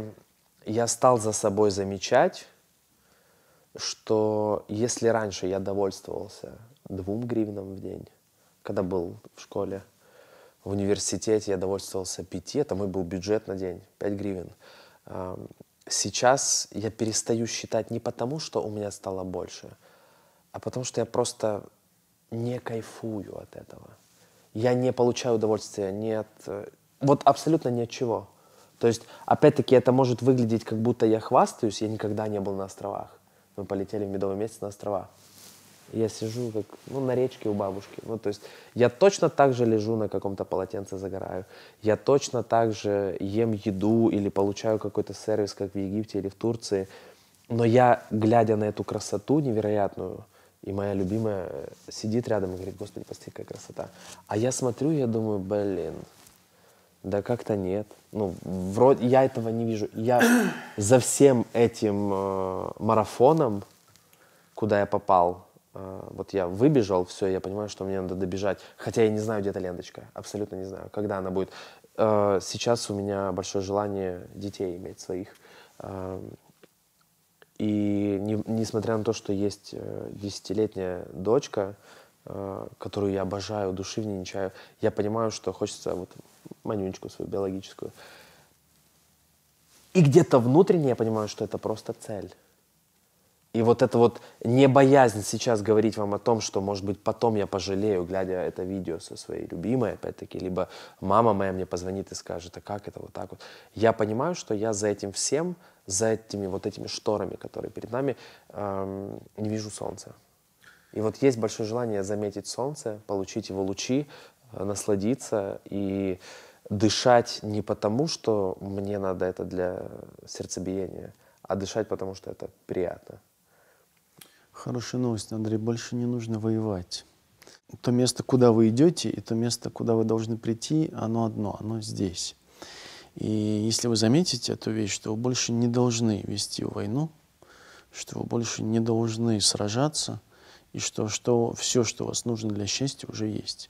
я стал за собой замечать, что если раньше я довольствовался двум гривнам в день, когда был в школе. В университете я довольствовался пяти, это мой был бюджет на день, 5 гривен. Сейчас я перестаю считать не потому, что у меня стало больше, а потому что я просто не кайфую от этого. Я не получаю удовольствия ни от... Э, вот абсолютно ни от чего. То есть, опять-таки, это может выглядеть, как будто я хвастаюсь. Я никогда не был на островах. Мы полетели в медовый месяц на острова. Я сижу как, ну, на речке у бабушки. Ну, то есть я точно так же лежу на каком-то полотенце, загораю. Я точно так же ем еду или получаю какой-то сервис, как в Египте или в Турции. Но я, глядя на эту красоту невероятную, и моя любимая сидит рядом и говорит, господи, посмотри, какая красота. А я смотрю, я думаю, блин, да как-то нет. Ну, вроде я этого не вижу. Я за всем этим э, марафоном, куда я попал, а, вот я выбежал, все, я понимаю, что мне надо добежать. Хотя я не знаю, где эта ленточка, абсолютно не знаю, когда она будет. А, сейчас у меня большое желание детей иметь своих. А, и не, несмотря на то, что есть э, десятилетняя дочка, которую я обожаю, души в ней не чаю, я понимаю, что хочется вот манюнечку свою биологическую. И где-то внутренне я понимаю, что это просто цель. И вот это вот не боязнь сейчас говорить вам о том, что, может быть, потом я пожалею, глядя это видео со своей любимой, опять-таки, либо мама моя мне позвонит и скажет, а как это вот так вот. Я понимаю, что я за этим всем, за этими вот этими шторами, которые перед нами, эм, не вижу солнца. И вот есть большое желание заметить солнце, получить его лучи, э, насладиться и дышать не потому, что мне надо это для сердцебиения, а дышать потому, что это приятно. Хорошая новость, Андрей. Больше не нужно воевать. То место, куда вы идете, и то место, куда вы должны прийти, оно одно, оно здесь. И если вы заметите эту вещь, что вы больше не должны вести войну, что вы больше не должны сражаться, и что, что все, что вас нужно для счастья, уже есть.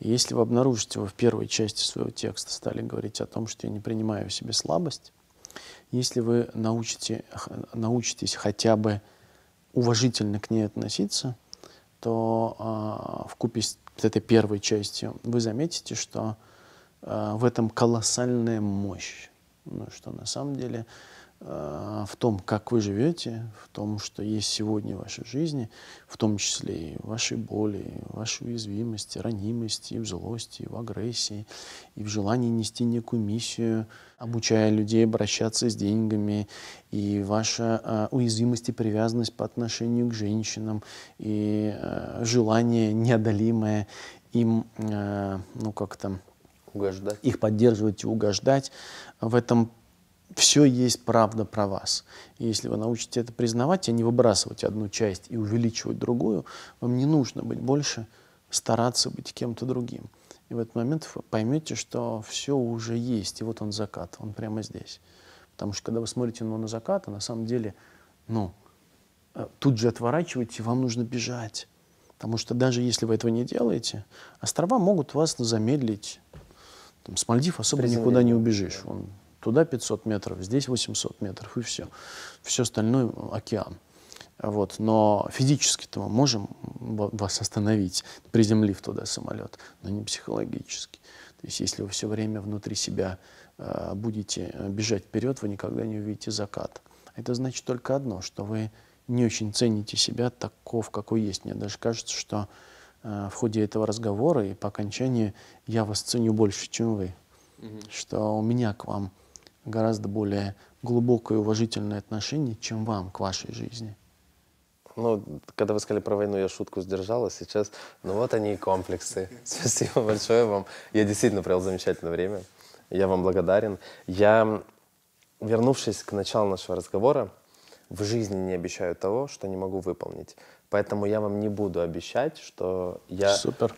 И если вы обнаружите, вы в первой части своего текста стали говорить о том, что я не принимаю в себе слабость, если вы научите, научитесь хотя бы уважительно к ней относиться, то э, в купе с этой первой частью вы заметите, что э, в этом колоссальная мощь, ну, что на самом деле Э, в том, как вы живете, в том, что есть сегодня в вашей жизни, в том числе и вашей боли, вашей уязвимости, ранимости, и в злости, и в агрессии, и в желании нести некую миссию, обучая людей обращаться с деньгами, и ваша а, уязвимость и привязанность по отношению к женщинам, и а, желание неодолимое им, а, ну как там, угождать. их поддерживать и угождать в этом все есть правда про вас. И если вы научитесь это признавать, а не выбрасывать одну часть и увеличивать другую, вам не нужно быть больше, стараться быть кем-то другим. И в этот момент вы поймете, что все уже есть, и вот он закат, он прямо здесь. Потому что когда вы смотрите ну, на закат, а на самом деле, ну, э, тут же отворачиваете, вам нужно бежать. Потому что даже если вы этого не делаете, острова могут вас замедлить. Там, с Мальдив особо никуда не убежишь. Он Туда 500 метров, здесь 800 метров, и все. Все остальное — океан. Вот, но физически-то мы можем вас остановить, приземлив туда самолет, но не психологически. То есть если вы все время внутри себя э, будете э, бежать вперед, вы никогда не увидите закат. Это значит только одно, что вы не очень цените себя таков, какой есть. Мне даже кажется, что э, в ходе этого разговора и по окончании я вас ценю больше, чем вы. Угу. Что у меня к вам гораздо более глубокое и уважительное отношение, чем вам к вашей жизни. Ну, когда вы сказали про войну, я шутку сдержала. А сейчас, ну вот они и комплексы. Спасибо большое вам. Я действительно провел замечательное время. Я вам благодарен. Я, вернувшись к началу нашего разговора, в жизни не обещаю того, что не могу выполнить. Поэтому я вам не буду обещать, что я Супер.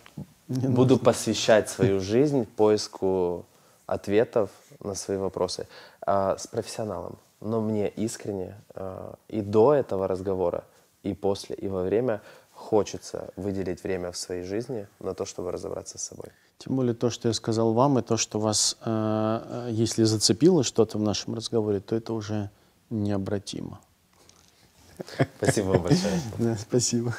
буду нужно. посвящать свою жизнь поиску ответов на свои вопросы а, с профессионалом. Но мне искренне а, и до этого разговора, и после, и во время хочется выделить время в своей жизни на то, чтобы разобраться с собой. Тем более то, что я сказал вам, и то, что вас, э, э если зацепило что-то в нашем разговоре, то это уже необратимо. Спасибо вам большое. спасибо.